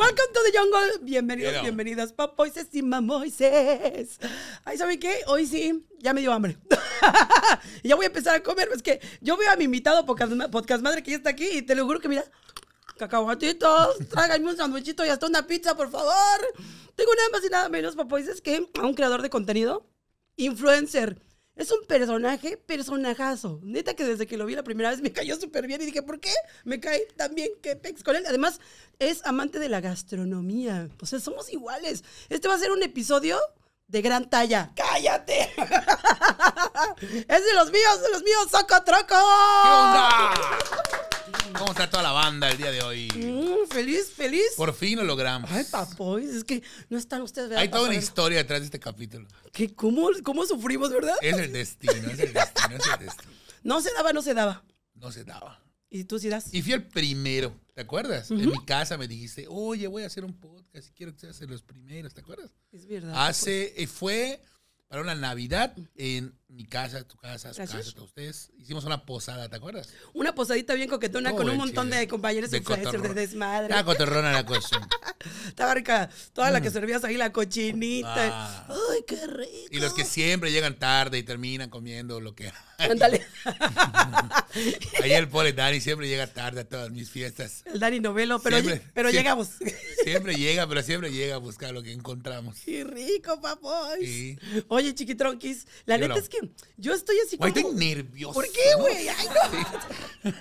Welcome to the jungle. Bienvenidos, bienvenidas, papoises y mamoises. Ay, ¿saben qué? Hoy sí, ya me dio hambre. ya voy a empezar a comer. Es que yo veo a mi invitado podcast, podcast madre que ya está aquí y te lo juro que mira, cacahuatitos, tráiganme un sandwichito y hasta una pizza, por favor. Tengo nada más y nada menos, papoises, que a un creador de contenido, influencer es un personaje, personajazo. Neta que desde que lo vi la primera vez me cayó súper bien y dije, ¿por qué? Me cae tan bien que pex con él. Además, es amante de la gastronomía. O sea, somos iguales. Este va a ser un episodio de gran talla. ¡Cállate! es de los míos, de los míos, Soco Troco. ¿Cómo está toda la banda el día de hoy? Mm, feliz, feliz. Por fin lo logramos. Ay, papo, es que no están ustedes. ¿verdad? Hay toda una historia detrás de este capítulo. ¿Qué, cómo, ¿Cómo sufrimos, verdad? Es el destino, es el destino, es el destino. No se daba, no se daba. No se daba. ¿Y tú sí das? Y fui el primero, ¿te acuerdas? En mi casa me dijiste, oye, voy a hacer un podcast y quiero que seas de los primeros, ¿te acuerdas? Es verdad. Hace, pues. eh, fue para una Navidad en mi casa, tu casa, su casa, todos ustedes. Hicimos una posada, ¿te acuerdas? Una posadita bien coquetona con un montón de compañeros de desmadre. Estaba cotorrona la cuestión. Estaba rica. Toda la que mm. servías ahí, la cochinita. Ah. Ay, qué rico. Y los que siempre llegan tarde y terminan comiendo lo que. Ándale. ahí el pobre Dani siempre llega tarde a todas mis fiestas. El Dani Novelo, pero, pero llegamos. siempre llega, pero siempre llega a buscar lo que encontramos. Qué rico, papo! Oye, chiquitronquis, la neta es que yo estoy así como. estoy nervioso. ¿Por qué, güey? Ay, no.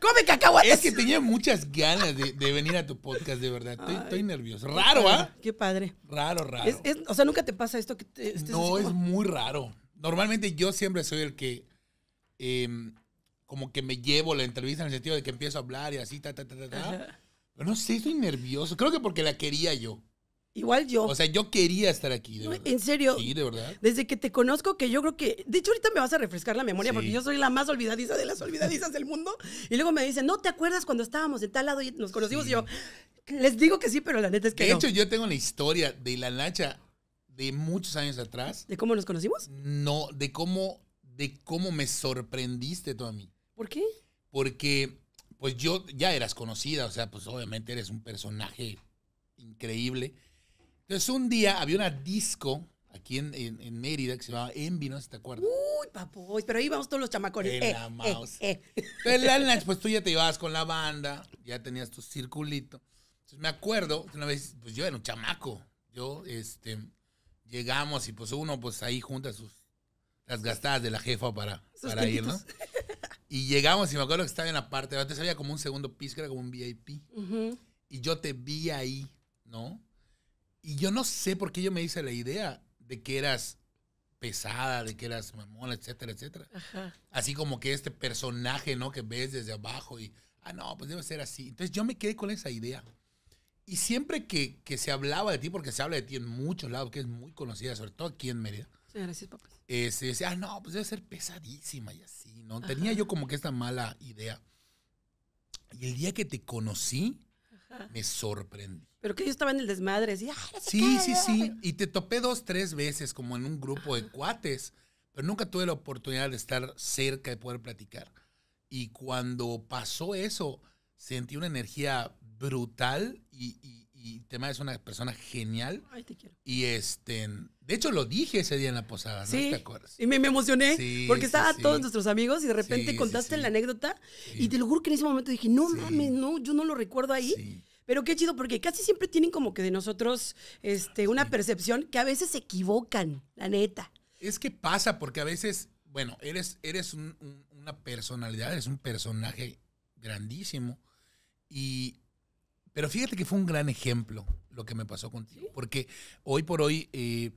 Come Es que tenía muchas ganas de, venir a tu podcast, de verdad. Estoy, nervioso. Raro, ¿ah? Qué padre. Raro, raro. o sea, nunca te pasa esto que estés No, es muy raro. Normalmente yo siempre soy el que. Em, como que me llevo la entrevista en el sentido de que empiezo a hablar y así, ta, ta, ta, ta, ta. Pero no sé, estoy nervioso. Creo que porque la quería yo. Igual yo. O sea, yo quería estar aquí. De verdad. En serio. Sí, de verdad. Desde que te conozco, que yo creo que. De hecho, ahorita me vas a refrescar la memoria porque yo soy la más olvidadiza de las olvidadizas del mundo. Y luego me dicen, ¿no te acuerdas cuando estábamos en tal lado y nos conocimos? Y yo, les digo que sí, pero la neta es que. De hecho, yo tengo una historia de la Nacha de muchos años atrás. ¿De cómo nos conocimos? No, de cómo, de cómo me sorprendiste tú a mí. ¿Por qué? Porque, pues yo ya eras conocida, o sea, pues obviamente eres un personaje increíble entonces un día había una disco aquí en, Mérida que se llamaba Envy, no sé te acuerdas. Uy, papo, pero ahí íbamos todos los chamacones. En eh, la eh, mouse. Eh. pues tú ya te llevabas con la banda, ya tenías tu circulito. Entonces me acuerdo una vez, pues yo era un chamaco. Yo, este, llegamos y pues uno pues ahí junta sus, las gastadas de la jefa para, para ir, ¿no? Y llegamos y me acuerdo que estaba en la parte, antes había como un segundo piso, que era como un VIP. Y yo te vi ahí, ¿no? Y yo no sé por qué yo me hice la idea de que eras pesada, de que eras mamona, etcétera, etcétera. Así como que este personaje, ¿no? Que ves desde abajo y, ah, no, pues debe ser así. Entonces yo me quedé con esa idea. Y siempre que, que se hablaba de ti, porque se habla de ti en muchos lados, que es muy conocida, sobre todo aquí en Mérida. Sí, gracias, papá. se decía, ah, no, pues debe ser pesadísima y así, ¿no? Tenía yo como que esta mala idea. Y el día que te conocí, me sorprendí. Pero que yo estaba en el desmadre, Sí, sí, sí. Y te topé dos, tres veces, como en un grupo de cuates, pero nunca tuve la oportunidad de estar cerca y poder platicar. Y cuando pasó eso, sentí una energía brutal y y Tema es una persona genial. Ay, te quiero. Y este, de hecho lo dije ese día en la posada, ¿no te acuerdas? Y me, emocioné porque estaban todos nuestros amigos y de repente contaste la anécdota y te lo juro que en ese momento dije, no mames, no, yo no lo recuerdo ahí. Pero qué chido, porque casi siempre tienen como que de nosotros este, una percepción que a veces se equivocan, la neta. Es que pasa, porque a veces, bueno, eres, eres una personalidad, eres un personaje grandísimo y pero fíjate que fue un gran ejemplo lo que me pasó contigo, porque hoy por hoy, eh,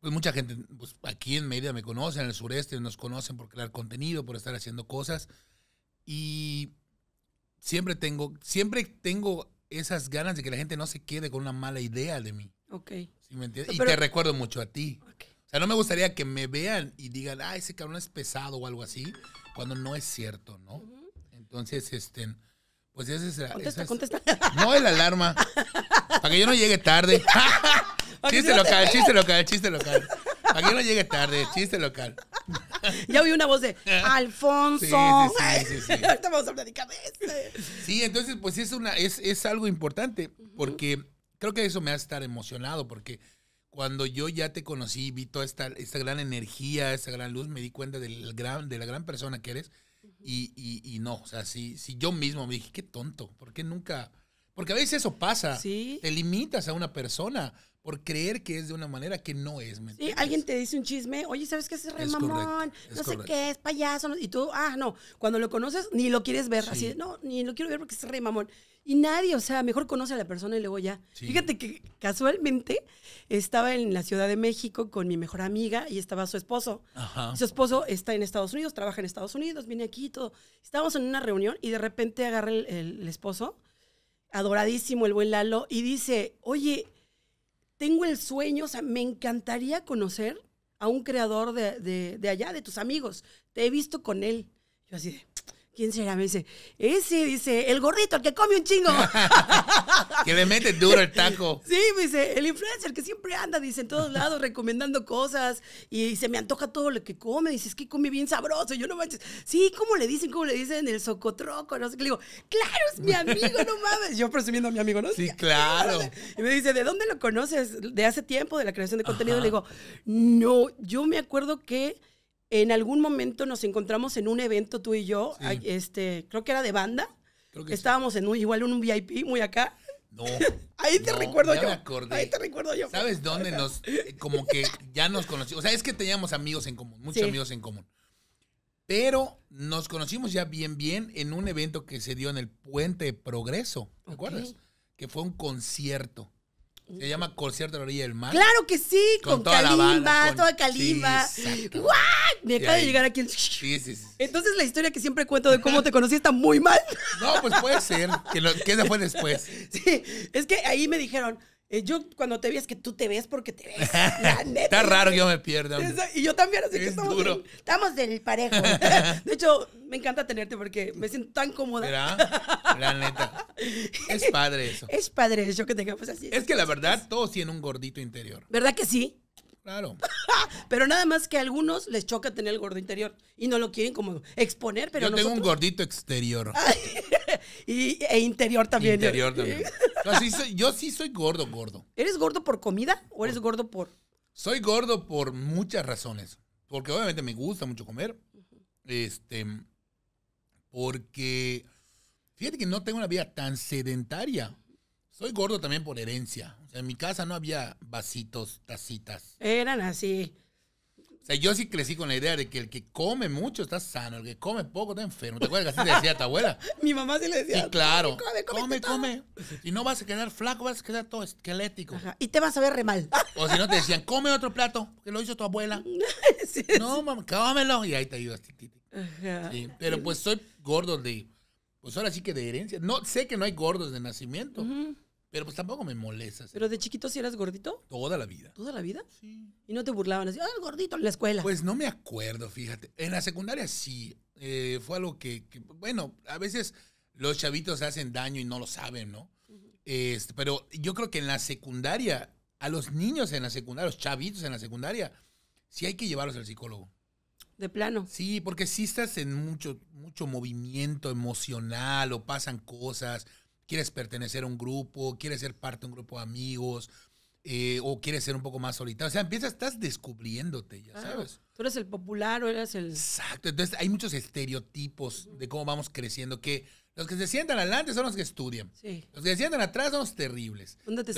pues mucha gente pues aquí en Mérida me conoce, en el sureste nos conocen por crear contenido, por estar haciendo cosas, y siempre tengo, siempre tengo esas ganas de que la gente no se quede con una mala idea de mí. Ok. me y te recuerdo mucho a ti. O sea, no me gustaría que me vean y digan, ah, ese cabrón es pesado o algo así, cuando no es cierto, ¿no? Entonces, este pues ya es, contesta, contesta. No el alarma. Para que yo no llegue tarde. chiste, local, chiste local, chiste local, Para que yo no llegue tarde, chiste local. Ya oí una voz de Alfonso. Sí, sí, sí, Ahorita vamos de este. Sí, entonces, pues es es, es algo importante. Porque creo que eso me hace estar emocionado. Porque cuando yo ya te conocí, vi toda esta, esta gran energía, esta gran luz, me di cuenta de la gran persona que eres y, y, y, no, o sea, si, yo mismo me dije, qué tonto, ¿por qué nunca? Porque a veces eso pasa. Te limitas a una persona por creer que es de una manera que no es. mentira. Si alguien te dice un chisme, oye, ¿sabes qué es re mamón? no sé qué, es payaso. y tú, ah, no, cuando lo conoces ni lo quieres ver. Así, no, ni lo quiero ver porque es re mamón. Y nadie, o sea, mejor conoce a la persona y luego ya. Fíjate que casualmente estaba en la Ciudad de México con mi mejor amiga y estaba su esposo. Su esposo está en Estados Unidos, trabaja en Estados Unidos, viene aquí y todo. Estábamos en una reunión y de repente agarra el esposo, adoradísimo el buen Lalo, y dice, oye, tengo el sueño, o sea, me encantaría conocer a un creador de, allá, de tus amigos. Te he visto con él. Yo así de, ¿quién será? Me dice, ese, dice, el gordito, el que come un chingo. que le mete duro el taco. Sí, me dice, el influencer que siempre anda, dice, en todos lados recomendando cosas y, se me antoja todo lo que come. Dice, es que come bien sabroso. Yo no manches. Sí, ¿cómo le dicen? ¿Cómo le dicen? El socotroco, no sé Le digo, claro, es mi amigo, no mames. Yo presumiendo a mi amigo, ¿no? Sí, claro. Y me dice, ¿de dónde lo conoces? ¿De hace tiempo, de la creación de contenido? Le digo, no, yo me acuerdo que en algún momento nos encontramos en un evento tú y yo, este, creo que era de banda. Estábamos en un, igual en un VIP muy acá. No. Ahí te recuerdo yo. Ahí te recuerdo yo. ¿Sabes dónde nos eh, como que ya nos conocimos? O sea, es que teníamos amigos en común, muchos amigos en común. Pero nos conocimos ya bien bien en un evento que se dio en el Puente Progreso, ¿te acuerdas? Que fue un concierto. Se llama Concierto de la orilla del mar. Claro que sí, con, Kalimba, toda Kalimba. ¡Guau! Me acaba de llegar aquí el... Entonces la historia que siempre cuento de cómo te conocí está muy mal. No, pues puede ser, que, lo, fue después. Sí, es que ahí me dijeron, eh, yo cuando te vi que tú te ves porque te ves. La neta. Está raro que yo me pierda. Y yo también, así que estamos, estamos del parejo. De hecho, me encanta tenerte porque me siento tan cómoda. ¿Verdad? La neta. Es padre eso. Es padre eso que tengamos así. Es que la verdad, todos tienen un gordito interior. ¿Verdad que sí? Claro. pero nada más que a algunos les choca tener el gordo interior y no lo quieren como exponer, pero Yo tengo un gordito exterior. y, e interior también. Interior también. yo, sí soy, yo sí soy gordo, gordo. ¿Eres gordo por comida o eres gordo por...? Soy gordo por muchas razones. Porque obviamente me gusta mucho comer. Este... Porque... Fíjate que no tengo una vida tan sedentaria. Soy gordo también por herencia. en mi casa no había vasitos, tacitas. Eran así. O sea, yo sí crecí con la idea de que el que come mucho está sano, el que come poco está enfermo. ¿Te acuerdas que así le decía a tu abuela? Mi mamá sí le decía. Sí, claro. Come, come, Y no vas a quedar flaco, vas a quedar todo esquelético. Y te vas a ver re mal. O si no te decían, come otro plato, que lo hizo tu abuela. no, mamá, cómelo. Y ahí te ayudas. Ajá. Sí, pero pues soy gordo de... Pues ahora sí que de herencia. No, sé que no hay gordos de nacimiento. Pero pues tampoco me molestas. ¿eh? ¿Pero de chiquito sí eras gordito? Toda la vida. ¿Toda la vida? Sí. ¿Y no te burlaban así, ah, gordito en la escuela? Pues no me acuerdo, fíjate. En la secundaria sí. Eh, fue algo que, bueno, a veces los chavitos hacen daño y no lo saben, ¿no? este, pero yo creo que en la secundaria, a los niños en la secundaria, los chavitos en la secundaria, sí hay que llevarlos al psicólogo. De plano. Sí, porque si estás en mucho, mucho movimiento emocional o pasan cosas quieres pertenecer a un grupo, quieres ser parte de un grupo de amigos, eh, o quieres ser un poco más solitario. O sea, empiezas, estás descubriéndote, ya sabes. Tú eres el popular o eres el. Exacto. Entonces hay muchos estereotipos de cómo vamos creciendo que los que se sientan adelante son los que estudian. Los que se sientan atrás son los terribles. ¿Dónde te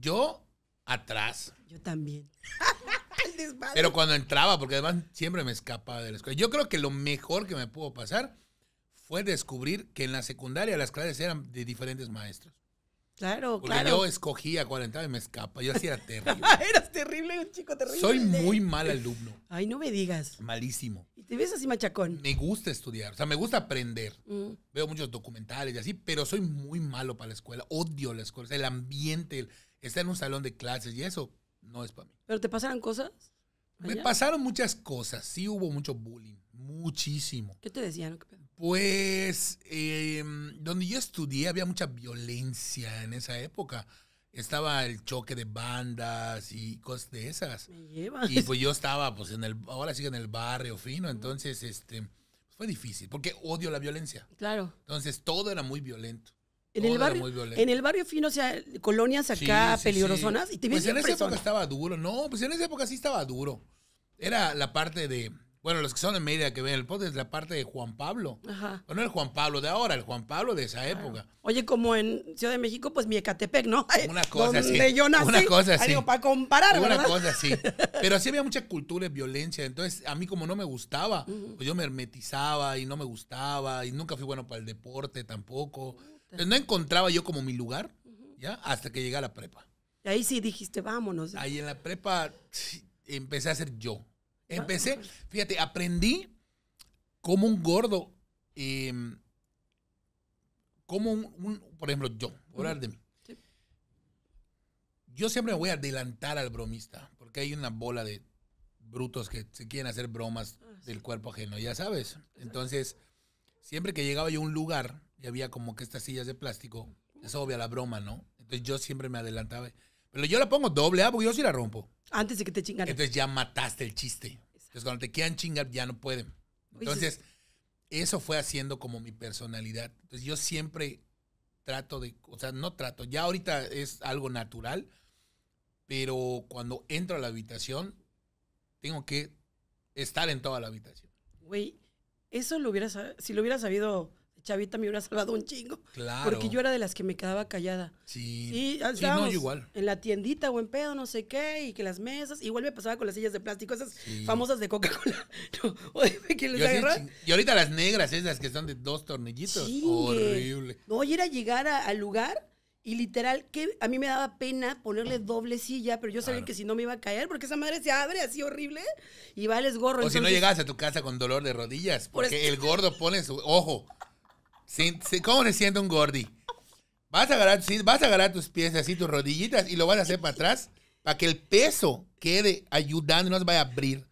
Yo atrás. Yo también. Pero cuando entraba, porque además siempre me escapaba de la escuela. Yo creo que lo mejor que me pudo pasar fue descubrir que en la secundaria las clases eran de diferentes maestros. Claro, Porque claro. Yo escogía entraba y me escapa. Yo así era terrible. Eras terrible, un chico terrible. Soy muy mal alumno. Ay, no me digas. Malísimo. ¿Y te ves así machacón? Me gusta estudiar, o sea, me gusta aprender. Mm. Veo muchos documentales y así, pero soy muy malo para la escuela. Odio la escuela, el ambiente, estar en un salón de clases y eso no es para mí. ¿Pero te pasaron cosas? Me pasaron muchas cosas. Sí hubo mucho bullying, muchísimo. ¿Qué te decían? ¿Qué pues em, donde yo estudié había mucha violencia en esa época. Estaba el choque de bandas y cosas de esas. Me Y pues yo estaba, pues en el, ahora sigue en el barrio fino, entonces este fue difícil, porque odio la violencia. Claro. Entonces todo era muy violento. En el, barrio, en el barrio fino, o sea, colonias acá peligrosonas. pues en esa época estaba duro. No, pues en esa época sí estaba duro. Era la parte de bueno, los que son de media que ven el podcast, la parte de Juan Pablo. Ajá. no el Juan Pablo de ahora, el Juan Pablo de esa época. Oye, como en Ciudad de México, pues mi Ecatepec, ¿no? Una cosa así. Donde yo nací. Una cosa ah, así. para comparar, Una cosa así. Pero así había mucha cultura y violencia. Entonces, a mí como no me gustaba, pues, yo me hermetizaba y no me gustaba y nunca fui bueno para el deporte tampoco. Entonces, no encontraba yo como mi lugar, ¿ya? Hasta que llegué a la prepa. Y ahí sí dijiste, vámonos. Ahí en la prepa empecé a ser yo. Empecé, ah, pues. fíjate, aprendí como un gordo, em, como un, por ejemplo, yo, hablar de mí. Yo siempre me voy a adelantar al bromista, porque hay una bola de brutos que se quieren hacer bromas ah, del cuerpo ajeno, ya sabes. Entonces, siempre que llegaba yo a un lugar y había como que estas sillas de plástico, es obvia la broma, ¿no? Entonces yo siempre me adelantaba. Pero yo la pongo doble A porque yo sí la rompo. Antes de que te chingaran. Entonces ya mataste el chiste. Entonces cuando te quieran chingar ya no pueden. Entonces, eso fue haciendo como mi personalidad. Entonces yo siempre trato de, o sea, no trato, ya ahorita es algo natural, pero cuando entro a la habitación, tengo que estar en toda la habitación. Güey, eso lo hubieras, si lo hubieras sabido chavita me hubiera salvado un chingo. Claro. Porque yo era de las que me quedaba callada. Sí. Sí, no, igual. En la tiendita, o en pedo, no sé qué, y que las mesas. Igual me pasaba con las sillas de plástico, esas famosas de Coca-Cola. No, ¿quién les agarrar? Y ahorita las negras, esas eh, que son de dos tornillitos. Horrible. No, y era llegar al lugar. Y literal, que a mí me daba pena ponerle doble silla, pero yo sabía que si no me iba a caer, porque esa madre se abre así horrible y va les gorro. O si no llegabas a tu casa con dolor de rodillas, porque el gordo pone su ojo ¿Cómo se siente un gordi? Vas a, agarrar, vas a agarrar tus pies así, tus rodillitas, y lo vas a hacer para atrás para que el peso quede ayudando y no se vaya a abrir.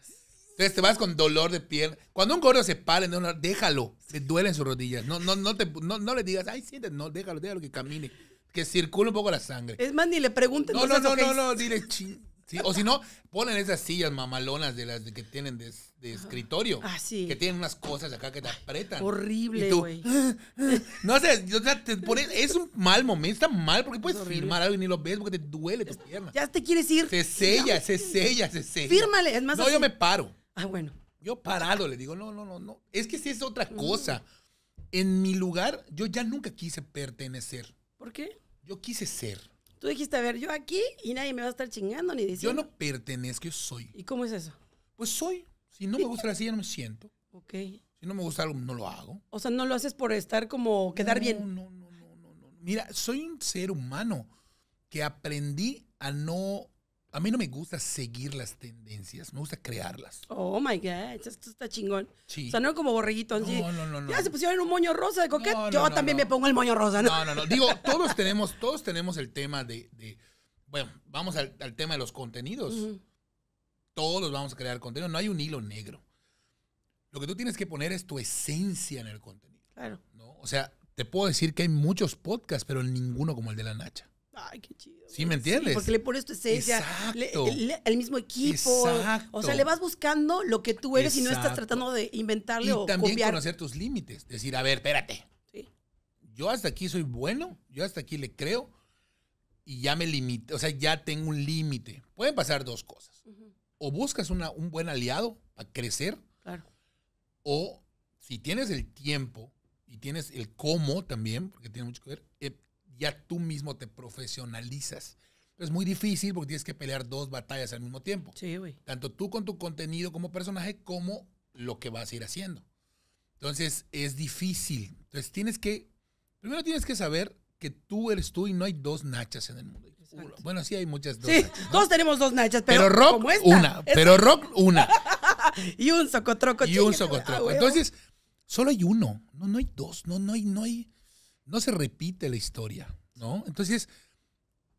Entonces te vas con dolor de piel. Cuando un gordo se pare, no, no, déjalo. se duelen sus rodillas. No, no, no, te, no, no le digas, ay, siente, No, déjalo, déjalo que camine. Que circule un poco la sangre. Es más, ni le preguntes. No, no, no, no, no, dile, ching o si no, ponen esas sillas mamalonas de las que tienen de, escritorio. Ah, sí. Que tienen unas cosas acá que te apretan. Horrible, güey. No sé, es un mal momento, está mal porque puedes firmar algo y ni lo ves porque te duele tu pierna. Ya te quieres ir. Se sella, se sella, se sella. Fírmale, es más No, yo me paro. Ah, bueno. Yo parado le digo, no, no, no, no. Es que si es otra mm. cosa. En mi lugar, yo ya nunca quise pertenecer. ¿Por qué? Yo quise ser. Tú dijiste, a ver, yo aquí y nadie me va a estar chingando ni diciendo. Yo no pertenezco, yo soy. ¿Y cómo es eso? Pues soy. Si no me gusta la silla, no me siento. Ok. Si no me gusta algo, no lo hago. O sea, no lo haces por estar como quedar bien. No, no, no, no, no. Mira, soy un ser humano que aprendí a no a mí no me gusta seguir las tendencias, me gusta crearlas. Oh my God, esto está chingón. O sea, no como borreguito. No, no, no, no, Ya se pusieron un moño rosa de coquete. Yo también me pongo el moño rosa, ¿no? No, no, Digo, todos tenemos, todos tenemos el tema de. bueno, vamos al, tema de los contenidos. Todos vamos a crear contenido. No hay un hilo negro. Lo que tú tienes que poner es tu esencia en el contenido. Claro. O sea, te puedo decir que hay muchos podcasts, pero ninguno como el de la Nacha. Ay, qué chido. ¿Sí me entiendes? porque le pones tu esencia, el mismo equipo. O sea, le vas buscando lo que tú eres y no estás tratando de inventarle y o también conocer tus límites. Decir, a ver, espérate. Sí. Yo hasta aquí soy bueno, yo hasta aquí le creo y ya me limito, o sea, ya tengo un límite. Pueden pasar dos cosas. O buscas una, un buen aliado para crecer. Claro. O si tienes el tiempo y tienes el cómo también, porque tiene mucho que ver, ya tú mismo te profesionalizas. Es muy difícil porque tienes que pelear dos batallas al mismo tiempo. Sí, Tanto tú con tu contenido como personaje como lo que vas a ir haciendo. Entonces es difícil. Entonces tienes que, primero tienes que saber que tú eres tú y no hay dos nachas en el mundo. Bueno, sí hay muchas dos. todos tenemos dos nachas, pero, rock una, pero rock una. y un socotroco. Y un socotroco. Ah, Entonces, solo hay uno, no, no hay dos, no, no hay, no hay no se repite la historia, ¿no? Entonces,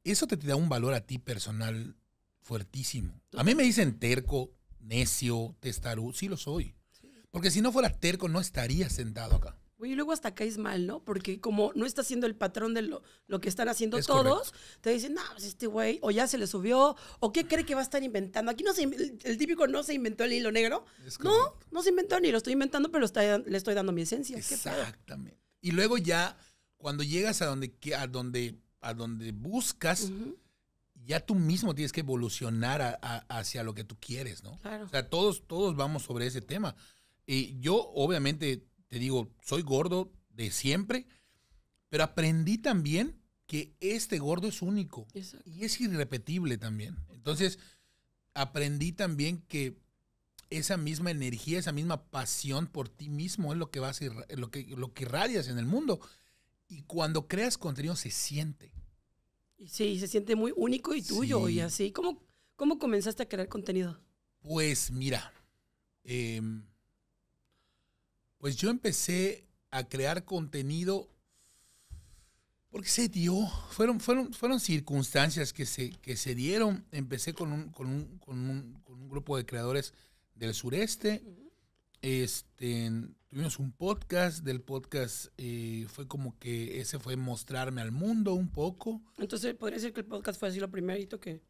eso te, te da un valor a ti personal fuertísimo. A mí me dicen terco, necio, testarudo, sí lo soy. Porque si no fuera terco, no estaría sentado acá. y luego hasta caes mal, ¿no? Porque como no está siendo el patrón de lo, que están haciendo todos, te dicen, no, pues este güey, o ya se le subió, o qué cree que va a estar inventando. Aquí no se, el, típico no se inventó el hilo negro. No, no se inventó ni lo estoy inventando, pero le estoy dando mi esencia. Exactamente. Y luego ya cuando llegas a donde, a donde, a donde buscas, ya tú mismo tienes que evolucionar hacia lo que tú quieres, ¿no? Claro. O sea, todos, todos vamos sobre ese tema. Y yo, obviamente, te digo, soy gordo de siempre, pero aprendí también que este gordo es único y es irrepetible también. Entonces, aprendí también que esa misma energía, esa misma pasión por ti mismo es lo que lo que, lo que irradias en el mundo. Y cuando creas contenido se siente. Sí, se siente muy único y tuyo y así. ¿Cómo, ¿Cómo comenzaste a crear contenido? Pues mira, em, pues yo empecé a crear contenido porque se dio, fueron, fueron, fueron circunstancias que se, que se dieron. Empecé con un, con, un, con, un, grupo de creadores del sureste. Este, tuvimos un podcast, del podcast eh, fue como que ese fue mostrarme al mundo un poco. Entonces, ¿podría decir que el podcast fue así lo primerito que...?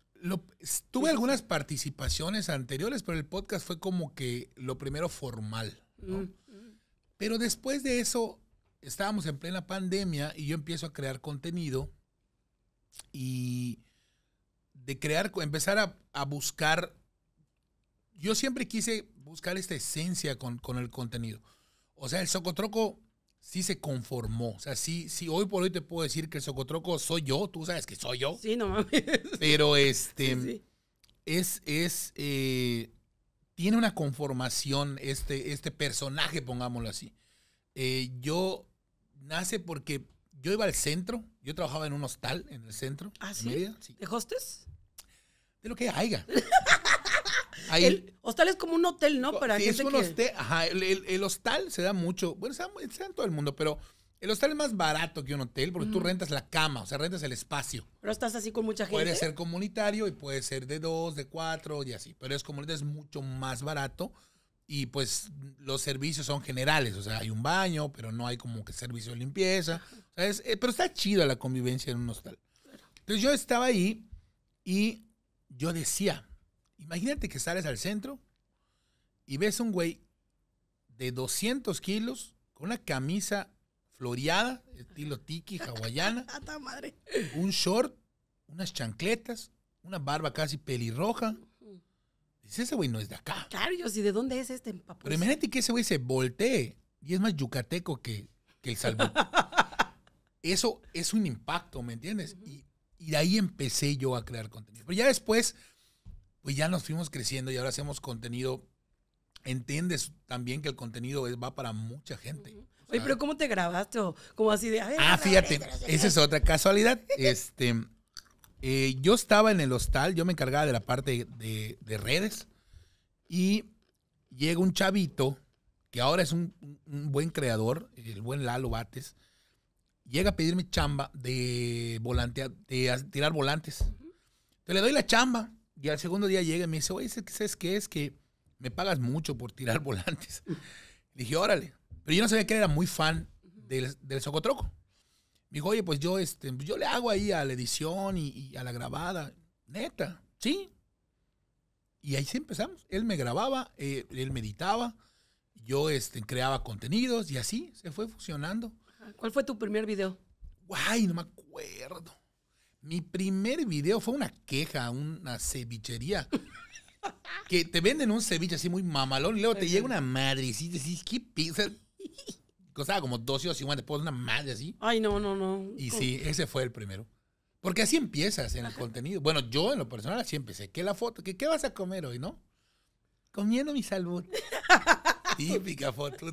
tuve algunas participaciones anteriores, pero el podcast fue como que lo primero formal, ¿no? Mm. Pero después de eso, estábamos en plena pandemia y yo empiezo a crear contenido y de crear, empezar a, a buscar yo siempre quise buscar esta esencia con, el contenido. O sea, el Socotroco sí se conformó. O sea, sí, sí, hoy por hoy te puedo decir que el Socotroco soy yo, tú sabes que soy yo. Sí, no mames. Pero este es, es, eh, tiene una conformación este, este personaje, pongámoslo así. Eh, yo nace porque yo iba al centro, yo trabajaba en un hostal en el centro. ¿Ah, sí? sí. ¿De hostes? De lo que haya. el hostal es como un hotel, ¿no? Para gente es ajá, el, hostal se da mucho, bueno, se da, en todo el mundo, pero el hostal es más barato que un hotel porque tú mm. rentas la cama, o sea, rentas el espacio. Pero estás así con mucha gente. Puede ser comunitario y puede ser de dos, de cuatro y así, pero es comunitario, es mucho más barato y pues los servicios son generales, o sea, hay un baño, pero no hay como que servicio de limpieza, eh, pero está chida la convivencia en un hostal. Entonces yo estaba ahí y yo decía, Imagínate que sales al centro y ves a un güey de 200 kilos con una camisa floreada, estilo tiki, hawaiana. madre! Un short, unas chancletas, una barba casi pelirroja. Dices, ese güey no es de acá. Claro, yo sí, ¿de dónde es este Pero imagínate que ese güey se voltee y es más yucateco que, que el salvo. Eso es un impacto, ¿me entiendes? y, y de ahí empecé yo a crear contenido. Pero ya después pues ya nos fuimos creciendo y ahora hacemos contenido. Entiendes también que el contenido va para mucha gente. Oye, pero ¿cómo te grabaste? como así de. ah, fíjate, esa es otra casualidad. Este, eh, yo estaba en el hostal, yo me encargaba de la parte de, redes y llega un chavito que ahora es un, buen creador, el buen Lalo Bates, llega a pedirme chamba de volantear, de tirar volantes. Te le doy la chamba y al segundo día llega y me dice, oye, ¿sabes qué es? Que me pagas mucho por tirar volantes. Le dije, órale. Pero yo no sabía que él era muy fan del, del Socotroco. Me dijo, oye, pues yo, este, pues yo le hago ahí a la edición y, a la grabada. Neta, sí. Y ahí sí empezamos. Él me grababa, eh, él meditaba, yo este, creaba contenidos y así se fue funcionando. ¿Cuál fue tu primer video? Guay, no me acuerdo. Mi primer video fue una queja, una cevichería. que te venden un ceviche así muy mamalón y luego te llega una madre y dices, ¿qué pizza? cosa como 12 o 50 después una madre así. Ay, no, no, no. Y sí, ese fue el primero. Porque así empiezas en el contenido. Bueno, yo en lo personal así empecé. ¿Qué la foto? qué vas a comer hoy, no? Comiendo mi salmón. Típica foto.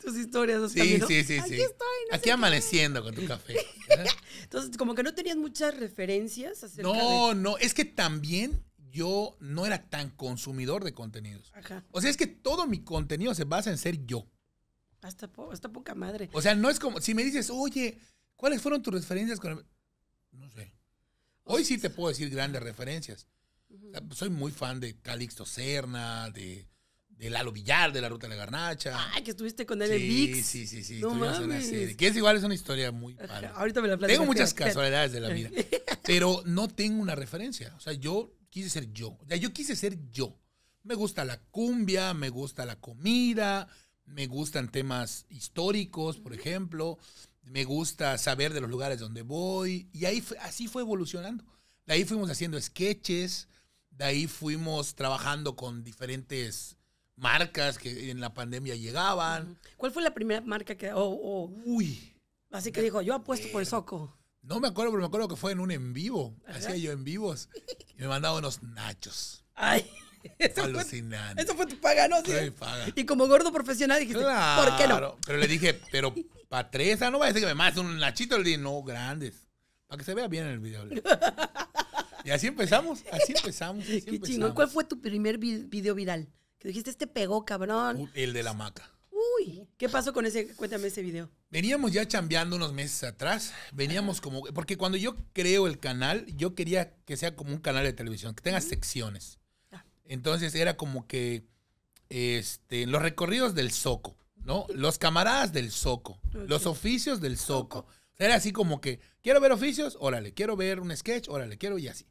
Tus historias. Sí, sí, Aquí estoy. Aquí amaneciendo con tu café. Entonces, como que no tenías muchas referencias No, no. Es que también yo no era tan consumidor de contenidos. O sea, es que todo mi contenido se basa en ser yo. Hasta, poca madre. O sea, no es como... Si me dices, oye, ¿cuáles fueron tus referencias con No sé. Hoy sí te puedo decir grandes referencias. Soy muy fan de Calixto Serna, de de Lalo Villar, de la Ruta de la Garnacha. Ay, que estuviste con él VIX. Sí, sí, sí, no que es igual, es una historia muy padre. Ahorita me la Tengo muchas casualidades de la vida, pero no tengo una referencia. O sea, yo quise ser yo. O yo quise ser yo. Me gusta la cumbia, me gusta la comida, me gustan temas históricos, por ejemplo. Me gusta saber de los lugares donde voy. Y ahí así fue evolucionando. De ahí fuimos haciendo sketches, de ahí fuimos trabajando con diferentes marcas que en la pandemia llegaban. ¿Cuál fue la primera marca que... Oh, Uy. Así que dijo, yo apuesto por el Soco. No me acuerdo, pero me acuerdo que fue en un en vivo. Hacía yo en vivos. Y me mandaba unos nachos. Ay. Eso Alucinante. Fue, fue tu paga, ¿no? Sí, Y como gordo profesional dijiste, ¿por qué no? Pero le dije, pero Patresa, ah, no va a decir que me más un nachito. Le dije, no, grandes. Para que se vea bien en el video. y así empezamos, así empezamos. qué ¿Cuál fue tu primer video viral? dijiste, este pegó, cabrón. Uh, el de la maca. Uy, ¿qué pasó con ese? Cuéntame ese video. Veníamos ya chambeando unos meses atrás. Veníamos como. Porque cuando yo creo el canal, yo quería que sea como un canal de televisión, que tenga secciones. Ah. Entonces era como que. Este, los recorridos del Soco, ¿no? Los camaradas del Soco, los oficios del Soco. Era así como que, quiero ver oficios, órale, quiero ver un sketch, órale, quiero y así.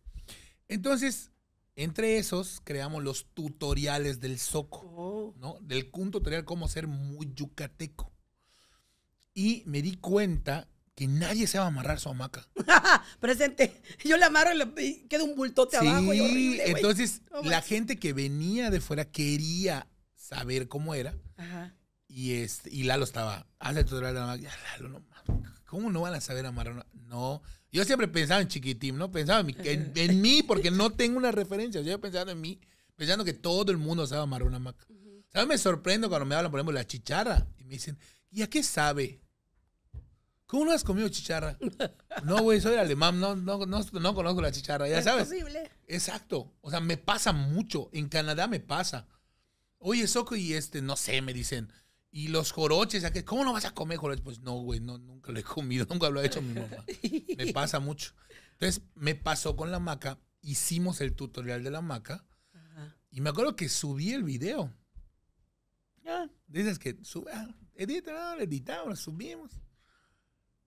Entonces, entre esos creamos los tutoriales del zoco, oh. ¿no? Del un tutorial cómo ser muy yucateco. Y me di cuenta que nadie se va a amarrar su hamaca. Presente. Yo la amarro y, le, queda un bultote abajo. Y entonces la gente que venía de fuera quería saber cómo era. Ajá. Y, este, y Lalo estaba, haz tutorial de la hamaca. Lalo, no, ¿cómo no van a saber amarrar? No, yo siempre pensaba en chiquitín, ¿no? Pensaba en, en, mí porque no tengo una referencia. yo pensaba en mí, pensando que todo el mundo sabe amar una maca. ¿Sabes? Me sorprendo cuando me hablan, por ejemplo, de la chicharra. Y me dicen, ¿y a qué sabe? ¿Cómo no has comido chicharra? No, güey, soy alemán, no, no, no, no, conozco la chicharra, ya sabes. Es posible. Exacto. O sea, me pasa mucho. En Canadá me pasa. Oye, Soco, y este, no sé, me dicen, y los joroches, ¿cómo no vas a comer joroches? Pues no, güey, nunca lo he comido, nunca lo ha hecho mi mamá. Me pasa mucho. Entonces me pasó con la maca, hicimos el tutorial de la maca y me acuerdo que subí el video. Ah, dices que sube, ah, edita, subimos.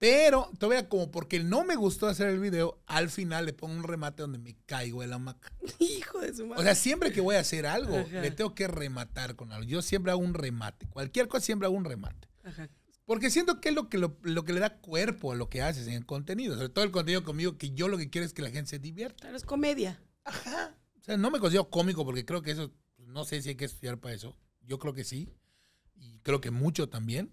Pero todavía como porque no me gustó hacer el video, al final le pongo un remate donde me caigo de la hamaca. Hijo de su madre. O sea, siempre que voy a hacer algo, le tengo que rematar con algo. Yo siempre hago un remate. Cualquier cosa siempre hago un remate. Ajá. Porque siento que es lo que, lo, lo, que le da cuerpo a lo que haces en el contenido. Sobre todo el contenido conmigo, que yo lo que quiero es que la gente se divierta. Claro, es comedia. Ajá. O sea, no me considero cómico porque creo que eso, no sé si hay que estudiar para eso. Yo creo que sí. Y creo que mucho también.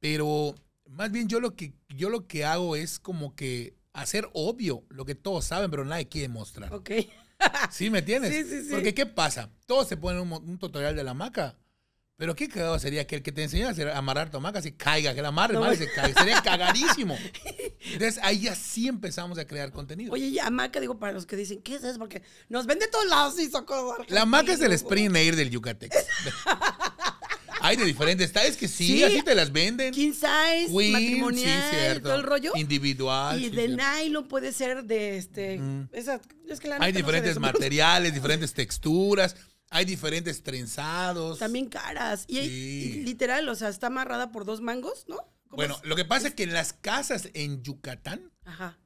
Pero más bien yo lo que, yo lo que hago es como que hacer obvio lo que todos saben, pero nadie quiere mostrar. Ok. ¿Sí me tienes Sí, sí, sí. Porque ¿qué pasa? Todos se ponen un, tutorial de la maca. Pero qué cagado sería que el que te enseñara a amarrar tu maca? se caiga, que la amarre, madre, se caiga. Sería cagadísimo. Entonces ahí ya empezamos a crear contenido. Oye, y maca, digo, para los que dicen, ¿qué es eso? Porque nos vende todos lados y socorro. La maca es el sprint ir del Yucatex. Hay de diferentes es que sí, así te las venden. King size, matrimonial, todo el rollo. Individual. Y de nylon puede ser de este. es que la Hay diferentes materiales, diferentes texturas. Hay diferentes trenzados. También caras. Y, literal, o sea, está amarrada por dos mangos, ¿no? Bueno, lo que pasa es que en las casas en Yucatán Ajá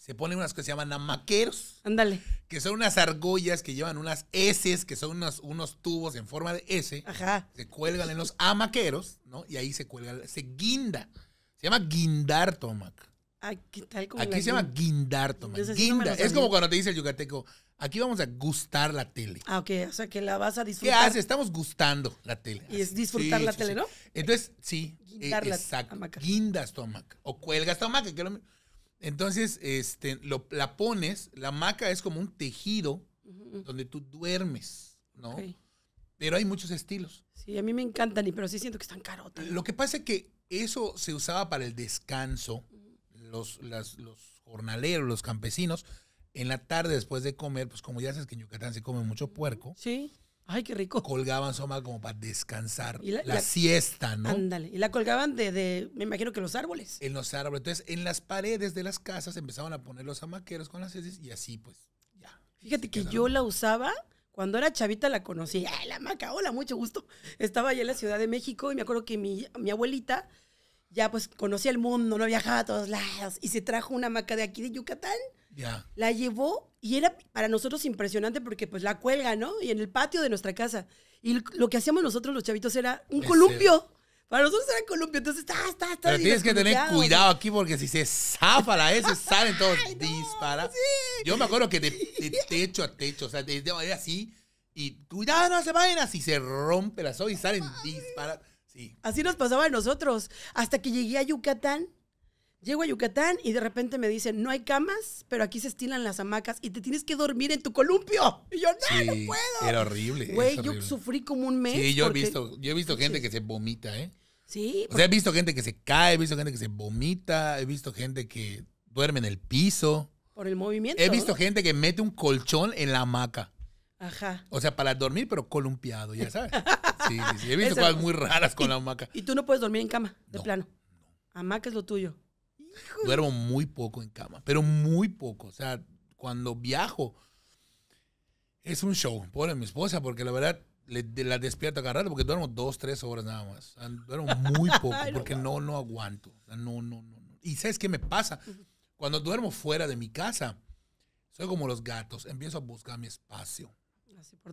se ponen unas que se llaman amaqueros. Ándale. Que son unas argollas que llevan unas S, que son unos, unos tubos en forma de S. Ajá. Se cuelgan en los amaqueros, ¿no? Y ahí se cuelga, se guinda. Se llama guindar, Tomac. Aquí, se llama guindar, Tomac. guinda. es como cuando te dice el yucateco, aquí vamos a gustar la tele. Ah, ok, o sea que la vas a disfrutar. ¿Qué hace? Estamos gustando la tele. Y es disfrutar la tele, ¿no? Entonces, sí. Eh, guindar exacto. Guindas tomac. O cuelgas tomac que lo entonces, este, la pones, la maca es como un tejido donde tú duermes, ¿no? Sí. Pero hay muchos estilos. Sí, a mí me encantan, pero sí siento que están carotas. Lo que pasa es que eso se usaba para el descanso, los, las, los jornaleros, los campesinos, en la tarde después de comer, pues como ya sabes que en Yucatán se come mucho puerco. Sí. Ay, qué rico. Colgaban soma como para descansar. la, siesta, ¿no? Ándale. Y la colgaban de, me imagino que los árboles. En los árboles. Entonces, en las paredes de las casas empezaban a poner los amaqueros con las heces y así, pues, ya. Fíjate que yo la usaba, cuando era chavita la conocí. Ay, la maca, hola, mucho gusto. Estaba allá en la Ciudad de México y me acuerdo que mi, abuelita ya, pues, conocía el mundo, no viajaba a todos lados. Y se trajo una hamaca de aquí de Yucatán la llevó y era para nosotros impresionante porque pues la cuelga, ¿no? Y en el patio de nuestra casa. Y lo que hacíamos nosotros los chavitos era un columpio. Para nosotros era columpio, entonces está, está, está. Pero tienes que tener cuidado aquí porque si se zafa la salen todos disparas Yo me acuerdo que de, techo a techo, o sea, de, manera así, y cuidado, no se vayan, así se rompe la soga y salen disparados. Sí. Así nos pasaba a nosotros. Hasta que llegué a Yucatán, Llego a Yucatán y de repente me dicen, no hay camas, pero aquí se estilan las hamacas y te tienes que dormir en tu columpio. Y yo, no, no puedo. Era horrible. Güey, yo sufrí como un mes. Sí, yo he visto, yo he visto gente que se vomita, ¿eh? Sí. O sea, he visto gente que se cae, he visto gente que se vomita, he visto gente que duerme en el piso. Por el movimiento. He visto gente que mete un colchón en la hamaca. Ajá. O sea, para dormir, pero columpiado, ya sabes. Sí, sí, He visto cosas muy raras con la hamaca. Y tú no puedes dormir en cama, de plano. Hamaca es lo tuyo. Duermo muy poco en cama, pero muy poco. O sea, cuando viajo, es un show. Pobre mi esposa, porque la verdad la despierto agarrar porque duermo dos, tres horas nada más. Duermo muy poco porque no, no aguanto. No, no, no. Y ¿sabes qué me pasa? Cuando duermo fuera de mi casa, soy como los gatos. Empiezo a buscar mi espacio.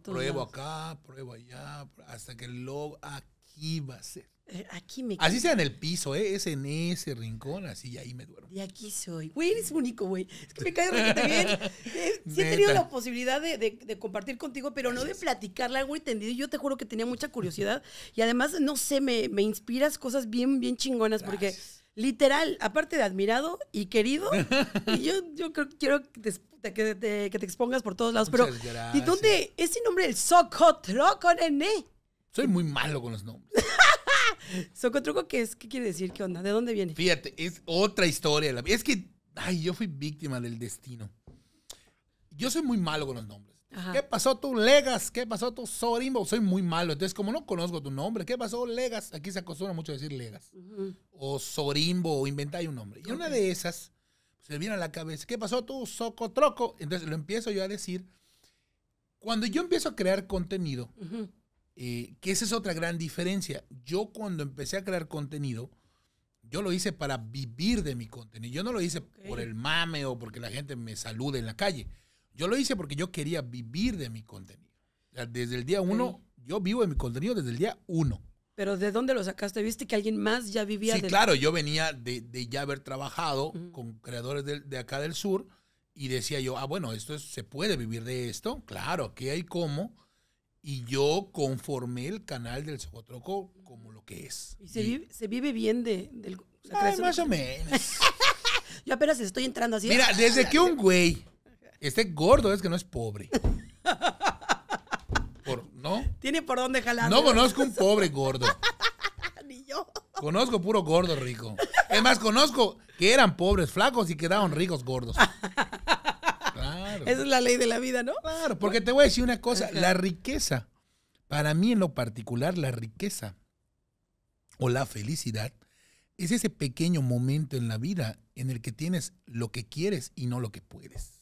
pruebo acá, pruebo allá, hasta que luego aquí va a ser. Eh, aquí me Así sea en el piso, ¿eh? Es en ese rincón, así, y ahí me duermo. y aquí soy. Güey, eres único, güey. Es que me cae porque bien. sí he tenido la posibilidad de, compartir contigo, pero no de platicarle algo entendido. Yo te juro que tenía mucha curiosidad. Y además, no sé, me, inspiras cosas bien, bien chingonas, porque literal, aparte de admirado y querido, yo, yo creo, quiero que te, que te, expongas por todos lados. pero, ¿y dónde? Ese nombre, el rock con N. Soy muy malo con los nombres. Socotruco, ¿qué es? ¿Qué quiere decir? ¿Qué onda? ¿De dónde viene? Fíjate, es otra historia. Es que, ay, yo fui víctima del destino. Yo soy muy malo con los nombres. ¿Qué pasó tú, Legas? ¿Qué pasó tú, Sorimbo? Soy muy malo. Entonces, como no conozco tu nombre, ¿qué pasó, Legas? Aquí se acostumbra mucho a decir Legas. O Sorimbo, o inventáis un nombre. Y una de esas pues, se me viene a la cabeza, ¿qué pasó tú, Socotroco? Entonces lo empiezo yo a decir. Cuando yo empiezo a crear contenido, eh, que esa es otra gran diferencia. Yo cuando empecé a crear contenido, yo lo hice para vivir de mi contenido. Yo no lo hice por el mame o porque la gente me salude en la calle. Yo lo hice porque yo quería vivir de mi contenido. desde el día uno, yo vivo de mi contenido desde el día uno. Pero ¿de dónde lo sacaste? ¿Viste que alguien más ya vivía? Sí, claro, yo venía de, ya haber trabajado con creadores de, acá del sur y decía yo, ah, bueno, esto se puede vivir de esto. Claro, ¿qué hay cómo y yo conformé el canal del Socotroco como lo que es. ¿Y se, vive, bien de, del... más o menos. yo apenas estoy entrando así. Mira, desde que un güey esté gordo es que no es pobre. ¿No? Tiene por dónde jalar. No conozco un pobre gordo. Ni yo. Conozco puro gordo rico. Es más, conozco que eran pobres flacos y quedaron ricos gordos. Esa es la ley de la vida, ¿no? Claro, porque te voy a decir una cosa, la riqueza, para mí en lo particular, la riqueza o la felicidad es ese pequeño momento en la vida en el que tienes lo que quieres y no lo que puedes.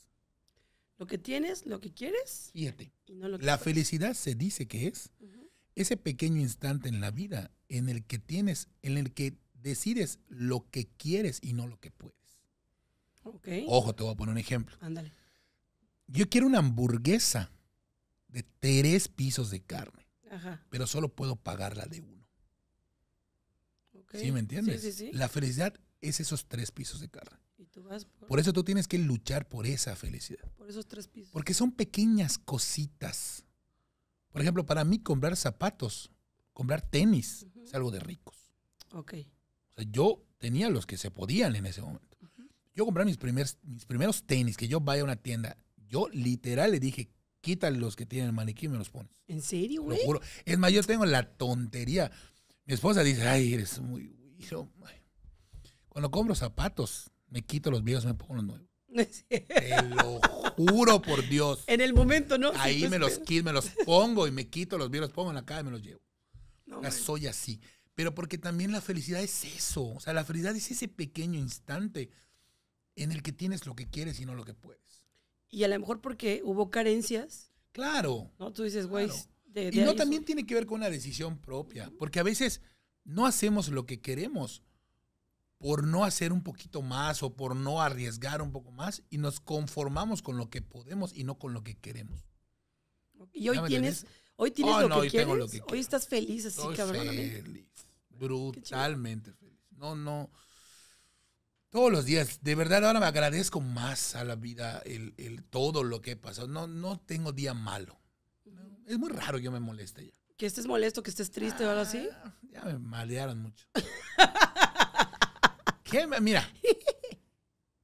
Lo que tienes, lo que quieres. Fíjate. la felicidad se dice que es ese pequeño instante en la vida en el que tienes, en el que decides lo que quieres y no lo que puedes. Ojo, te voy a poner un ejemplo. Ándale yo quiero una hamburguesa de tres pisos de carne, pero solo puedo pagarla de uno. ¿Sí me entiendes? La felicidad es esos tres pisos de carne. Y tú vas por... eso tú tienes que luchar por esa felicidad. Por esos tres pisos. Porque son pequeñas cositas. Por ejemplo, para mí comprar zapatos, comprar tenis, es algo de ricos. Ok. yo tenía los que se podían en ese momento. Yo compré mis, primeros, mis primeros tenis, que yo vaya a una tienda yo literal le dije, quítale los que tienen el maniquí y me los pones. ¿En serio, güey? Lo juro. Es más, yo tengo la tontería. Mi esposa dice, ay, eres muy... Cuando compro zapatos, me quito los viejos y me pongo los nuevos. Te lo juro por Dios. En el momento, ¿no? Ahí pues, me los, me los pongo y me quito los viejos, los pongo en la cara y me los llevo. No, la soy así. Pero porque también la felicidad es eso. O sea, la felicidad es ese pequeño instante en el que tienes lo que quieres y no lo que puedes. Y a lo mejor porque hubo carencias. Claro. ¿no? Tú dices, güey. De, y no también tiene que ver con una decisión propia, porque a veces no hacemos lo que queremos por no hacer un poquito más o por no arriesgar un poco más y nos conformamos con lo que podemos y no con lo que queremos. Y hoy tienes, hoy tienes oh, lo, no, que hoy quieres, hoy estás feliz así, Feliz, brutalmente feliz. No, no, todos los días. De verdad, ahora me agradezco más a la vida el, todo lo que he pasado. No, no tengo día malo. es muy raro que yo me moleste ya. ¿Que estés molesto, que estés triste o algo así? Ah, ya me malearon mucho. Mira,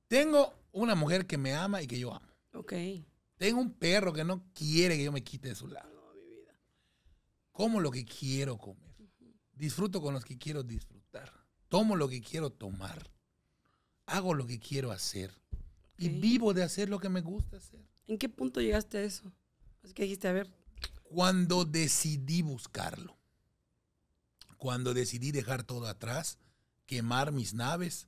tengo una mujer que me ama y que yo amo. Ok. Tengo un perro que no quiere que yo me quite de su lado. Como lo que quiero comer. Disfruto con los que quiero disfrutar. Tomo lo que quiero tomar hago lo que quiero hacer y vivo de hacer lo que me gusta hacer. ¿En qué punto llegaste a eso? así que dijiste, a ver. Cuando decidí buscarlo, cuando decidí dejar todo atrás, quemar mis naves,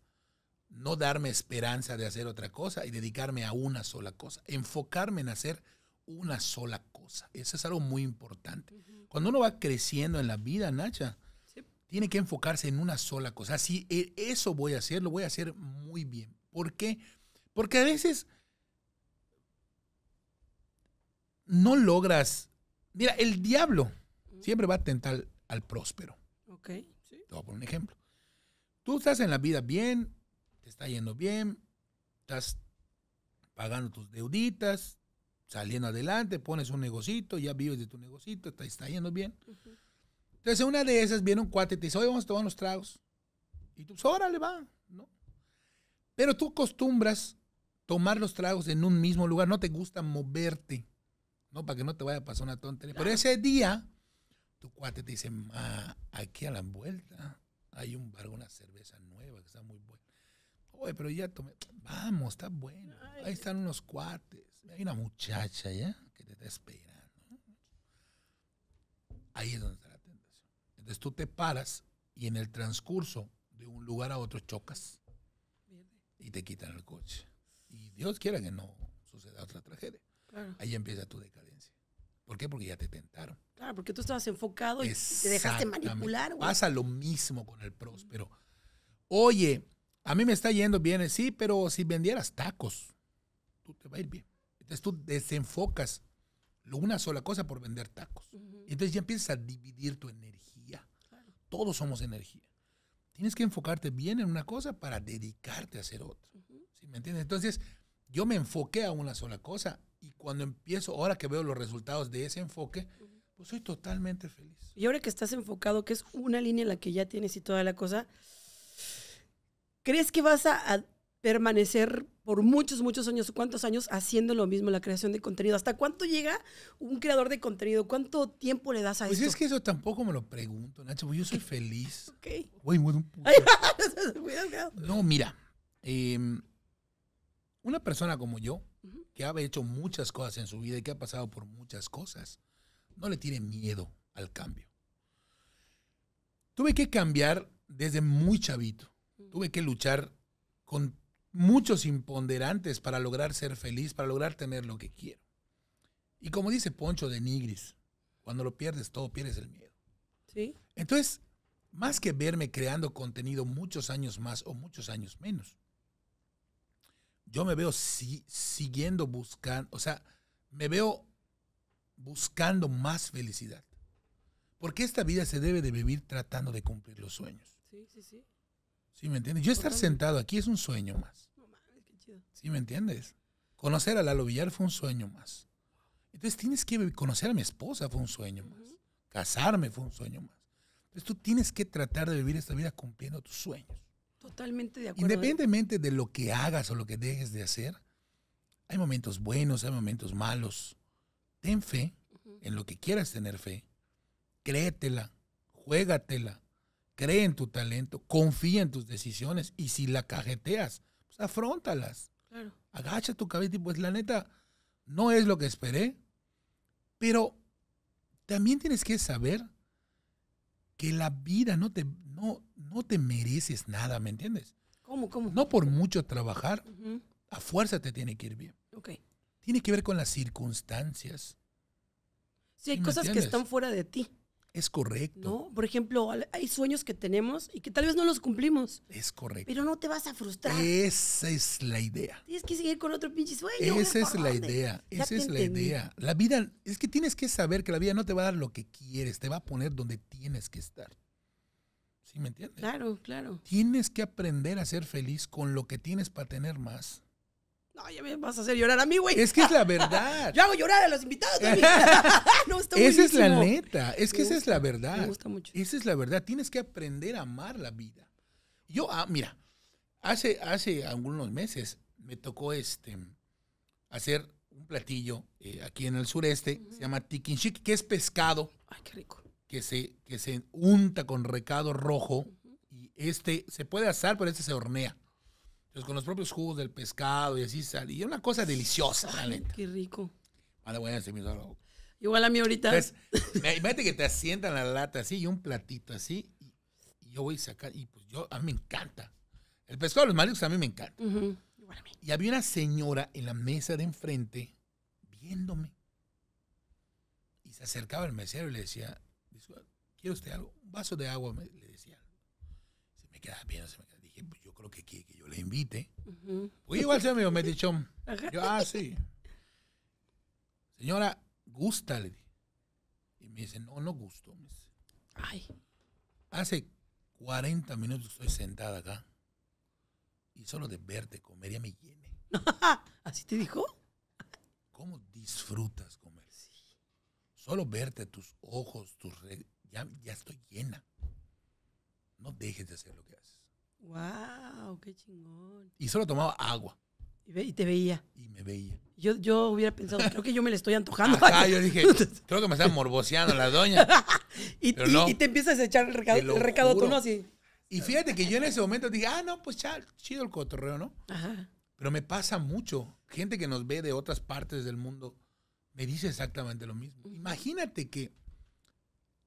no darme esperanza de hacer otra cosa y dedicarme a una sola cosa, enfocarme en hacer una sola cosa. Eso es algo muy importante. Cuando uno va creciendo en la vida, Nacha, tiene que enfocarse en una sola cosa. Si e, eso voy a hacer, lo voy a hacer muy bien. ¿Por qué? Porque a veces no logras. Mira, el diablo siempre va a tentar al próspero. Ok, Te voy a poner un ejemplo. Tú estás en la vida bien, te está yendo bien, estás pagando tus deuditas, saliendo adelante, pones un negocito, ya vives de tu negocito, te está yendo bien. Entonces, una de esas viene un cuate y te dice, oye, vamos a tomar unos tragos. Y tú, pues, órale, va, ¿no? Pero tú acostumbras tomar los tragos en un mismo lugar, no te gusta moverte, ¿no? Para que no te vaya a pasar una tontería. Pero ese día, tu cuate te dice, aquí a la vuelta hay un bar, una cerveza nueva que está muy buena. Oye, pero ya tomé, vamos, está bueno. Ahí están unos cuates. Hay una muchacha ya que te está esperando. Ahí es donde está entonces tú te paras y en el transcurso de un lugar a otro chocas y te quitan el coche. Y Dios quiera que no suceda otra tragedia. Ahí empieza tu decadencia. ¿Por qué? Porque ya te tentaron. Claro, porque tú estabas enfocado y te dejaste manipular. Pasa lo mismo con el próspero. Oye, a mí me está yendo bien, eh, sí, pero si vendieras tacos, tú te va a ir bien. Entonces tú desenfocas una sola cosa por vender tacos. Entonces ya empiezas a dividir tu energía. Todos somos energía. Tienes que enfocarte bien en una cosa para dedicarte a hacer otra. me entiendes? Entonces, yo me enfoqué a una sola cosa y cuando empiezo, ahora que veo los resultados de ese enfoque, pues soy totalmente feliz. Y ahora que estás enfocado, que es una línea en la que ya tienes y toda la cosa, ¿crees que vas a permanecer por muchos, muchos años, cuántos años haciendo lo mismo, la creación de contenido. ¿Hasta cuánto llega un creador de contenido? ¿Cuánto tiempo le das a eso? Pues es que eso tampoco me lo pregunto, Nacho, yo soy feliz. Ok. no, mira, em, una persona como yo, que ha hecho muchas cosas en su vida y que ha pasado por muchas cosas, no le tiene miedo al cambio. Tuve que cambiar desde muy chavito. Mm. Tuve que luchar con muchos imponderantes para lograr ser feliz, para lograr tener lo que quiero. Y como dice Poncho de Nigris, cuando lo pierdes todo, pierdes el miedo. Entonces, más que verme creando contenido muchos años más o muchos años menos, yo me veo siguiendo buscando, o sea, me veo buscando más felicidad. Porque esta vida se debe de vivir tratando de cumplir los sueños. Sí, sí, sí. Sí, me entiendes. Yo estar sentado aquí es un sueño más. Sí, me entiendes. Conocer a Lalo Villar fue un sueño más. Entonces tienes que conocer a mi esposa fue un sueño más. Casarme fue un sueño más. Entonces tú tienes que tratar de vivir esta vida cumpliendo tus sueños. Totalmente de acuerdo. Independientemente de lo que hagas o lo que dejes de hacer, hay momentos buenos, hay momentos malos. Ten fe en lo que quieras tener fe. Créetela, juégatela, cree en tu talento, confía en tus decisiones y si la cajeteas, pues afrontalas. Agacha tu cabeza y pues la neta, no es lo que esperé, pero también tienes que saber que la vida no te, no, no te mereces nada, ¿me entiendes? ¿Cómo, cómo? No por mucho trabajar, a fuerza te tiene que ir bien. Tiene que ver con las circunstancias. Sí, hay cosas que están fuera de ti. Es correcto. No, por ejemplo, hay sueños que tenemos y que tal vez no los cumplimos. Es correcto. Pero no te vas a frustrar. Esa es la idea. Tienes que seguir con otro pinche sueño. Esa es la idea. Esa es la idea. La vida, es que tienes que saber que la vida no te va a dar lo que quieres, te va a poner donde tienes que estar. ¿Sí me entiendes? Claro, claro. Tienes que aprender a ser feliz con lo que tienes para tener más. No, ya me vas a hacer llorar a mí, güey. Es que es la verdad. Yo hago llorar a los invitados. no, está esa es la neta. Es que esa es la verdad. Me gusta mucho. Esa es la verdad. Tienes que aprender a amar la vida. Yo, ah, mira, hace, hace algunos meses me tocó este hacer un platillo eh, aquí en el sureste. Se llama Tikinchik, que es pescado. Ay, qué rico. Que se, que se unta con recado rojo. Y este se puede asar, pero este se hornea. Pues, con los propios jugos del pescado y así salía. una cosa deliciosa, Ay, Qué rico. vale voy a mi Igual a mí ahorita. Entonces, imagínate que te asientan la lata así y un platito así. Y, yo voy a sacar. Y pues yo, a mí me encanta. El pescado de los mariscos a mí me encanta. Igual a mí. Y había una señora en la mesa de enfrente viéndome. Y se acercaba al mesero y le decía, ¿quiere usted algo? Un vaso de agua, le decía. Se me queda bien, se me quedaba lo que quiere que yo le invite. Pues igual se me metichón. Yo, ah, sí. Señora, gusta, Y me dice, no, no gusto. Ay. Hace 40 minutos estoy sentada acá. Y solo de verte comer ya me llene ¿Así te dijo? ¿Cómo disfrutas comer? Sí. Solo verte tus ojos, tus ya, ya estoy llena. No dejes de hacer lo que haces. ¡Wow! ¡Qué chingón! Y solo tomaba agua. Y, te veía. Y me veía. Yo, hubiera pensado, creo que yo me le estoy antojando. Ah, yo dije, creo que me está morboseando la doña. y, te empiezas a echar el recado, el recado tú, ¿no? Así. Y fíjate que yo en ese momento dije, ah, no, pues chido el cotorreo, ¿no? Ajá. Pero me pasa mucho. Gente que nos ve de otras partes del mundo me dice exactamente lo mismo. Imagínate que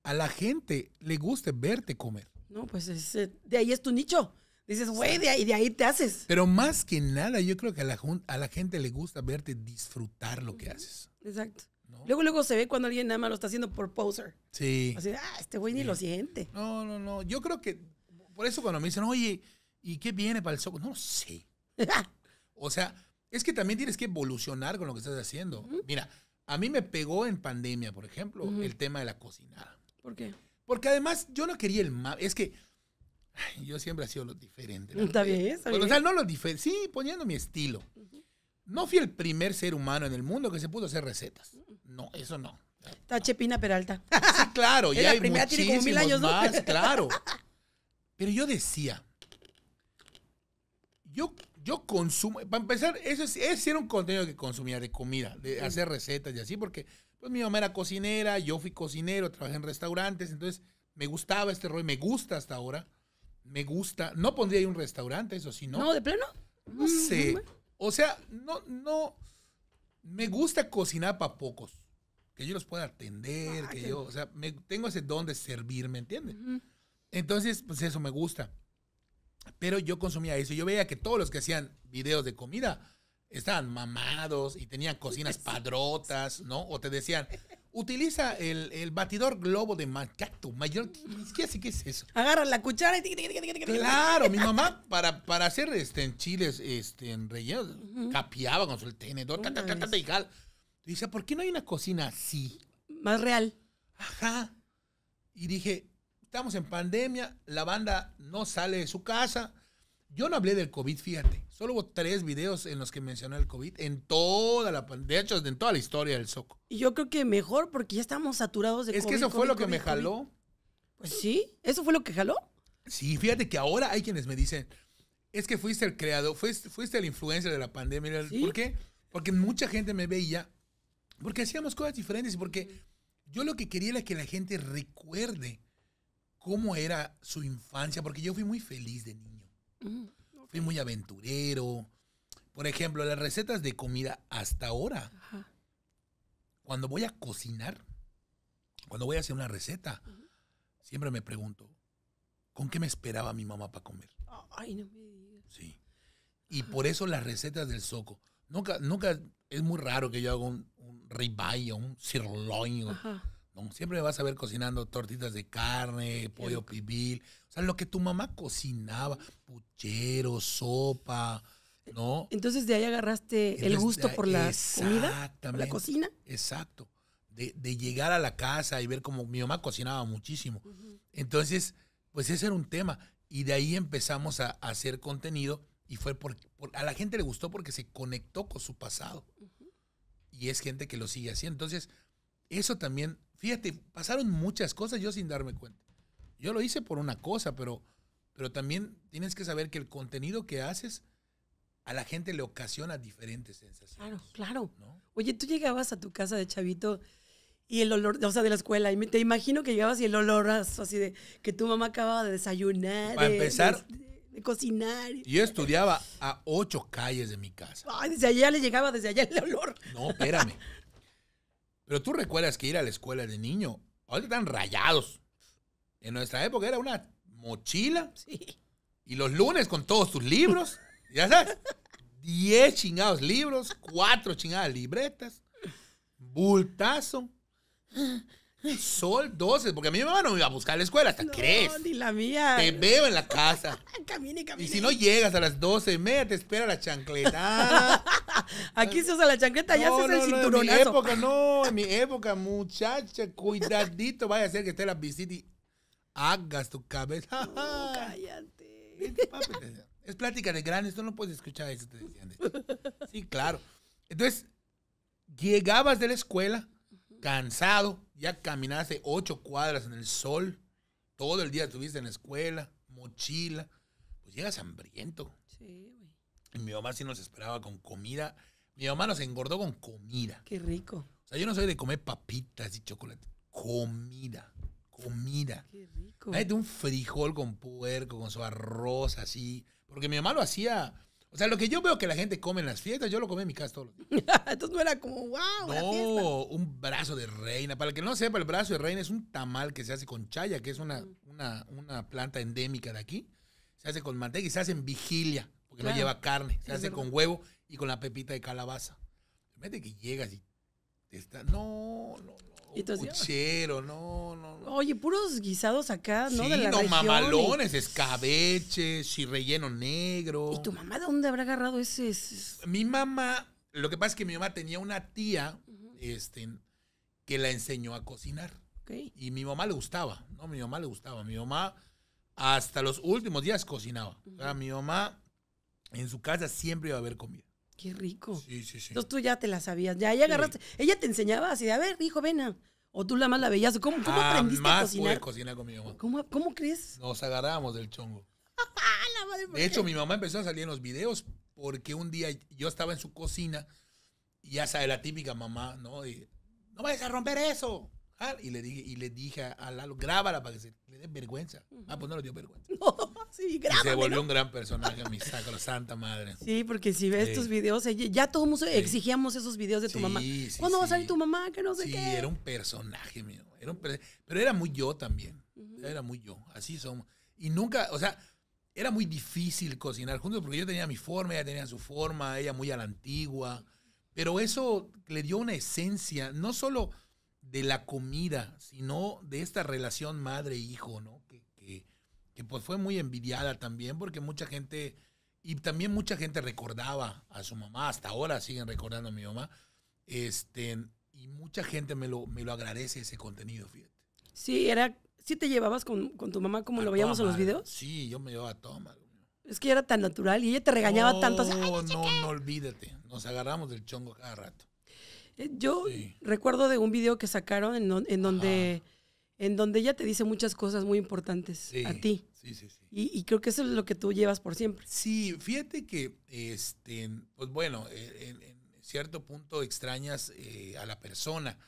a la gente le guste verte comer. No, pues de ahí es tu nicho. Dices, güey, de ahí, de ahí te haces. Pero más que nada, yo creo que a la, gente le gusta verte disfrutar lo que haces. Exacto. Luego, luego se ve cuando alguien nada más lo está haciendo por poser. Sí. Así, ah, este güey ni lo siente. No, no, no. Yo creo que, por eso cuando me dicen, oye, ¿y qué viene para el soco? No lo sé. o sea, es que también tienes que evolucionar con lo que estás haciendo. Mira, a mí me pegó en pandemia, por ejemplo, el tema de la cocinada. ¿Por qué? Porque además yo no quería el Es que yo siempre he sido los diferentes. Mm, está bien, no lo sí, poniendo mi estilo. No fui el primer ser humano en el mundo que se pudo hacer recetas. No, eso no. Está Chepina Peralta. Sí, claro, ya hay primera más, claro. Pero yo decía, yo, yo consumo, para empezar, eso, ese era un contenido que consumía de comida, de hacer recetas y así, porque pues, mi mamá era cocinera, yo fui cocinero, trabajé en restaurantes, entonces me gustaba este y me gusta hasta ahora me gusta. No pondría ahí un restaurante, eso sí, ¿no? No, de plano. No mm, sé. O sea, no, no. Me gusta cocinar para pocos. Que yo los pueda atender, ah, que yo, o sea, me, tengo ese don de servir, ¿me entiendes? Entonces, pues eso me gusta. Pero yo consumía eso. Yo veía que todos los que hacían videos de comida estaban mamados y tenían cocinas padrotas, ¿no? O te decían, utiliza el, batidor globo de Macato. Mayor, ¿qué, ¿Qué es eso? Agarra la cuchara y... claro, mi mamá para, hacer este, en chiles este, en rellenos, capiaba con su tenedor, dice, ¿por qué no hay una cocina así? Más real. Ajá. Y dije, estamos en pandemia, la banda no sale de su casa. Yo no hablé del COVID, fíjate. Solo hubo tres videos en los que mencionó el COVID en toda la pandemia. de hecho en toda la historia del Soco. Y yo creo que mejor porque ya estamos saturados de es COVID. Es que eso fue lo que me jaló. Pues sí, eso fue lo que jaló. Sí, fíjate que ahora hay quienes me dicen, es que fuiste el creador, fuiste, fuiste el influencer de la pandemia. ¿Por qué? Porque mucha gente me veía, porque hacíamos cosas diferentes y porque yo lo que quería era que la gente recuerde cómo era su infancia, porque yo fui muy feliz de niño. Mm. Fui muy aventurero. Por ejemplo, las recetas de comida hasta ahora. Ajá. Cuando voy a cocinar, cuando voy a hacer una receta, siempre me pregunto, ¿con qué me esperaba mi mamá para comer? Ay, no me digas. Sí. Y por eso las recetas del soco. Nunca, nunca, es muy raro que yo haga un, ribeye o un sirloin. Ajá. Siempre Siempre vas a ver cocinando tortitas de carne, pollo pibil, o sea, lo que tu mamá cocinaba, puchero, sopa, ¿no? Entonces de ahí agarraste el gusto por la comida, la cocina. Exacto. De, llegar a la casa y ver cómo mi mamá cocinaba muchísimo. Entonces, pues ese era un tema. Y de ahí empezamos a, hacer contenido y fue porque por, a la gente le gustó porque se conectó con su pasado. Y es gente que lo sigue haciendo. Entonces, eso también fíjate, pasaron muchas cosas yo sin darme cuenta. Yo lo hice por una cosa, pero, pero también tienes que saber que el contenido que haces a la gente le ocasiona diferentes sensaciones. Claro, claro. Oye, tú llegabas a tu casa de chavito y el olor, o sea, de la escuela, y te imagino que llegabas y el olor así de que tu mamá acababa de desayunar. empezar. cocinar. Yo estudiaba a ocho calles de mi casa. Ay, desde allá le llegaba, desde allá el olor. No, espérame. Pero tú recuerdas que ir a la escuela de niño, ahorita están rayados. En nuestra época era una mochila. Sí. Y los lunes con todos tus libros, ya sabes, 10 chingados libros, cuatro chingadas libretas, bultazo. Sol 12, porque a mi mamá no me iba a buscar a la escuela, hasta no, crees. Ni la mía. Te veo en la casa. y Y si no llegas a las 12 y media, te espera la chancleta. Aquí se usa la chancleta, ya se usa el cinturonazo. En mi época, no, en mi época, muchacha, cuidadito, vaya a ser que esté la visita y hagas tu cabeza. cállate. Es plática de grandes, tú no puedes escuchar eso, te decían. Sí, claro. Entonces, llegabas de la escuela cansado, ya caminaste ocho cuadras en el sol, todo el día estuviste en la escuela, mochila, pues llegas hambriento. Sí, güey. mi mamá sí nos esperaba con comida. Mi mamá nos engordó con comida. Qué rico. O sea, yo no soy de comer papitas y chocolate. Comida. Comida. Qué rico. Hay un frijol con puerco, con su arroz así. Porque mi mamá lo hacía o sea, lo que yo veo que la gente come en las fiestas, yo lo comí en mi casa todos los días. Entonces no era como, wow. No, un brazo de reina. Para el que no sepa, el brazo de reina es un tamal que se hace con chaya, que es una, mm. una, una planta endémica de aquí. Se hace con manteca y se hace en vigilia, porque no lleva carne. Se hace con huevo y con la pepita de calabaza. Mete que llegas y te está. no, no. Ah". no, no, Oye, puros guisados acá, ¿no? de la no, mamalones, escabeches y relleno negro. ¿Y tu mamá de dónde habrá agarrado ese, Mi mamá, lo que pasa es que mi mamá tenía una tía este, que la enseñó a cocinar. Y mi mamá le gustaba, ¿no? Mi mamá le gustaba. Mi mamá hasta los últimos días cocinaba. mi mamá en su casa siempre iba a haber comida. Qué rico. Sí, sí, sí. Entonces tú ya te la sabías, ya, ya agarraste. Ella te enseñaba así, a ver, hijo, ven O tú la más la veías. ¿Cómo, cómo ah, aprendiste más a cocinar? cocinar con mi mamá. ¿Cómo, ¿Cómo, crees? Nos agarramos del chongo. Ah, de hecho, mi mamá empezó a salir en los videos porque un día yo estaba en su cocina y ya sabe la típica mamá, ¿no? Y, no vayas a romper eso y le dije, y le dije a Lalo, grábala para que se le dé vergüenza. Ah, pues no le dio vergüenza. No, sí, grábala. Se volvió un gran personaje, mi sacro santa madre. Sí, porque si ves tus videos, ya todos exigíamos esos videos de tu mamá. ¿Cuándo va a salir tu mamá? Que no sé qué. Sí, era un personaje mío. pero era muy yo también. Era muy yo. Así somos. Y nunca, o sea, era muy difícil cocinar juntos porque yo tenía mi forma, ella tenía su forma, ella muy a la antigua. Pero eso le dio una esencia, no solo de la comida, sino de esta relación madre-hijo, ¿no? Que, pues fue muy envidiada también porque mucha gente, y también mucha gente recordaba a su mamá, hasta ahora siguen recordando a mi mamá, este, y mucha gente me lo, me lo agradece ese contenido, fíjate. Sí, era, si te llevabas con, tu mamá como lo veíamos en los videos. Sí, yo me llevaba todo Es que era tan natural y ella te regañaba tanto. Oh, no, no, no olvídate. Nos agarramos del chongo cada rato. Eh, yo recuerdo de un video que sacaron en, donde... En donde ella te dice muchas cosas muy importantes a ti. Y, creo que eso es lo que tú llevas por siempre. Sí, fíjate que, este, pues bueno, e, en, cierto punto extrañas eh, a la persona,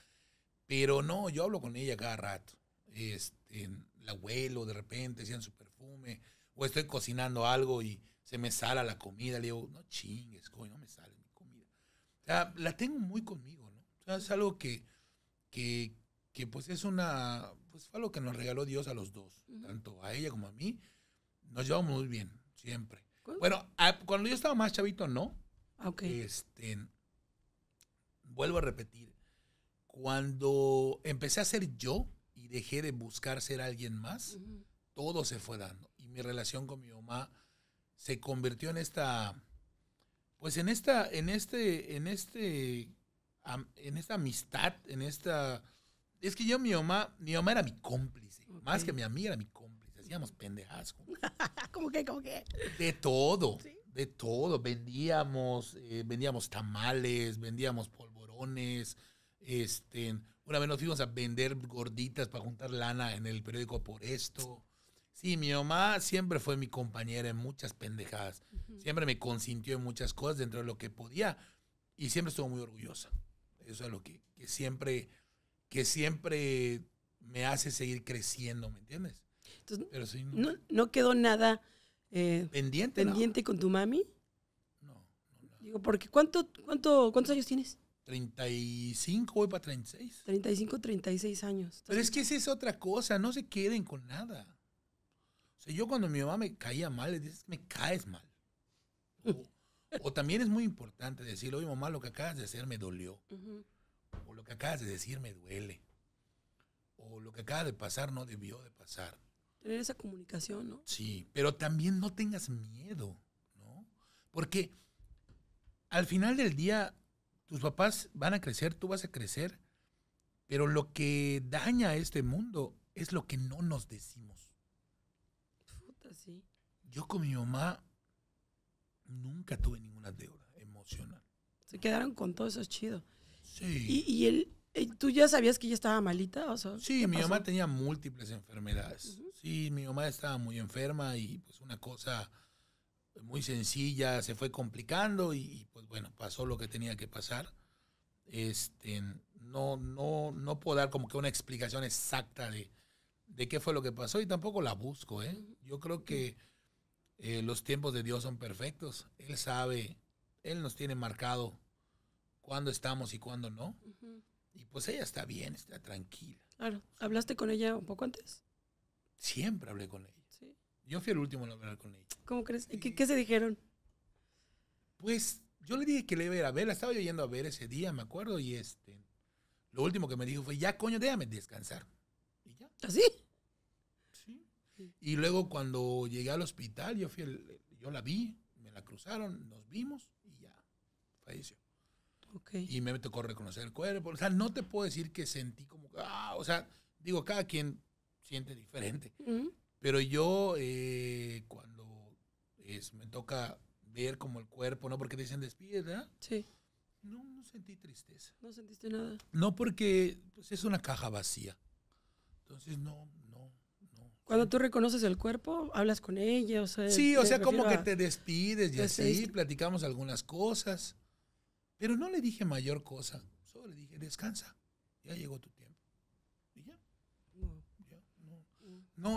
pero no, yo hablo con ella cada rato. Este, la abuelo de repente, decían su perfume, o estoy cocinando algo y se me sala la comida, le digo, no chingues, no me sale mi comida. O sea, la tengo muy conmigo es algo que, que, pues es una, pues fue algo que nos regaló Dios a los dos, tanto a ella como a mí. Nos llevamos muy bien, siempre. Bueno, cuando yo estaba más chavito, no. Ah, okay. Este, vuelvo a repetir, cuando empecé a ser yo y dejé de buscar ser alguien más, todo se fue dando. Y mi relación con mi mamá se convirtió en esta, pues en esta, en este, en este en esta amistad, en esta... Es que yo, mi mamá, mi mamá era mi cómplice. Más que mi amiga era mi cómplice. Hacíamos pendejas. ¿Cómo que? ¿Cómo que? De todo. De todo. Vendíamos, eh, vendíamos tamales, vendíamos polvorones. Este, una vez nos fuimos a vender gorditas para juntar lana en el periódico por esto. Sí, mi mamá siempre fue mi compañera en muchas pendejadas. Siempre me consintió en muchas cosas dentro de lo que podía y siempre estuvo muy orgullosa. Eso es lo que, siempre, que siempre me hace seguir creciendo, ¿me entiendes? Entonces, no, quedó nada eh, pendiente, pendiente con tu mami. No, no, Digo, porque ¿cuánto, cuánto, ¿cuántos años tienes? 35, voy para 36. 35, 36 años. Pero es que esa es otra cosa, no se queden con nada. O sea, yo cuando mi mamá me caía mal, le dices, me caes mal. O también es muy importante decir, oye mamá, lo que acabas de hacer me dolió. O lo que acabas de decir me duele. O lo que acaba de pasar no debió de pasar. Tener esa comunicación, ¿no? Sí, pero también no tengas miedo, ¿no? Porque al final del día, tus papás van a crecer, tú vas a crecer, pero lo que daña a este mundo es lo que no nos decimos. Puta, sí. Yo con mi mamá Nunca tuve ninguna deuda emocional. Se quedaron con todo eso, chido. Sí. ¿Y, él, eh, tú ya sabías que ella estaba malita? O sí, mi mamá tenía múltiples enfermedades. Sí, mi mamá estaba muy enferma y pues una cosa muy sencilla se fue complicando y, pues bueno, pasó lo que tenía que pasar. Este, no, no, no puedo dar como que una explicación exacta de, de qué fue lo que pasó y tampoco la busco. ¿eh? Yo creo que eh, los tiempos de Dios son perfectos. Él sabe, Él nos tiene marcado cuándo estamos y cuándo no. Y pues ella está bien, está tranquila. Claro. ¿Hablaste con ella un poco antes? Siempre hablé con ella. Sí. Yo fui el último en hablar con ella. ¿Cómo crees? ¿Qué, se dijeron? Pues yo le dije que le iba a ir a ver, la estaba yo yendo a ver ese día, me acuerdo, y este, lo último que me dijo fue, ya coño, déjame descansar. Y ya. ¿Así? ¿Ah, y luego cuando llegué al hospital, yo, fui yo la vi, me la cruzaron, nos vimos y ya, falleció. Y me tocó reconocer el cuerpo. O sea, no te puedo decir que sentí como, ah, o sea, digo, cada quien siente diferente. Pero yo eh, cuando es, me toca ver como el cuerpo, ¿no? Porque te dicen despide, ¿verdad? ¿eh? Sí. No, no sentí tristeza. No sentiste nada. No, porque pues, es una caja vacía. Entonces no, cuando tú reconoces el cuerpo, hablas con ella, o sea, Sí, o sea, como que te despides y así, platicamos algunas cosas. Pero no le dije mayor cosa, solo le dije, descansa, ya llegó tu tiempo. Y ya. No,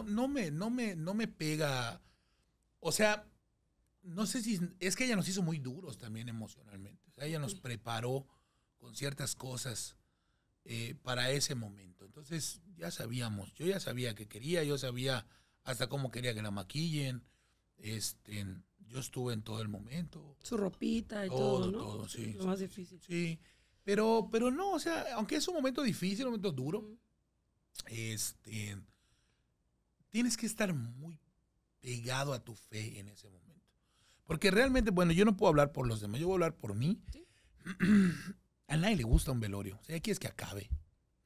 no. me, no, me, no me pega. O sea, no sé si. Es que ella nos hizo muy duros también emocionalmente. ella nos preparó con ciertas cosas eh, para ese momento. Entonces ya sabíamos, yo ya sabía que quería, yo sabía hasta cómo quería que la maquillen. Este, yo estuve en todo el momento. Su ropita y todo, todo, ¿no? todo sí. Lo más difícil. Sí, pero, pero no, o sea, aunque es un momento difícil, un momento duro, este, tienes que estar muy pegado a tu fe en ese momento. Porque realmente, bueno, yo no puedo hablar por los demás, yo voy a hablar por mí. ¿Sí? A nadie le gusta un velorio. O sea, aquí es que acabe.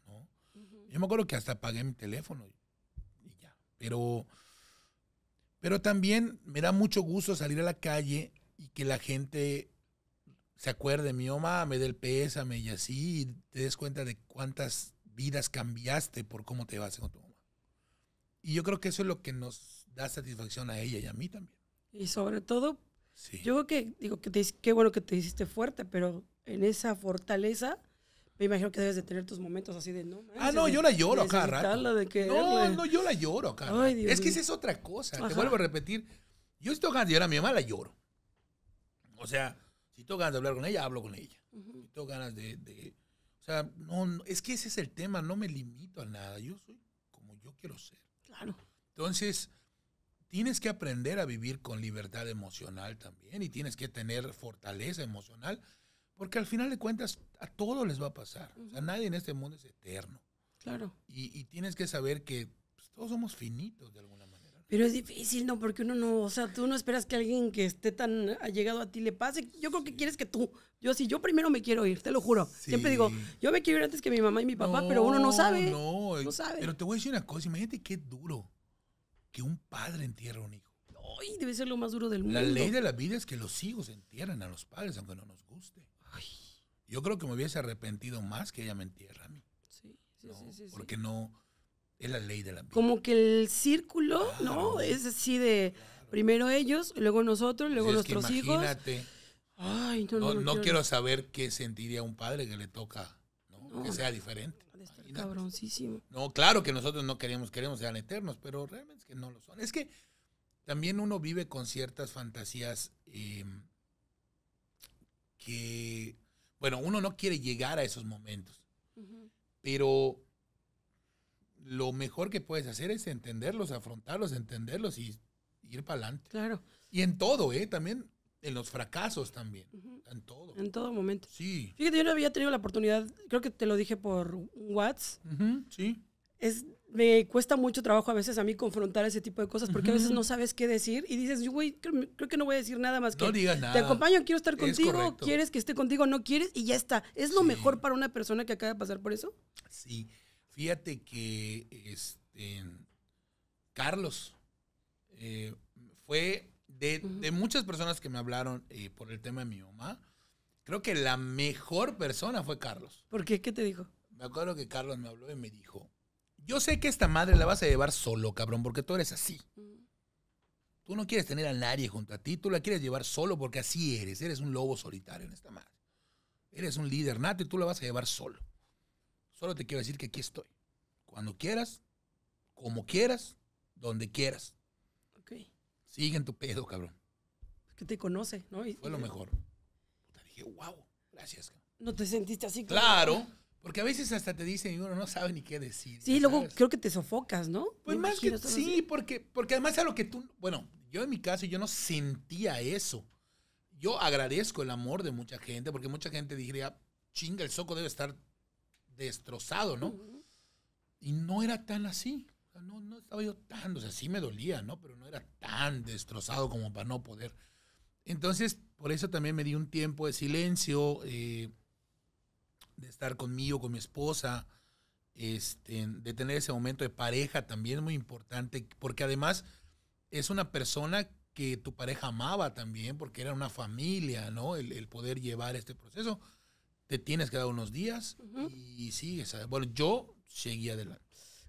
¿no? Yo me acuerdo que hasta apagué mi teléfono y, ya. Pero, pero también me da mucho gusto salir a la calle y que la gente se acuerde, mi oh, mamá me dé el pésame y así, te des cuenta de cuántas vidas cambiaste por cómo te vas con tu mamá. Y yo creo que eso es lo que nos da satisfacción a ella y a mí también. Y sobre todo, yo creo que, digo, que qué bueno que te hiciste fuerte, pero en esa fortaleza, me imagino que debes de tener tus momentos así de no. ah, no, yo la lloro acá, no, no, yo la lloro acá. es que esa es otra cosa. Te vuelvo a repetir. Yo si tengo ganas de llorar a mi mamá, la lloro. O sea, si tengo ganas de hablar con ella, hablo con ella. Si tengo ganas de, o sea, es que ese es el tema. No me limito a nada. Yo soy como yo quiero ser. Claro. Entonces, tienes que aprender a vivir con libertad emocional también y tienes que tener fortaleza emocional porque al final de cuentas a todo les va a pasar. O sea, nadie en este mundo es eterno. Claro. Y, tienes que saber que pues, todos somos finitos de alguna manera. Pero es difícil, ¿no? Porque uno no, o sea, tú no esperas que alguien que esté tan allegado a ti le pase. Yo creo que quieres que tú, yo sí, yo primero me quiero ir, te lo juro. Siempre digo, yo me quiero ir antes que mi mamá y mi papá, pero uno no sabe. No, no sabe. Pero te voy a decir una cosa, imagínate qué duro que un padre entierra a un hijo. Ay, debe ser lo más duro del mundo. La ley de la vida es que los hijos entierran a los padres, aunque no nos guste yo creo que me hubiese arrepentido más que ella me entierra a mí. Sí, sí, sí, Porque no, es la ley de la vida. Como que el círculo, ¿no? Es así de primero ellos, luego nosotros, luego pues nuestros hijos. imagínate, Ay, no, quiero... saber qué sentiría un padre que le toca, que sea diferente. No, claro que nosotros no queríamos, queremos sean eternos, pero realmente es que no lo son. Es que también uno vive con ciertas fantasías eh, que, bueno, uno no quiere llegar a esos momentos, pero lo mejor que puedes hacer es entenderlos, afrontarlos, entenderlos y, ir para adelante. Claro. Y en todo, ¿eh? También en los fracasos también, en todo. En todo momento. Sí. Fíjate, yo no había tenido la oportunidad, creo que te lo dije por Watts. Sí. Es me cuesta mucho trabajo a veces a mí confrontar ese tipo de cosas porque a veces no sabes qué decir y dices, güey, creo, que no voy a decir nada más que te acompaño, quiero estar contigo, quieres que esté contigo, no quieres y ya está. ¿Es lo mejor para una persona que acaba de pasar por eso? Sí, fíjate que este, Carlos eh, fue de, muchas personas que me hablaron eh, por el tema de mi mamá. Creo que la mejor persona fue Carlos. ¿Por qué? ¿Qué te dijo? Me acuerdo que Carlos me habló y me dijo, yo sé que esta madre la vas a llevar solo, cabrón, porque tú eres así. Mm. Tú no quieres tener a nadie junto a ti, tú la quieres llevar solo porque así eres. Eres un lobo solitario en esta madre. Eres un líder nato y tú la vas a llevar solo. Solo te quiero decir que aquí estoy. Cuando quieras, como quieras, donde quieras. Ok. Sigue en tu pedo, cabrón. Es que te conoce, ¿no? Fue lo mejor. Te dije, wow, gracias. ¿No te sentiste así? Claro. claro porque a veces hasta te dicen y uno no sabe ni qué decir. Sí, luego creo que te sofocas, ¿no? Pues más que sí, porque, porque además a lo que tú, bueno, yo en mi caso yo no sentía eso. Yo agradezco el amor de mucha gente, porque mucha gente diría, chinga, el soco debe estar destrozado, ¿no? Y no era tan así. no, no estaba yo tan, o sea, sí me dolía, ¿no? Pero no era tan destrozado como para no poder. Entonces, por eso también me di un tiempo de silencio. Eh, de estar conmigo, con mi esposa, este, de tener ese momento de pareja también es muy importante, porque además es una persona que tu pareja amaba también, porque era una familia, ¿no? El, poder llevar este proceso. Te tienes que dar unos días y sigues. Bueno, yo seguí adelante.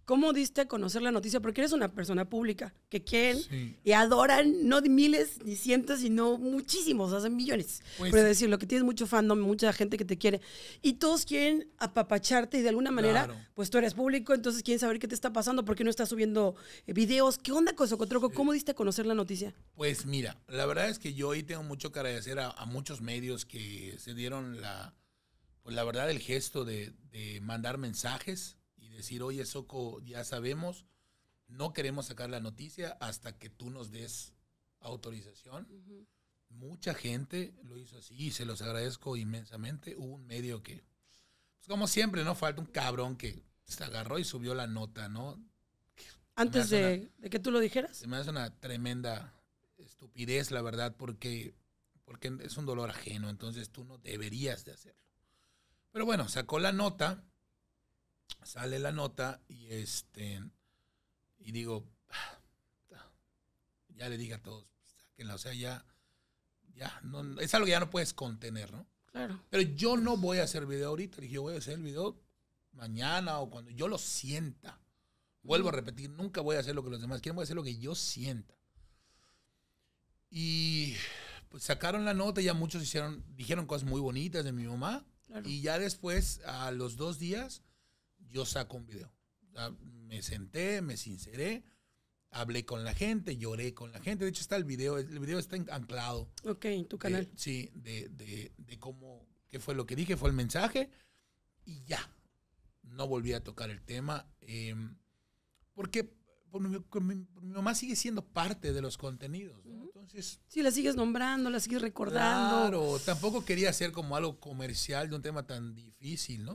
¿Cómo diste a conocer la noticia? Porque eres una persona pública que quieren y adoran, no miles ni cientos, sino muchísimos, hacen millones. Pero pues decir, lo que tienes mucho fandom, mucha gente que te quiere. Y todos quieren apapacharte y de alguna manera, pues tú eres público, entonces quieren saber qué te está pasando, por qué no estás subiendo eh, videos. ¿Qué onda con Socotroco? ¿Cómo diste a conocer la noticia? Pues mira, la verdad es que yo hoy tengo mucho que agradecer a, a muchos medios que se dieron la, pues, la verdad, el gesto de mandar mensajes decir, oye, Soco, ya sabemos, no queremos sacar la noticia hasta que tú nos des autorización. Mucha gente lo hizo así y se los agradezco inmensamente. Hubo un medio que, pues, como siempre, ¿no? Falta un cabrón que se agarró y subió la nota, ¿no? Antes de, que tú lo dijeras. Se me hace una tremenda estupidez, la verdad, porque, porque es un dolor ajeno, entonces tú no deberías de hacerlo. Pero bueno, sacó la nota sale la nota y este y digo, ya le dije a todos, saquenla pues, o sea, ya, ya, es algo que ya no puedes contener, ¿no? Claro. Pero yo no voy a hacer video ahorita, yo voy a hacer el video mañana o cuando yo lo sienta. Vuelvo a repetir, nunca voy a hacer lo que los demás quieren, voy a hacer lo que yo sienta. Y pues sacaron la nota, ya muchos hicieron, dijeron cosas muy bonitas de mi mamá. Y ya después, a los dos días, yo saco un video. Me senté, me sinceré, hablé con la gente, lloré con la gente. De hecho, está el video, el video está anclado. Ok, en tu eh, canal. sí, de, de, de, cómo, qué fue lo que dije, fue el mensaje. Y ya, no volví a tocar el tema. Em, porque mi, mamá sigue siendo parte de los contenidos. Entonces, sí, la sigues nombrando, la sigues recordando. Claro, tampoco quería hacer como algo comercial de un tema tan difícil, ¿no?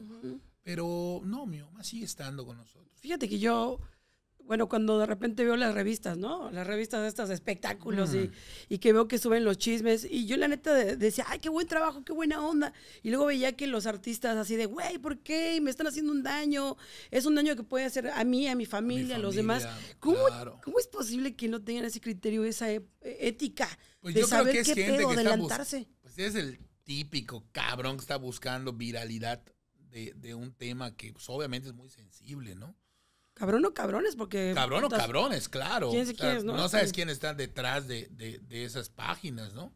Pero no, mi mamá sigue estando con nosotros. Fíjate que yo, bueno, cuando de repente veo las revistas, ¿no? Las revistas de estos espectáculos y, mm. que veo que suben los chismes. Y yo la neta decía, ay, qué buen trabajo, qué buena onda. Y luego veía que los artistas así de, güey, ¿por qué? Me están haciendo un daño. Es un daño que puede hacer a mí, a mi familia, a, los demás. ¿Cómo, es posible que no tengan ese criterio, esa e, ética pues de saber que es qué gente adelantarse? Pues es el típico cabrón que está buscando viralidad de, un tema que pues, obviamente es muy sensible, ¿no? Cabrón o cabrones, porque... Cabrón o cabrones, claro. ¿no? sabes quién está detrás de, esas páginas, ¿no?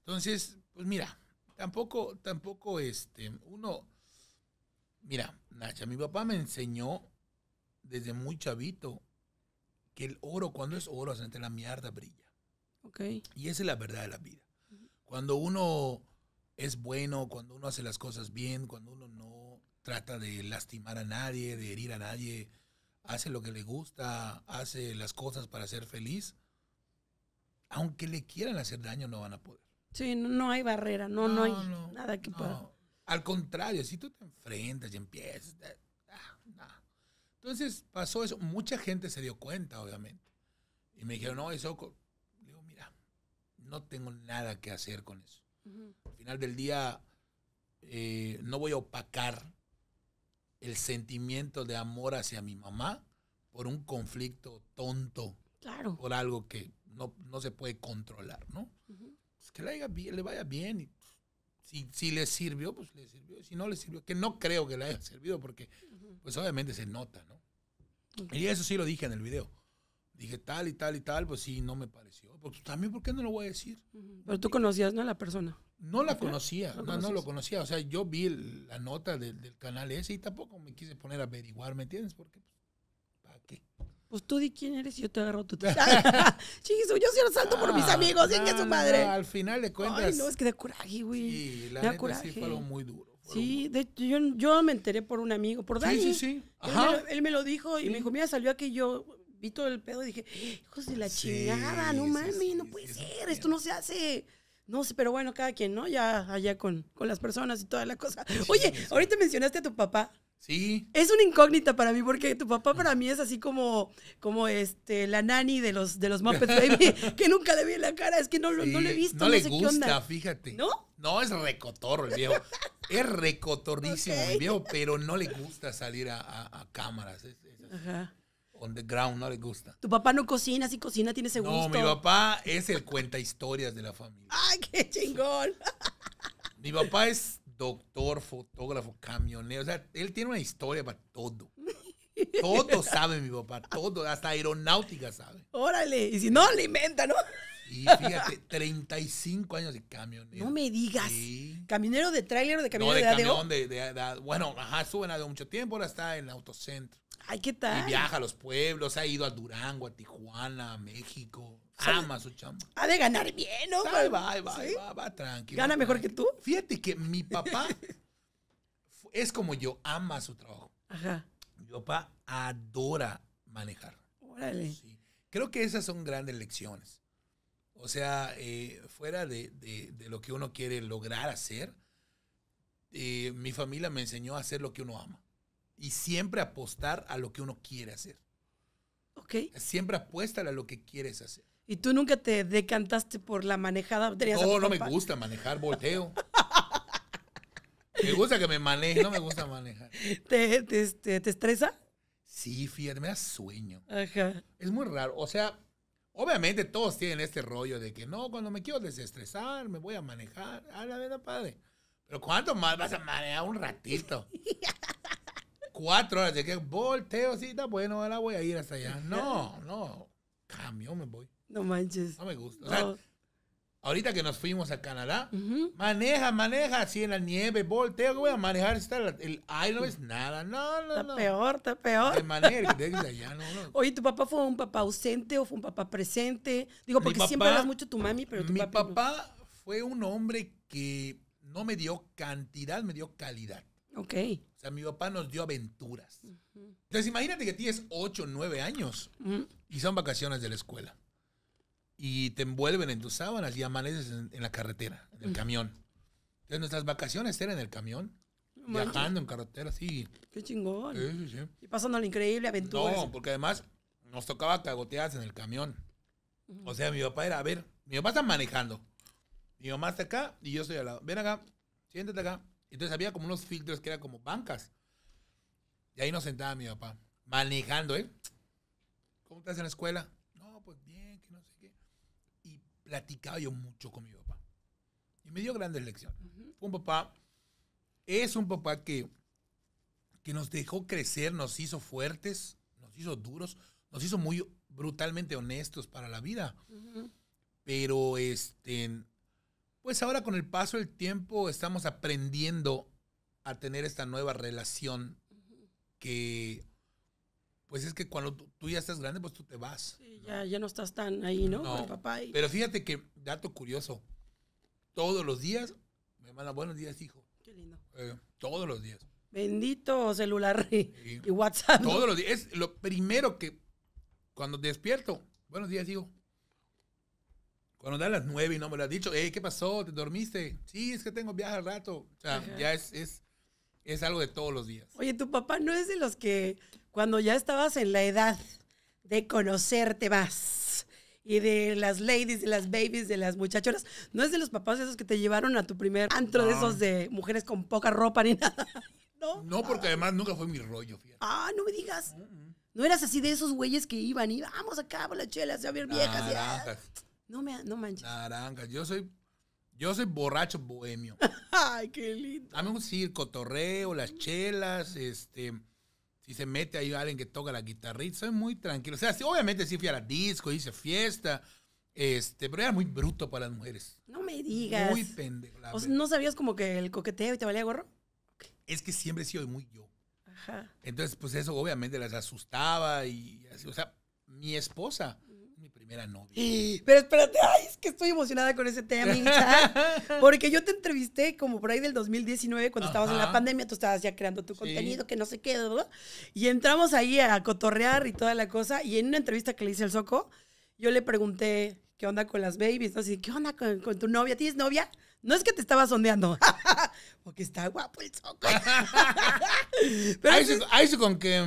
Entonces, pues mira, tampoco, tampoco, este, uno... Mira, Nacha, mi papá me enseñó desde muy chavito que el oro, cuando es oro, entre la mierda brilla. Ok. Y esa es la verdad de la vida. Cuando uno es bueno, cuando uno hace las cosas bien, cuando uno trata de lastimar a nadie, de herir a nadie, hace lo que le gusta, hace las cosas para ser feliz, aunque le quieran hacer daño, no van a poder. Sí, no, hay barrera, no, no, hay nada que pueda. Al contrario, si tú te enfrentas y empiezas. Ah, Entonces pasó eso. Mucha gente se dio cuenta, obviamente. Y me dijeron, no, eso. Digo, mira, no tengo nada que hacer con eso. Al final del día, eh, no voy a opacar el sentimiento de amor hacia mi mamá por un conflicto tonto. Claro. Por algo que no, se puede controlar, ¿no? Pues que le, bien, le, vaya bien. Y, pues, si, le sirvió, pues le sirvió. Si no le sirvió, que no creo que le haya servido porque, pues obviamente se nota, ¿no? Y eso sí lo dije en el video. Dije tal y tal y tal, pues sí, no me pareció. Pues también, ¿por qué no lo voy a decir? Pero tú conocías, ¿no? A la persona. No la conocía, no, no, lo conocía. O sea, yo vi la nota del, del, canal ese y tampoco me quise poner a averiguar, ¿me entiendes? Porque, pues, ¿para qué? Pues tú di quién eres y yo te agarro tu tía. Chiso, yo soy lo salto por mis ah, amigos, sin no, su madre. al final de cuentas. Ay, no, es que de coraje, güey. Sí, la da coraje. sí muy duro. Sí, de hecho, yo, yo, me enteré por un amigo, por Dani. Sí, sí, sí. Ajá. Él, me lo, dijo y me dijo, mira, salió aquí yo vi todo el pedo y dije, eh, hijos de la chingada, no mames, no puede ser, esto no se hace. No sé, pero bueno, cada quien, ¿no? Ya allá con, las personas y toda la cosa. Oye, ahorita mencionaste a tu papá. Sí. Es una incógnita para mí porque tu papá para mí es así como, como este, la nani de los, de los Muppets Baby, que nunca le vi en la cara, es que no, no le he visto. No, no le gusta, fíjate. ¿No? No, es recotor, el viejo. es recotorrísimo el viejo, pero no le gusta salir a, cámaras. Ajá on the ground, no le gusta. Tu papá no cocina, si cocina tiene ese gusto. No, mi papá es el cuenta historias de la familia. ¡Ay, qué chingón! Mi papá es doctor, fotógrafo, camionero. O sea, él tiene una historia para todo. Todo sabe mi papá, todo, hasta aeronáutica sabe. Órale, y si no, le inventa, ¿no? Y fíjate, 35 años de camionero. No me digas. Camionero de tráiler, de camionero no, de, camión, de, edad. Bueno, ajá, suben hace mucho tiempo, ahora está en el autocentro. Ay, Y viaja a los pueblos, ha ido a Durango, a Tijuana, a México. Ama su chamba. Ha de ganar bien, ¿no? va, va, va, va, tranquilo. ¿Gana mejor que tú? Fíjate que mi papá es como yo, ama su trabajo. Ajá. Mi papá adora manejar. Órale. Creo que esas son grandes lecciones. O sea, eh, fuera de, lo que uno quiere lograr hacer, eh, mi familia me enseñó a hacer lo que uno ama y siempre apostar a lo que uno quiere hacer. Ok. Siempre apuesta a lo que quieres hacer. ¿Y tú nunca te decantaste por la manejada? No, no me gusta manejar, volteo. me gusta que me maneje, no me gusta manejar. Este, ¿Te, estresa? Sí, fíjate, me da sueño. Ajá. Es muy raro. O sea, obviamente todos tienen este rollo de que no, cuando me quiero desestresar, me voy a manejar. A la verdad, padre. Pero ¿cuánto más vas a manejar un ratito? cuatro horas. De que volteo, sí, está bueno, ahora voy a ir hasta allá. No, no. Cambio, me voy. No manches. No me gusta. O sea, ahorita que nos fuimos a Canadá, maneja, maneja, así en la nieve, volteo, voy a manejar. Está el, no es nada. No, no, está peor, está peor. De manera que allá, no, Oye, ¿tu papá fue un papá ausente o fue un papá presente? Digo, porque siempre hablas mucho tu mami, pero tu mi papá. Mi papá fue un hombre que no me dio cantidad, me dio calidad. Ok. O sea, mi papá nos dio aventuras. Entonces, imagínate que tienes 8, 9 años y son vacaciones de la escuela. Y te envuelven en tus sábanas y amaneces en, la carretera, en el camión. Entonces, nuestras vacaciones eran en el camión. Viajando en carretera, así. Qué chingón. Sí, sí, Y pasando la increíble aventura. No, porque además nos tocaba cagoteadas en el camión. O sea, mi papá era, a ver, mi papá está manejando. Mi mamá está acá y yo estoy al lado. Ven acá, siéntate acá. Entonces había como unos filtros que eran como bancas. Y ahí nos sentaba mi papá, manejando, ¿eh? ¿Cómo estás en la escuela? No, pues bien, que no sé qué. Y platicaba yo mucho con mi papá. Y me dio grandes lecciones. Fue Un papá, es un papá que, que nos dejó crecer, nos hizo fuertes, nos hizo duros, nos hizo muy brutalmente honestos para la vida. Pero este pues ahora con el paso del tiempo estamos aprendiendo a tener esta nueva relación que pues es que cuando tú, ya estás grande, pues tú te vas. Sí, ya, ya no estás tan ahí, ¿no? Con el papá. Pero fíjate que, dato curioso, todos los días me manda buenos días, hijo. Qué lindo. Eh, todos los días. Bendito celular y, WhatsApp. Todos los días. Es lo primero que, cuando despierto, buenos días, hijo. Cuando dan las nueve y no me lo has dicho, ¿qué pasó? ¿Te dormiste? Sí, es que tengo viaje al rato. O sea, ya es, es, algo de todos los días. Oye, tu papá no es de los que cuando ya estabas en la edad de conocerte vas y de las ladies, de las babies, de las muchachoras. ¿No es de los papás esos que te llevaron a tu primer antro de esos de mujeres con poca ropa ni nada? No. No, porque además nunca fue mi rollo, fíjate. Ah, no me digas. Mm, mm. No eras así de esos güeyes que iban y vamos acá por las chelas a ver viejas. No, me, manches. Naranja, yo soy, yo soy borracho bohemio. Ay, qué lindo. A mí un circo, torreo, las chelas, este, si se mete ahí alguien que toca la guitarrita, soy muy tranquilo. O sea, obviamente sí fui a la disco, hice fiesta, este, pero era muy bruto para las mujeres. No me digas. Muy pendejo. ¿No sabías como que el coqueteo y te valía gorro? Es que siempre he sido muy yo. Ajá. Entonces, pues eso obviamente las asustaba y así. O sea, mi esposa primera novia. pero espérate, ay, es que estoy emocionada con ese tema, Porque yo te entrevisté como por ahí del 2019, cuando estabas en la pandemia, tú estabas ya creando tu contenido, que no sé qué, ¿verdad? Y entramos ahí a cotorrear y toda la cosa. Y en una entrevista que le hice al Soco, yo le pregunté qué onda con las babies. Así, ¿qué onda con, tu novia? ¿Tienes novia? No es que te estaba sondeando, porque está guapo el soco. Pero eso, con que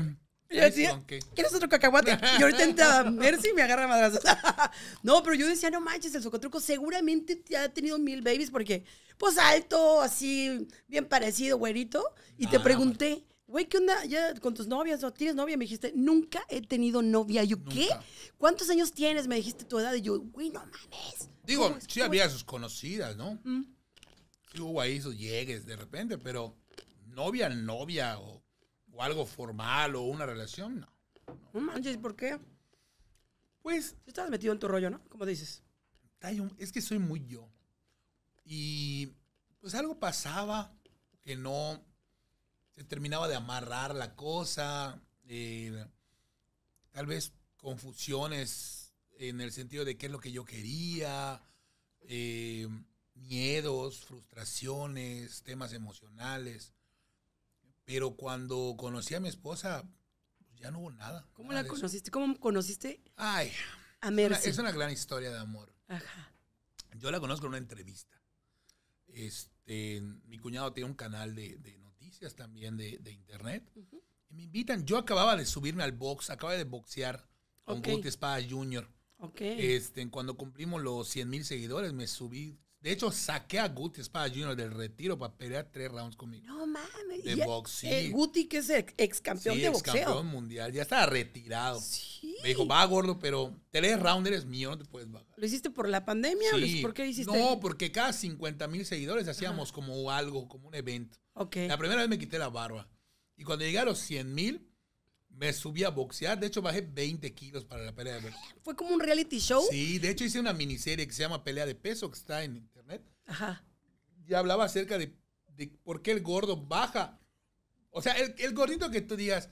yo ¿quieres otro cacahuate? Y ahorita entra Mercy y me agarra madrazos. no, pero yo decía, no manches, el socotruco seguramente ya ha tenido mil babies porque, pues alto, así, bien parecido, güerito. Y te pregunté, pues. güey, ¿qué onda ya con tus novias o tienes novia? Me dijiste, nunca he tenido novia. ¿Yo qué? ¿Cuántos años tienes? Me dijiste tu edad. Y yo, güey, no mames. Digo, sí había sus conocidas, ¿no? Mm. hubo sus llegues de repente, pero novia, novia o algo formal o una relación, no. No manches, ¿por qué? Pues. Tú estabas metido en tu rollo, ¿no? Como dices. Es que soy muy yo. Y pues algo pasaba que no se terminaba de amarrar la cosa. Eh, tal vez confusiones en el sentido de qué es lo que yo quería. Eh, miedos, frustraciones, temas emocionales. Pero cuando conocí a mi esposa, pues, ya no hubo nada. ¿Cómo la conociste? ¿Cómo conociste? Ay, a Mercy. Es, una, gran historia de amor. Ajá. Yo la conozco en una entrevista. Este, mi cuñado tiene un canal de, noticias también de, internet. me invitan. Yo acababa de subirme al box, acababa de boxear con okay. Espada Junior. Okay. Este, cuando cumplimos los 100 mil seguidores, me subí de hecho, saqué a Guti Espada Junior del retiro para pelear tres rounds conmigo. No mames. De boxeo. El eh, Guti, que es ex, campeón de ex campeón mundial. Ya estaba retirado. Sí. Me dijo, va, gordo, pero tres rounds eres mío, no te puedes bajar. ¿Lo hiciste por la pandemia o por qué hiciste? No, porque cada 50 mil seguidores hacíamos como algo, como un evento. Ok. La primera vez me quité la barba. Y cuando llegué a los 100 mil, me subí a boxear, de hecho bajé 20 kilos para la pelea de peso. ¿Fue como un reality show? Sí, de hecho hice una miniserie que se llama Pelea de Peso, que está en internet. Ajá. Y hablaba acerca de, de por qué el gordo baja. O sea, el, el, gordito que tú digas,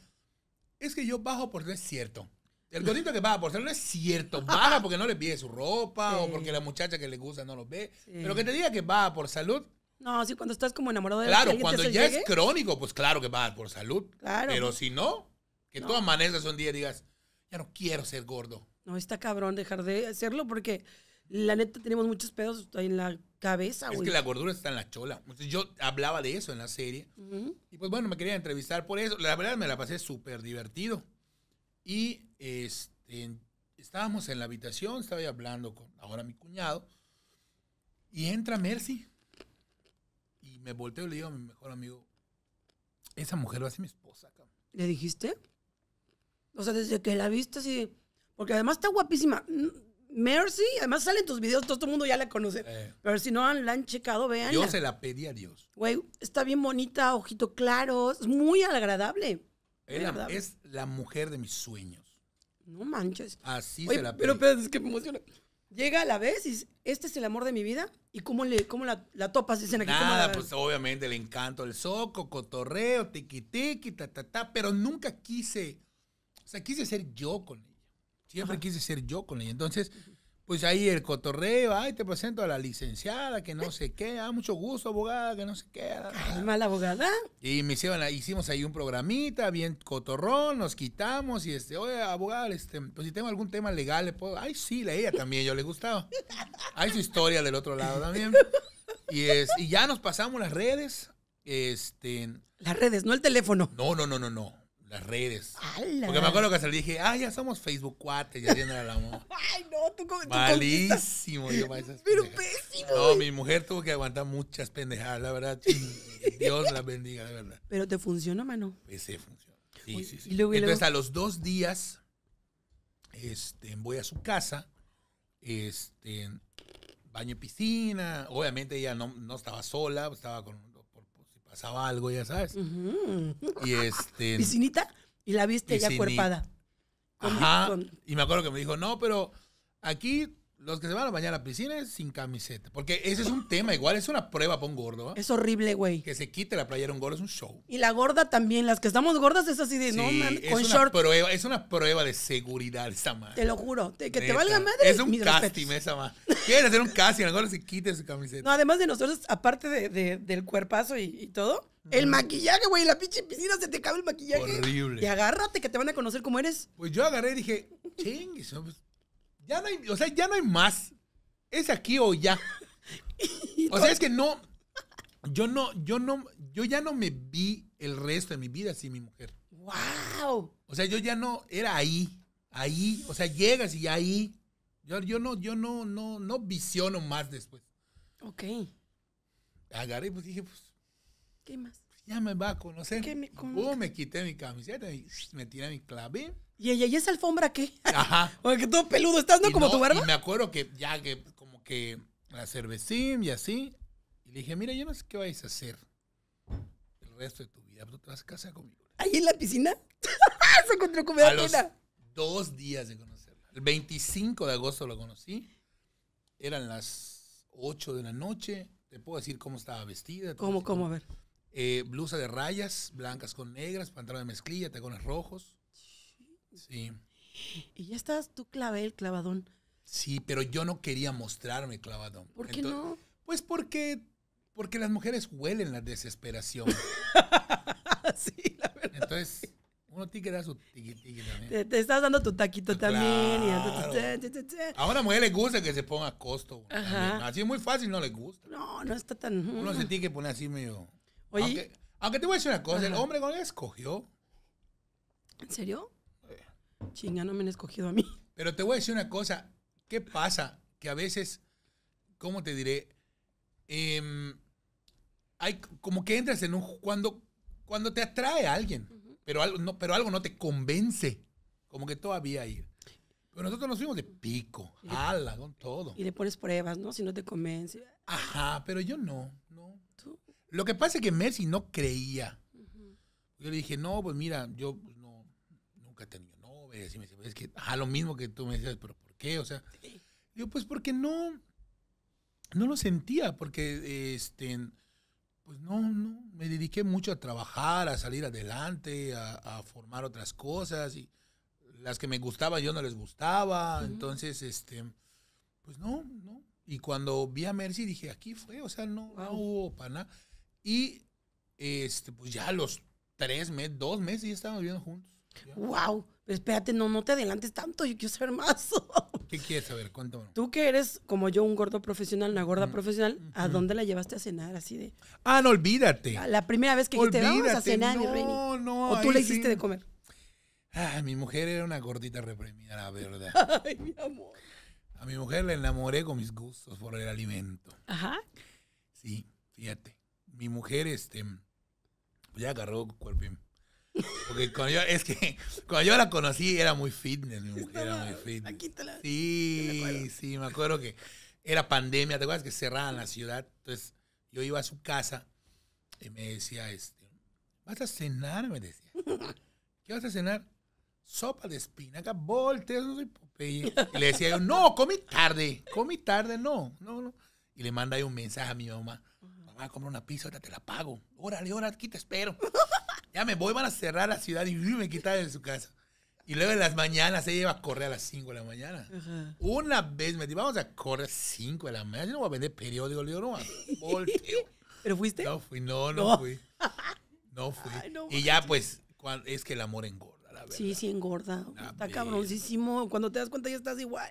es que yo bajo porque no es cierto. El gordito que baja por ser no es cierto. Baja porque no le pide su ropa o porque la muchacha que le gusta no lo ve. Pero que te diga que baja por salud, no, sí, cuando estás como enamorado de Claro, cuando ya es crónico, pues claro que baja por salud. Claro. Pero si no. Que no. tú amanezcas un día digas, ya no quiero ser gordo. No, está cabrón dejar de hacerlo porque la neta tenemos muchos pedos en la cabeza, güey. Es que la gordura está en la chola. Yo hablaba de eso en la serie. Y pues bueno, me quería entrevistar por eso. La verdad me la pasé súper divertido. Y este, estábamos en la habitación, estaba hablando con ahora mi cuñado. Y entra Mercy. Y me volteo y le digo a mi mejor amigo, esa mujer va a ser mi esposa, ¿Le dijiste? O sea, desde que la viste así. Porque además está guapísima. Mm, Mercy, además salen tus videos, todo el mundo ya la conoce. Eh. Pero si no la han checado, vean. Yo se la pedí a Dios. Güey, está bien bonita, ojito claro, es muy agradable. es la mujer de mis sueños. No manches. Así se la pedí. Pero, pero es que me emociona. Llega a la vez y dice, este es el amor de mi vida. ¿Y cómo, le, cómo la, la topas? Dicen aquí. Nada, pues obviamente le encanto, el soco, cotorreo, tiqui tiqui, ta, ta, ta. Pero nunca quise sea, quise ser yo con ella. Siempre quise ser yo con ella. Entonces, pues ahí el cotorreo, ay, te presento a la licenciada, que no sé qué, ah, mucho gusto, abogada, que no sé qué. Ah". Mala abogada. Y me hicieron, hicimos ahí un programita, bien cotorrón, nos quitamos y este, oye, abogada, este, pues si tengo algún tema legal, le puedo, ay, sí, la ella también, yo le gustaba. Hay su historia del otro lado también. Y, es, y ya nos pasamos las redes, este... Las redes, no el teléfono. No, no, no, no, no las redes. Porque me acuerdo que se le dije, ah, ya somos Facebook cuates, ya tienen el amor. Ay, no, tú, tú Malísimo, yo para Pero pésimo. No, mi mujer tuvo que aguantar muchas pendejadas, la verdad. Dios la bendiga, la verdad. Pero te funcionó, mano. Pues sí, Sí, sí, sí. Entonces, a los dos días, este, voy a su casa, este, baño y piscina. Obviamente ella no, no estaba sola, estaba con pasaba algo, ya sabes. Y este. Y la viste ya cuerpada. Ajá. Y me acuerdo que me dijo, no, pero aquí los que se van a bañar a la piscina es sin camiseta. Porque ese es un tema, igual es una prueba para un gordo. ¿eh? Es horrible, güey. Que se quite la playera un gordo es un show. Y la gorda también, las que estamos gordas es así de, no, con es una Prueba, es una prueba de seguridad esa madre. Te lo juro, que te valga madre. Es un casting esa madre. Quieren hacer un casting, el gordo se quite su camiseta. No, además de nosotros, aparte del cuerpazo y, todo, el maquillaje, güey, la pinche piscina se te cabe el maquillaje. Horrible. Y agárrate que te van a conocer como eres. Pues yo agarré y dije, ching, pues ya no hay, o sea, ya no hay más. Es aquí o ya. O sea, es que no. Yo no, yo no, yo ya no me vi el resto de mi vida sin mi mujer. ¡Wow! O sea, yo ya no, era ahí, ahí. O sea, llegas y ahí. Yo, no, yo no, no, no visiono más después. Ok. Agarré y pues dije, pues. ¿Qué más? Ya me va a conocer. me, me quité mi camiseta y me tiré mi clave. ¿Y, y, esa alfombra qué? Ajá. que todo peludo estás, ¿no? como tu barba. Y me acuerdo que ya como que la cervecín y así. Y le dije, mira, yo no sé qué vais a hacer el resto de tu vida, pero te vas a casa conmigo. ¿Ahí en la piscina? Se encontró con a dos días de conocerla. El 25 de agosto la conocí. Eran las 8 de la noche. Te puedo decir cómo estaba vestida. ¿Cómo, cómo? A ver. Eh, blusa de rayas blancas con negras, pantalón de mezclilla, tacones rojos. Sí. Y ya estás tú clavé el clavadón. Sí, pero yo no quería mostrarme clavadón. ¿Por qué no? Pues porque, porque las mujeres huelen la desesperación. sí, la verdad. Entonces, uno tiene que dar su tiqui también. Te, estás dando tu taquito ah, claro. también. A una mujer le gusta que se ponga a costo. Así es muy fácil, no le gusta. No, no está tan. Mm. Uno se tiene que poner así medio. Oye. Aunque, te voy a decir una cosa, el hombre con él escogió. ¿En serio? chinga, no me han escogido a mí. Pero te voy a decir una cosa, ¿qué pasa? Que a veces, ¿cómo te diré? Em, hay, como que entras en un... Cuando, cuando te atrae a alguien, pero, algo no, pero algo no te convence, como que todavía ir. Pero nosotros nos fuimos de pico, ala, con todo. Y le pones pruebas, ¿no? Si no te convence. Ajá, pero yo no, no. Lo que pasa es que Messi no creía. Yo le dije, no, pues mira, yo pues, no, nunca he tenido y dice, es que, ajá, lo mismo que tú me decías, pero ¿por qué? O sea, yo pues porque no, no lo sentía, porque, este, pues no, no, me dediqué mucho a trabajar, a salir adelante, a, formar otras cosas, y las que me gustaban yo no les gustaba, entonces, este, pues no, no. Y cuando vi a Mercy dije, aquí fue, o sea, no, no hubo para nada. Y, este, pues ya los tres meses, dos meses ya estábamos viviendo juntos wow, espérate, no, no te adelantes tanto, yo quiero saber más. ¿Qué quieres saber? Cuéntame. Tú que eres como yo, un gordo profesional, una gorda mm. profesional, ¿a dónde la llevaste a cenar así de? Ah, no, olvídate. La primera vez que te vamos a cenar, no, No, O tú le hiciste de comer. Ah, mi mujer era una gordita reprimida, la verdad. Ay, mi amor. A mi mujer la enamoré con mis gustos por el alimento. Ajá. Sí, fíjate. Mi mujer, este, ya agarró cuerpo. Porque cuando yo, es que cuando yo la conocí era muy fitness, mi mujer era muy fitness. Aquí la, sí, sí, me acuerdo que era pandemia, ¿te acuerdas que cerraban la ciudad? Entonces yo iba a su casa y me decía, este, ¿vas a cenar? Me decía. ¿Qué vas a cenar? Sopa de espinaca, volte no soy Y le decía no, comí tarde, comí tarde, no, no, no. Y le manda ahí un mensaje a mi mamá, mamá, compra una pizza, ahora te la pago. Órale, órale, aquí te espero. Ya me voy, van a cerrar la ciudad y me quitan de su casa. Y luego en las mañanas ella iba a correr a las 5 de la mañana. Una vez me dijo, vamos a correr a 5 de la mañana. Yo no voy a vender periódico. Le digo, no, volteo. ¿Pero fuiste? No fui, no, no, fui. No fui. y ya pues, es que el amor engorda, la verdad. Sí, sí engorda. está cabrosísimo. Cuando te das cuenta ya estás igual.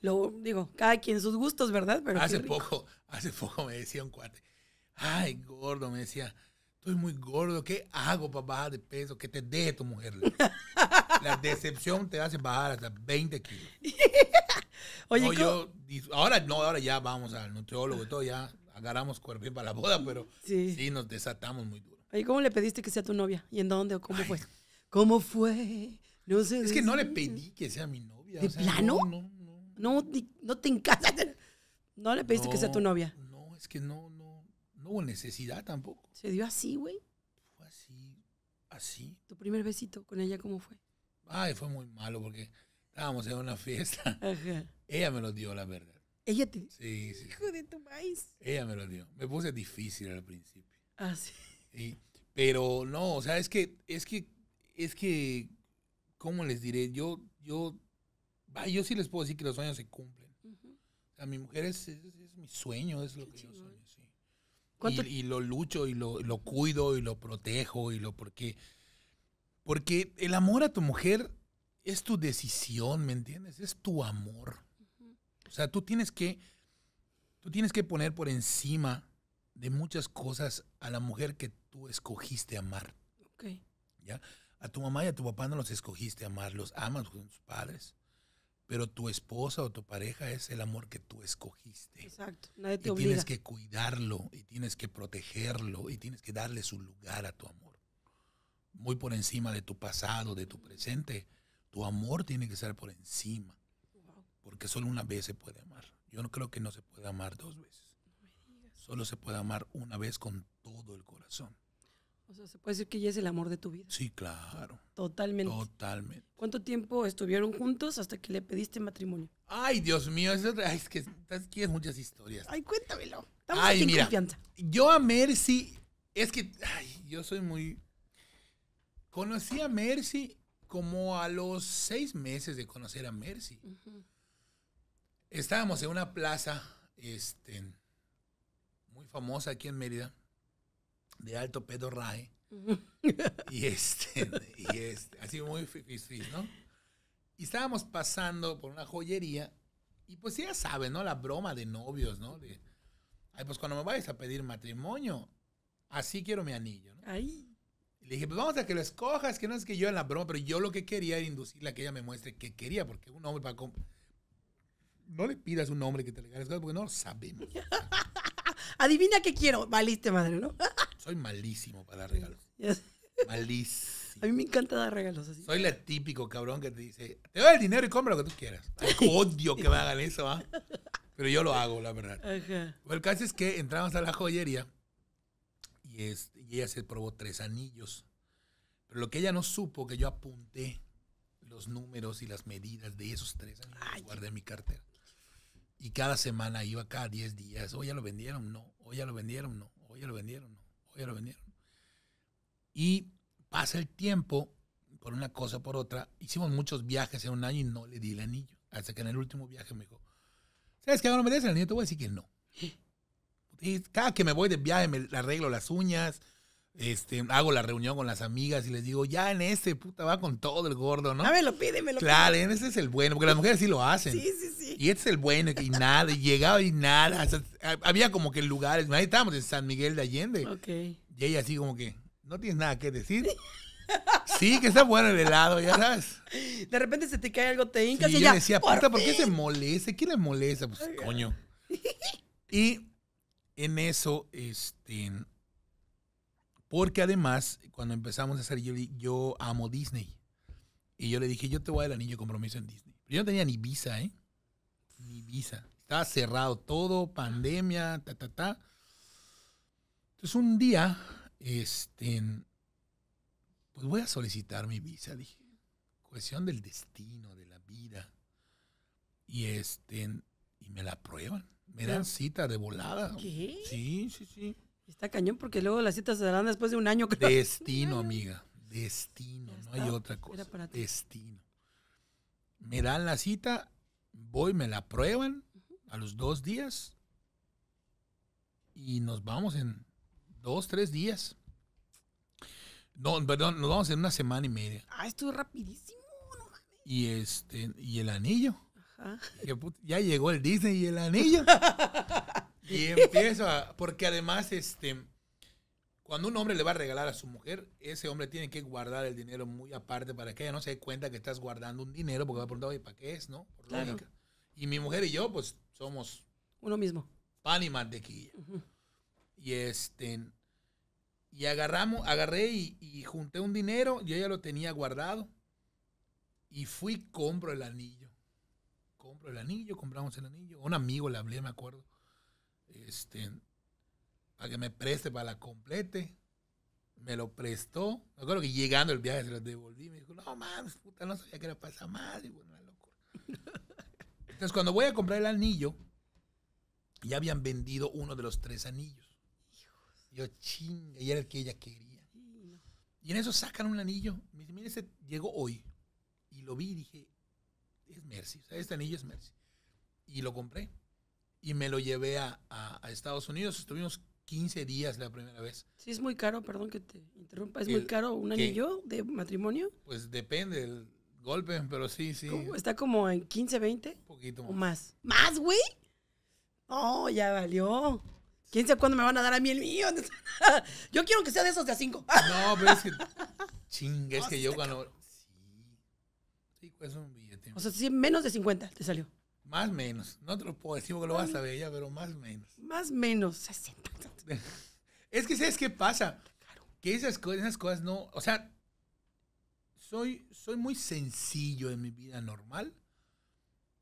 Luego, digo, cada quien sus gustos, ¿verdad? Pero hace poco, hace poco me decía un cuate, ay, gordo, me decía, estoy muy gordo, ¿qué hago para bajar de peso? Que te deje tu mujer. La decepción te hace bajar hasta 20 kilos. Oye, ahora no, ahora ya vamos al nutriólogo y todo, ya agarramos cuerpo para la boda, pero sí. nos desatamos muy duro. ¿Y ¿cómo le pediste que sea tu novia? ¿Y en dónde o cómo fue? ¿Cómo fue? Es que no le pedí que sea mi novia. ¿De plano? No, no, no. te encanta. No le pediste que sea tu novia. No, es que no, hubo necesidad tampoco. ¿Se dio así, güey? Fue así, así. ¿Tu primer besito con ella cómo fue? Ay, fue muy malo porque estábamos en una fiesta. Ella me lo dio, la verdad. Ella te sí, Hijo de tu maíz. Ella me lo dio. Me puse difícil al principio. Ah, sí. Pero no, o sea, es que, es que, es que, ¿cómo les diré? Yo, yo, yo sí les puedo decir que los sueños se cumplen. A mi mujer es, es, mi sueño, es lo que yo sueño, sí. Y, lo lucho y lo, cuido y lo protejo y lo porque porque el amor a tu mujer es tu decisión, ¿me entiendes? Es tu amor. O sea, tú tienes que tú tienes que poner por encima de muchas cosas a la mujer que tú escogiste amar. ¿Ya? A tu mamá y a tu papá no los escogiste amar, los amas con tus padres pero tu esposa o tu pareja es el amor que tú escogiste. Exacto, y Tienes que cuidarlo y tienes que protegerlo y tienes que darle su lugar a tu amor. Muy por encima de tu pasado, de tu presente. Tu amor tiene que ser por encima. Porque solo una vez se puede amar. Yo no creo que no se pueda amar dos veces. Solo se puede amar una vez con todo el corazón. O sea, se puede decir que ella es el amor de tu vida. Sí, claro. Totalmente. Totalmente. ¿Cuánto tiempo estuvieron juntos hasta que le pediste matrimonio? Ay, Dios mío, es, que tienes muchas historias. Ay, cuéntamelo. Estamos ay, mira, confianza. Yo a Mercy, es que ay, yo soy muy... Conocí a Mercy como a los seis meses de conocer a Mercy. Estábamos en una plaza este, muy famosa aquí en Mérida de alto pedorraje. y este, y este, así muy difícil, ¿no? Y estábamos pasando por una joyería y pues ya sabe ¿no? La broma de novios, ¿no? De, ay, pues cuando me vayas a pedir matrimonio, así quiero mi anillo, ¿no? ahí le dije, pues vamos a que lo escojas, que no es que yo en la broma, pero yo lo que quería era inducirla a que ella me muestre que quería, porque un hombre para... No le pidas un hombre que te regale cosas porque no lo sabemos. Adivina qué quiero, valiste madre, ¿no? Soy malísimo para dar regalos. Malísimo. A mí me encanta dar regalos así. Soy el típico cabrón que te dice, te doy el dinero y compra lo que tú quieras. Ay, odio que me hagan eso, ¿ah? Pero yo lo hago, la verdad. El caso es que entramos a la joyería y, ella se probó tres anillos. Pero lo que ella no supo, que yo apunté los números y las medidas de esos tres anillos, Ay. guardé mi cartera. Y cada semana iba acá, 10 días, hoy ya lo vendieron, no, hoy ya lo vendieron, no, hoy ya lo vendieron, no. Oh, y pasa el tiempo, por una cosa, por otra, hicimos muchos viajes en un año y no le di el anillo. Hasta que en el último viaje me dijo, ¿sabes que Ahora me des el anillo, te voy a decir que no. cada que me voy de viaje me arreglo las uñas, este, hago la reunión con las amigas y les digo, ya en ese, puta, va con todo el gordo, ¿no? Ah, lo pide, me lo Claro, en ese es el bueno, porque las mujeres sí lo hacen. Sí, sí, sí. Y este es el bueno, y nada, y llegaba y nada. había como que lugares, ahí estábamos en San Miguel de Allende. Ok. Y ella así como que, no tienes nada que decir. Sí, que está bueno el helado, ya sabes. De repente se te cae algo, te hincas y yo decía, puta, ¿por qué se molesta? ¿Quién le molesta? Pues, coño. Y en eso, este porque además, cuando empezamos a hacer, yo, amo Disney. Y yo le dije, yo te voy a dar el anillo de compromiso en Disney. Pero yo no tenía ni visa, ¿eh? Ni visa. Estaba cerrado todo, pandemia, ta, ta, ta. Entonces un día, este, pues voy a solicitar mi visa, dije. Cuestión del destino, de la vida. Y este, y me la aprueban. Me dan cita de volada. ¿Qué? Sí, sí, sí. Está cañón porque luego las citas se darán después de un año. Destino, amiga. Destino. No hay otra cosa. Destino. Me dan la cita, voy, me la prueban a los dos días y nos vamos en dos, tres días. No, perdón, nos vamos en una semana y media. Ah, es rapidísimo. y este, y el anillo. Ajá. Ya llegó el Disney y el anillo. Y empiezo a, porque además, este, cuando un hombre le va a regalar a su mujer, ese hombre tiene que guardar el dinero muy aparte para que ella no se dé cuenta que estás guardando un dinero, porque va a preguntar, oye, ¿para qué es, no? Y mi mujer y yo, pues, somos... Uno mismo. Pan y mantequilla. Y este... Y agarramos, agarré y, junté un dinero, yo ya lo tenía guardado. Y fui, compro el anillo. Compro el anillo, compramos el anillo. Un amigo le hablé, me acuerdo este, para que me preste para la complete. Me lo prestó. Me acuerdo que llegando el viaje se lo devolví. Me dijo, no mames, puta, no sabía que era para esa madre. Bueno, Entonces, cuando voy a comprar el anillo, ya habían vendido uno de los tres anillos. Yo, chinga, y era el que ella quería. Y en eso sacan un anillo. Me mire, ese llegó hoy. Y lo vi y dije, es Mercy. este anillo es Mercy. Y lo compré y me lo llevé a, Estados Unidos. Estuvimos 15 días la primera vez. Sí, es muy caro, perdón que te interrumpa. ¿Es muy caro un anillo de matrimonio? Pues depende del golpe, pero sí, sí. ¿Está como en 15, 20? Un poquito más. más? ¿Más, güey? Oh, ya valió. ¿Quién sabe cuándo me van a dar a mí el mío? yo quiero que sea de esos de a cinco. no, pero es que... Chingue, es que yo cuando... Sí. Sí, es un billete. O sea, sí, menos de 50 te salió. Más o menos. No te lo puedo decir porque lo vas a ver ya, pero más o menos. Más o menos, es que, ¿sabes qué pasa? Que esas cosas, no. O sea, soy, soy muy sencillo en mi vida normal.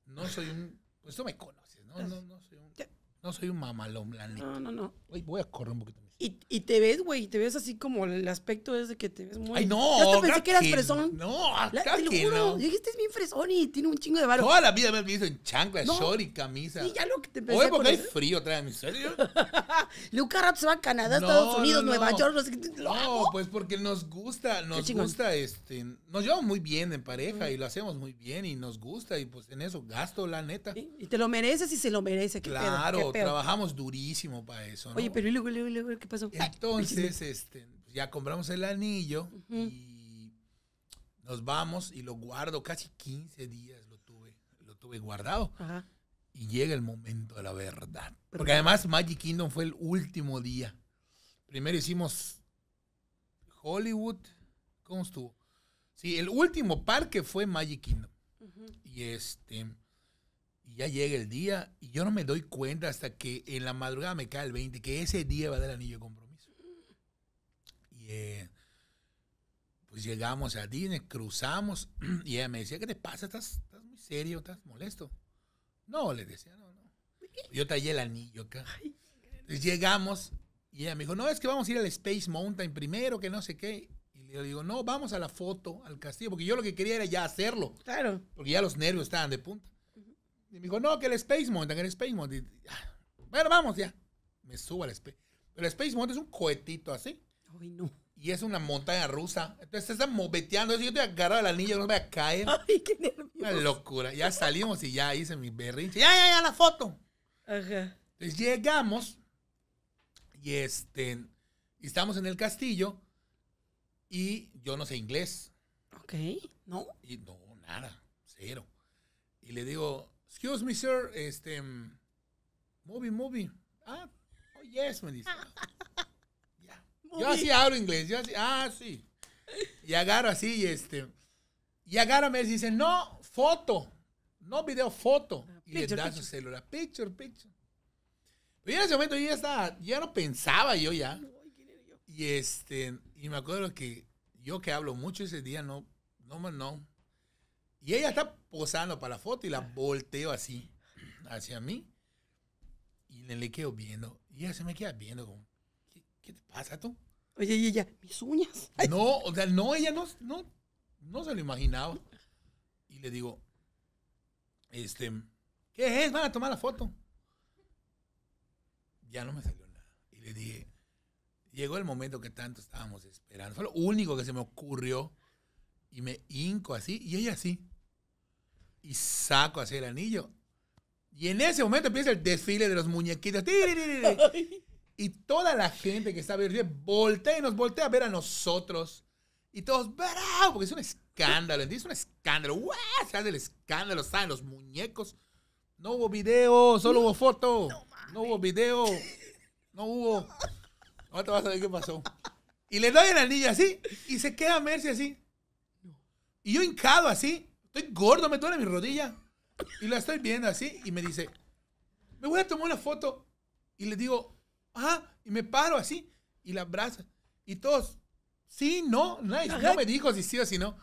No soy un. Pues tú me conoces, ¿no? Pues no, no soy un. No soy mamalón, la No, no, no. voy a correr un poquito. Y, y, te ves, güey, y te ves así como el aspecto es de que te ves muy. Ay, no. Yo pensé que eras fresón. No, acá Te lo juro. No. Dijiste es bien fresón y tiene un chingo de barro. Toda la vida me visto en chancla, short y camisa. Y ya lo que te pensé. Oye, porque hay frío, trae mi serio. Luca Rato se va a Canadá, Estados Unidos, Nueva York, no pues porque nos gusta, nos gusta este. Nos llevamos muy bien en pareja y lo hacemos muy bien y nos gusta y pues en eso gasto, la neta. Y te lo mereces y se lo merece. ¿Qué claro, trabajamos durísimo para eso. ¿no? Oye, pero luego, luego, entonces, este, ya compramos el anillo y nos vamos y lo guardo casi 15 días, lo tuve, lo tuve guardado. Y llega el momento de la verdad. Porque además Magic Kingdom fue el último día. Primero hicimos Hollywood. ¿Cómo estuvo? Sí, el último parque fue Magic Kingdom. Y este ya llega el día y yo no me doy cuenta hasta que en la madrugada me cae el 20, que ese día va a dar anillo de compromiso. Y eh, pues llegamos a Disney, cruzamos y ella me decía, ¿qué te pasa? ¿Estás, muy serio? ¿Estás molesto? No, le decía, no, no. Yo tallé el anillo acá. llegamos y ella me dijo, no, es que vamos a ir al Space Mountain primero, que no sé qué. Y yo digo, no, vamos a la foto, al castillo, porque yo lo que quería era ya hacerlo. Claro. Porque ya los nervios estaban de punta. Y me dijo, no, que el Space Mountain, el Space Mountain. Ah, bueno, vamos ya. Me subo al Space El Space Mountain es un cohetito así. Ay, no. Y es una montaña rusa. Entonces se están moveteando. Yo estoy agarrado a la niña, no me voy a caer. Ay, qué nervioso. Una locura. Ya salimos y ya hice mi berrinche. Ya, ya, ya, la foto. Ajá. Entonces llegamos y este, y estamos en el castillo y yo no sé inglés. Ok, ¿no? Y no, nada, cero. Y le digo, Excuse me, sir. Este. Movie, movie. Ah, oh, yes, me dice. Yo así hablo inglés. Yo así. Ah, sí. Y agarro así, este. Y agarra me dice, no, foto. No video, foto. Ah, y le da su celular. Picture, picture. pero en ese momento yo ya estaba, ya no pensaba yo ya. Y este, y me acuerdo que yo que hablo mucho ese día, no, no, no, y ella está posando para la foto y la volteo así, hacia mí. Y le, quedo viendo. Y ella se me queda viendo como, ¿qué, te pasa tú? Oye, y ella, mis uñas. No, o sea, no, ella no, no, no se lo imaginaba. Y le digo, este, ¿qué es? Van a tomar la foto. Ya no me salió nada. Y le dije, llegó el momento que tanto estábamos esperando. Fue lo único que se me ocurrió. Y me hinco así, y ella así y saco así el anillo. Y en ese momento empieza el desfile de los muñequitos. Y toda la gente que estaba voltea y nos voltea a ver a nosotros. Y todos, ¡bravo! Porque es un escándalo, Es un escándalo. ¡Wow! Se hace el escándalo, están los muñecos. No hubo video, solo hubo foto. No, hubo video. No hubo. Ahora te vas a ver qué pasó. Y le doy el anillo así y se queda Mercy así. Y yo hincado así. Estoy gordo, me duele mi rodilla. Y la estoy viendo así y me dice, me voy a tomar una foto. Y le digo, ajá, ah", y me paro así y la abraza. Y todos, sí, no, nadie, no me dijo si sí o si no.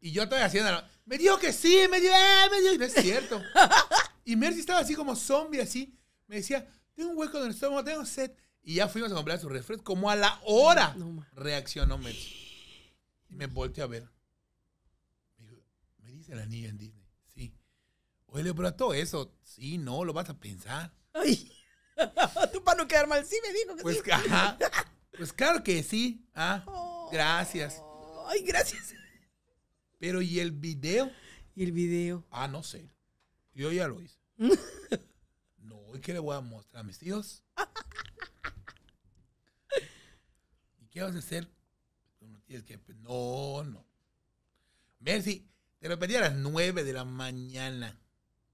Y yo estoy haciendo, me dijo que sí, me dijo, eh, me dijo, no es cierto. y Mercy estaba así como zombie, así. Me decía, tengo un hueco en el estómago, tengo sed. Y ya fuimos a comprar su refresco. Como a la hora reaccionó Mercy. Y me volteó a ver dice la niña en Disney. Sí. Oye, pero todo eso, sí, no, lo vas a pensar. Ay, tú para no quedar mal, sí me dijo que pues, sí. pues claro que sí. Ah, oh, gracias. Ay, gracias. Pero ¿y el video? ¿Y el video? Ah, no sé. Yo ya lo hice. no, ¿y que le voy a mostrar a mis tíos ¿Y qué vas a hacer? Pues, no, no. Messi, te lo pedí a las 9 de la mañana.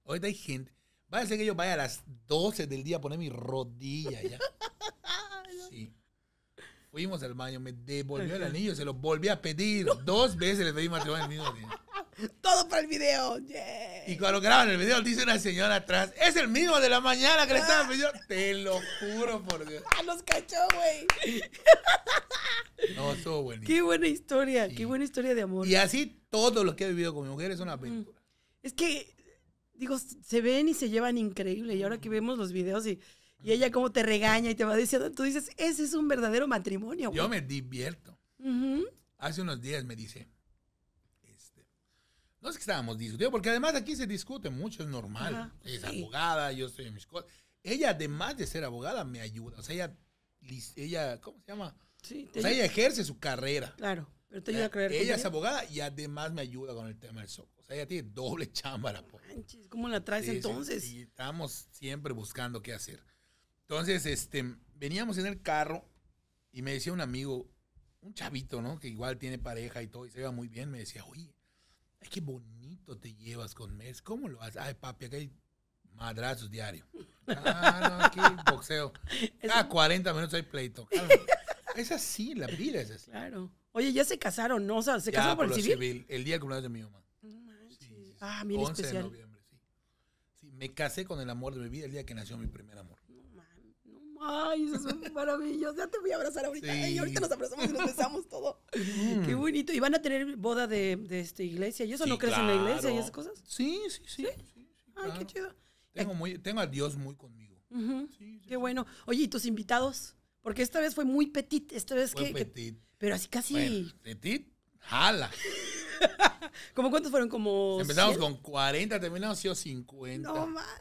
Ahorita hay gente. Va a ser que yo vaya a las 12 del día a poner mi rodilla ya. Sí. Fuimos al baño, me devolvió el anillo, se lo volví a pedir. Dos veces le pedí matrimonio al mismo todo para el video. Y cuando graban el video, dice una señora atrás, es el mismo de la mañana que le estaba ah. pidiendo. Te lo juro por Dios. Ah, nos cachó, güey. No, estuvo buenísimo. Qué buena historia, qué buena historia de amor. Y así todos los que he vivido con mi mujer es una aventura. Es que, digo, se ven y se llevan increíble. Y ahora que vemos los videos y, y ella como te regaña y te va diciendo, tú dices, ese es un verdadero matrimonio. Güey. Yo me divierto. Hace unos días me dice, no es que estábamos discutiendo, porque además aquí se discute mucho, es normal. Es abogada, yo estoy en mis cosas. Ella, además de ser abogada, me ayuda. O sea, ella, ella ¿cómo se llama? Sí, o sea, ella ejerce su carrera. Claro, pero te ayuda a creer. Ella es abogada y además me ayuda con el tema del soco. O sea, ella tiene doble cámara Manches, ¿cómo la traes entonces? Sí, estamos siempre buscando qué hacer. Entonces, este, veníamos en el carro y me decía un amigo, un chavito, ¿no? Que igual tiene pareja y todo, y se va muy bien. Me decía, oye, Ay, qué bonito te llevas con mes, ¿Cómo lo haces? Ay, papi, acá hay madrazos diario. Ah, no, aquí boxeo. Cada 40 minutos hay pleito. Claro. Es así, la vida es así. Claro. Oye, ya se casaron, ¿no? O sea, se casaron por, el civil? El día que de mi mamá. Ah, sí, Ah, mira, 11 de noviembre, sí. Me casé con el amor de mi vida el día que nació mi primer amor. Ay, eso es maravilloso. Ya te voy a abrazar ahorita. Y ahorita nos abrazamos y nos besamos todo. Mm. Qué bonito. ¿Y van a tener boda de, de esta iglesia? ¿Y eso no crees en la iglesia y esas cosas? Sí, sí, sí. Ay, qué chido. Eh, tengo, a Dios muy conmigo. qué bueno. Oye, ¿y tus invitados? Porque esta vez fue muy petit. Esta vez fue que, petit. pero así casi. petit, jala. ¿Cómo cuántos fueron? Como. Empezamos con 40, terminamos siendo 50. No manches.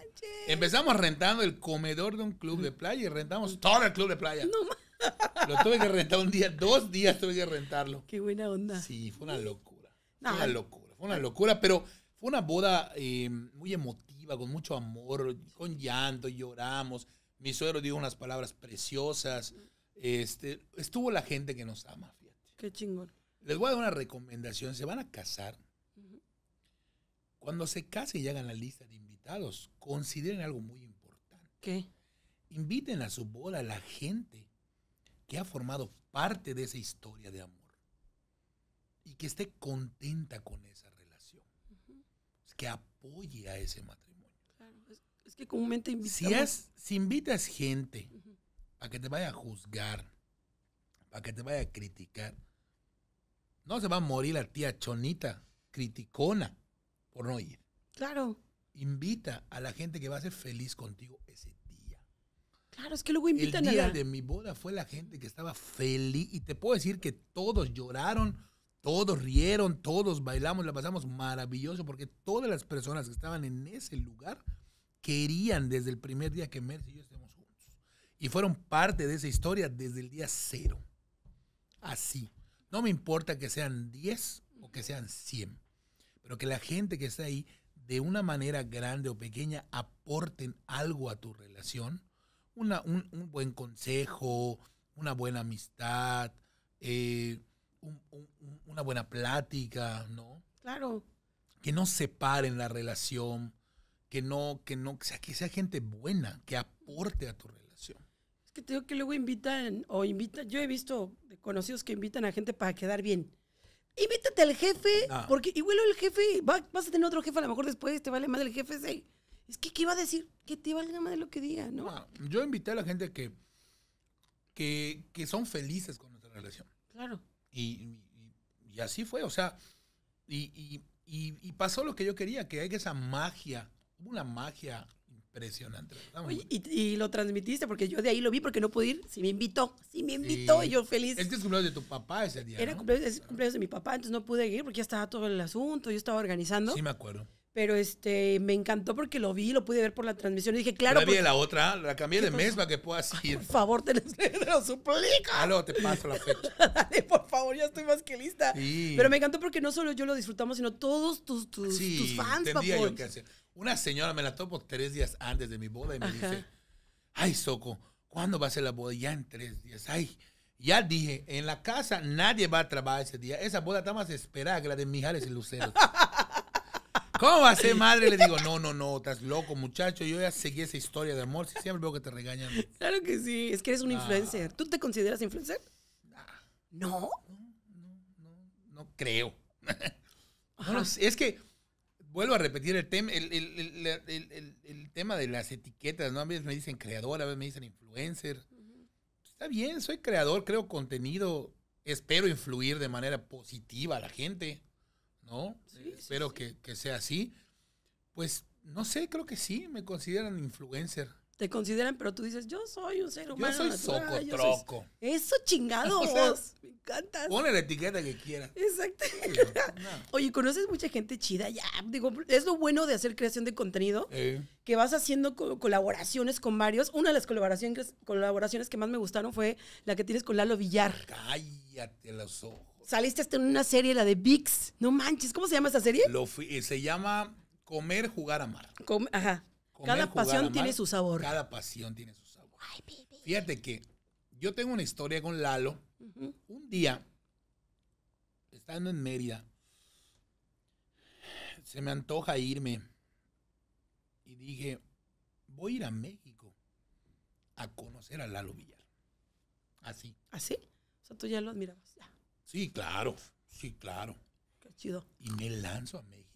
Empezamos rentando el comedor de un club de playa y rentamos todo el club de playa. No manches. Lo tuve que rentar un día, dos días tuve que rentarlo. Qué buena onda. Sí, fue una locura. Fue una locura, fue una locura, pero fue una boda eh, muy emotiva, con mucho amor, con llanto, lloramos. Mi suegro dijo unas palabras preciosas. Este, estuvo la gente que nos ama, Qué chingón. Les voy a dar una recomendación. Se van a casar. Cuando se casen y hagan la lista de invitados, consideren algo muy importante. ¿Qué? Inviten a su boda a la gente que ha formado parte de esa historia de amor y que esté contenta con esa relación. Que apoye a ese matrimonio. Claro, es, que comúnmente invitas. Si, si invitas gente a que te vaya a juzgar, a que te vaya a criticar, no se va a morir la tía Chonita, criticona, por no ir. Claro. Invita a la gente que va a ser feliz contigo ese día. Claro, es que luego invitan a El día de mi boda fue la gente que estaba feliz. Y te puedo decir que todos lloraron, todos rieron, todos bailamos, la pasamos maravilloso. Porque todas las personas que estaban en ese lugar querían desde el primer día que Mercy y yo estemos juntos. Y fueron parte de esa historia desde el día cero. Así. No me importa que sean 10 o que sean 100, pero que la gente que está ahí, de una manera grande o pequeña, aporten algo a tu relación. un, buen consejo, una buena amistad, eh, una buena plática, ¿no? Claro. Que no separen la relación, que no, que no, sea, que sea gente buena, que aporte a tu relación que te que luego invitan, o invitan, yo he visto conocidos que invitan a gente para quedar bien. Invítate al jefe, ah. porque igual el jefe, vas a tener otro jefe a lo mejor después, te vale más el jefe. Es que, ¿qué iba a decir? Que te valga más de lo que diga, ¿no? Ah, yo invité a la gente que, que, son felices con nuestra relación. Claro. Y, así fue, o sea, y, pasó lo que yo quería, que hay esa magia, una magia Impresionante. Oye, y, lo transmitiste porque yo de ahí lo vi porque no pude ir. si me invitó, si me invitó y yo feliz. Es es cumpleaños de tu papá ese día. Era cumpleaños, es cumpleaños de mi papá, entonces no pude ir porque ya estaba todo el asunto, yo estaba organizando. Sí me acuerdo. Pero este, me encantó porque lo vi, lo pude ver por la transmisión. Y dije, claro. vi la otra, la cambié de mes para que puedas ir. por favor, te lo, suplico. Ah, te paso la fecha. Dale, por favor, ya estoy más que lista. Pero me encantó porque no solo yo lo disfrutamos, sino todos tus, tus, sí, tus fans, papá. Una señora me la topo tres días antes de mi boda y me dice, ay, Soco, ¿cuándo va a ser la boda? Ya en tres días. Ay, ya dije, en la casa nadie va a trabajar ese día. Esa boda está más esperada que la de Mijares y Lucero. ¿Cómo va a ser madre? Le digo, no, no, no, estás loco, muchacho. Yo ya seguí esa historia de amor. Si siempre veo que te regañan. Claro que sí, es que eres un ah. influencer. ¿Tú te consideras influencer? Ah. ¿No? No, no, no, no creo. no, es que vuelvo a repetir el, tema el, tema de las etiquetas, ¿no? A veces me dicen creador, a veces me dicen influencer. Está bien, soy creador, creo contenido, espero influir de manera positiva a la gente, ¿no? Eh, espero Que, que sea así. Pues no sé, creo que sí, me consideran influencer te consideran, pero tú dices, yo soy un ser humano. Yo soy soco troco. Eso chingado Me encanta. Pone la etiqueta que quieras. Exacto. Oye, conoces mucha gente chida ya. Digo, es lo bueno de hacer creación de contenido. Que vas haciendo colaboraciones con varios. Una de las colaboraciones, colaboraciones que más me gustaron fue la que tienes con Lalo Villar. Cállate los ojos. Saliste hasta en una serie, la de VIX. No manches, ¿cómo se llama esa serie? Eh, se llama Comer, Jugar, Amar. Com ajá cada pasión tiene su sabor. Cada pasión tiene su sabor. Fíjate que yo tengo una historia con Lalo. Un día, estando en Mérida, se me antoja irme. Y dije, voy a ir a México a conocer a Lalo Villar. Así. ¿Así? ¿Ah, o sea, tú ya lo admirabas. Sí, claro. Sí, claro. Qué chido. Y me lanzo a México.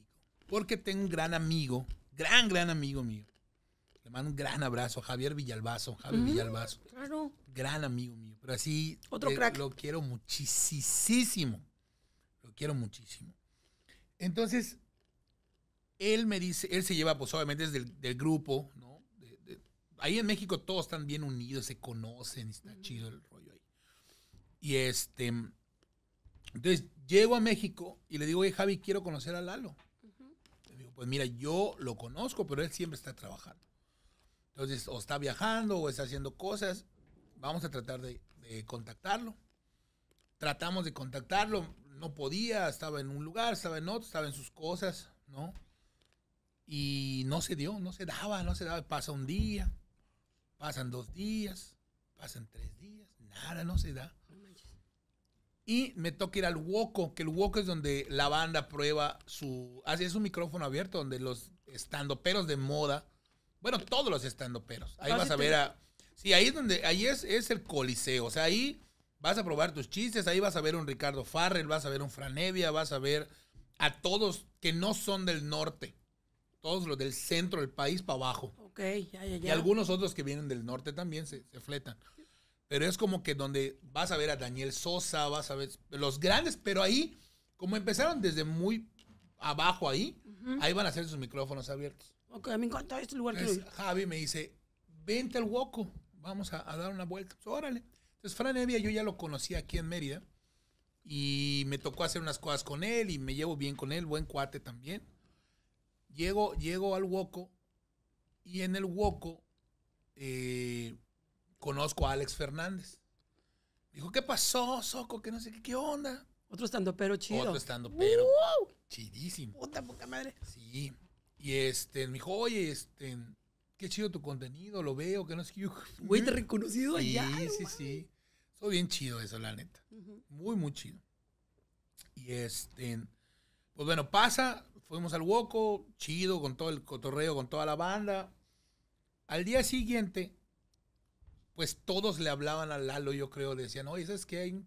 Porque tengo un gran amigo gran, gran amigo mío. Le mando un gran abrazo, Javier Villalbazo. Javier Villalbazo. Claro. Gran amigo mío. Pero así eh, lo quiero muchísimo. Lo quiero muchísimo. Entonces, él me dice, él se lleva, pues obviamente es del, grupo, ¿no? ahí en México todos están bien unidos, se conocen, está chido el rollo ahí. Y este, entonces llego a México y le digo, oye Javi, quiero conocer a Lalo pues mira, yo lo conozco, pero él siempre está trabajando. Entonces, o está viajando o está haciendo cosas, vamos a tratar de, contactarlo. Tratamos de contactarlo, no podía, estaba en un lugar, estaba en otro, estaba en sus cosas, ¿no? Y no se dio, no se daba, no se daba. Pasa un día, pasan dos días, pasan tres días, nada, no se da. Y me toca ir al Woco, que el Woco es donde la banda prueba su. Así ah, es un micrófono abierto donde los estandoperos de moda. Bueno, todos los estandoperos. Ahí ah, vas a ver a. Sí, ahí es donde. Ahí es, es el coliseo. O sea, ahí vas a probar tus chistes. Ahí vas a ver un Ricardo Farrell, vas a ver un Franevia, vas a ver a todos que no son del norte. Todos los del centro del país para abajo. Ok, ya, ya, Y algunos otros que vienen del norte también se, se fletan pero es como que donde vas a ver a Daniel Sosa, vas a ver los grandes, pero ahí, como empezaron desde muy abajo ahí, ahí van a hacer sus micrófonos abiertos. Ok, me encanta este lugar. que Javi me dice, vente al hueco vamos a, dar una vuelta. Pues, órale. Entonces, Fran Evia yo ya lo conocí aquí en Mérida y me tocó hacer unas cosas con él y me llevo bien con él, buen cuate también. Llego, llego al hueco y en el hueco Eh, conozco a Alex Fernández. Dijo, ¿qué pasó, Soco? Que no sé qué, ¿qué onda? Otro estando pero chido. Otro estando pero. chidísimo. Puta poca madre. Sí. Y este, me dijo, oye, este, qué chido tu contenido, lo veo, que no sé qué. Güey, te mm". reconocido allá. Sí, sí, sí. Soy bien chido eso, la neta. Muy, muy chido. Y este, pues bueno, pasa, fuimos al Woco, chido, con todo el cotorreo, con toda la banda. Al día siguiente, pues todos le hablaban a Lalo, yo creo, le decían, oye, ¿sabes qué?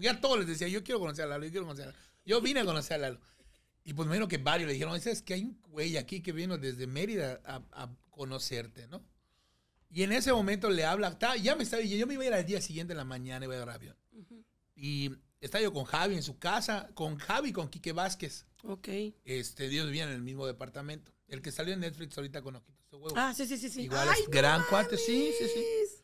ya todos les decía yo quiero conocer a Lalo, yo quiero conocer a Lalo. Yo vine a conocer a Lalo. Y pues me imagino que varios le dijeron, ¿sabes qué? Hay un güey aquí que vino desde Mérida a, conocerte, ¿no? Y en ese momento le habla, ya me estaba, yo me iba a ir al día siguiente en la mañana y voy a grabar. Y estaba yo con Javi en su casa, con Javi, con Quique Vázquez. Ok. Este, Dios vivían en el mismo departamento. El que salió en Netflix ahorita con Oquito de Ah, sí, sí, sí. sí. Igual es gran cuate, sí, sí, sí.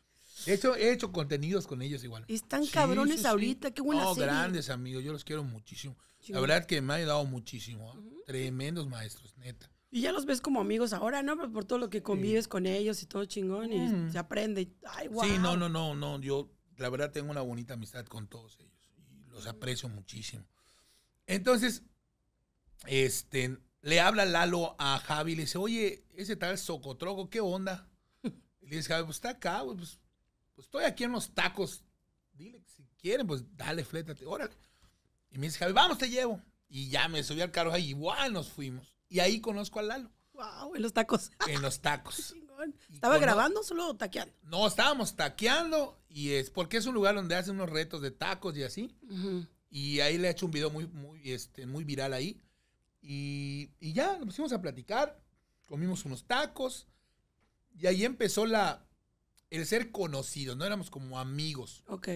He hecho, he hecho contenidos con ellos igual. Están cabrones ahorita, qué buena oh, No, grandes amigos, yo los quiero muchísimo. La verdad que me ha ayudado muchísimo. ¿ah? Tremendos maestros, neta. Y ya los ves como amigos ahora, ¿no? Por todo lo que convives con ellos y todo chingón y mm. se aprende. Ay, Sí, no, no, no, no. Yo, la verdad, tengo una bonita amistad con todos ellos y los aprecio muchísimo. Entonces, este, le habla Lalo a Javi y le dice, oye, ese tal Socotroco, ¿qué onda? Y le dice, Javi, pues está acá, pues pues estoy aquí en los tacos. Dile, si quieren, pues dale, flétate, órale. Y me dice, Javi, vamos, te llevo. Y ya me subí al carro ahí, igual nos fuimos. Y ahí conozco a Lalo. Wow, en los tacos. En los tacos. ¿Estaba grabando solo taqueando? No, estábamos taqueando y es porque es un lugar donde hacen unos retos de tacos y así. Y ahí le he hecho un video muy, muy, este, muy viral ahí. Y, y ya, nos pusimos a platicar, comimos unos tacos y ahí empezó la, el ser conocidos, no éramos como amigos. Ok.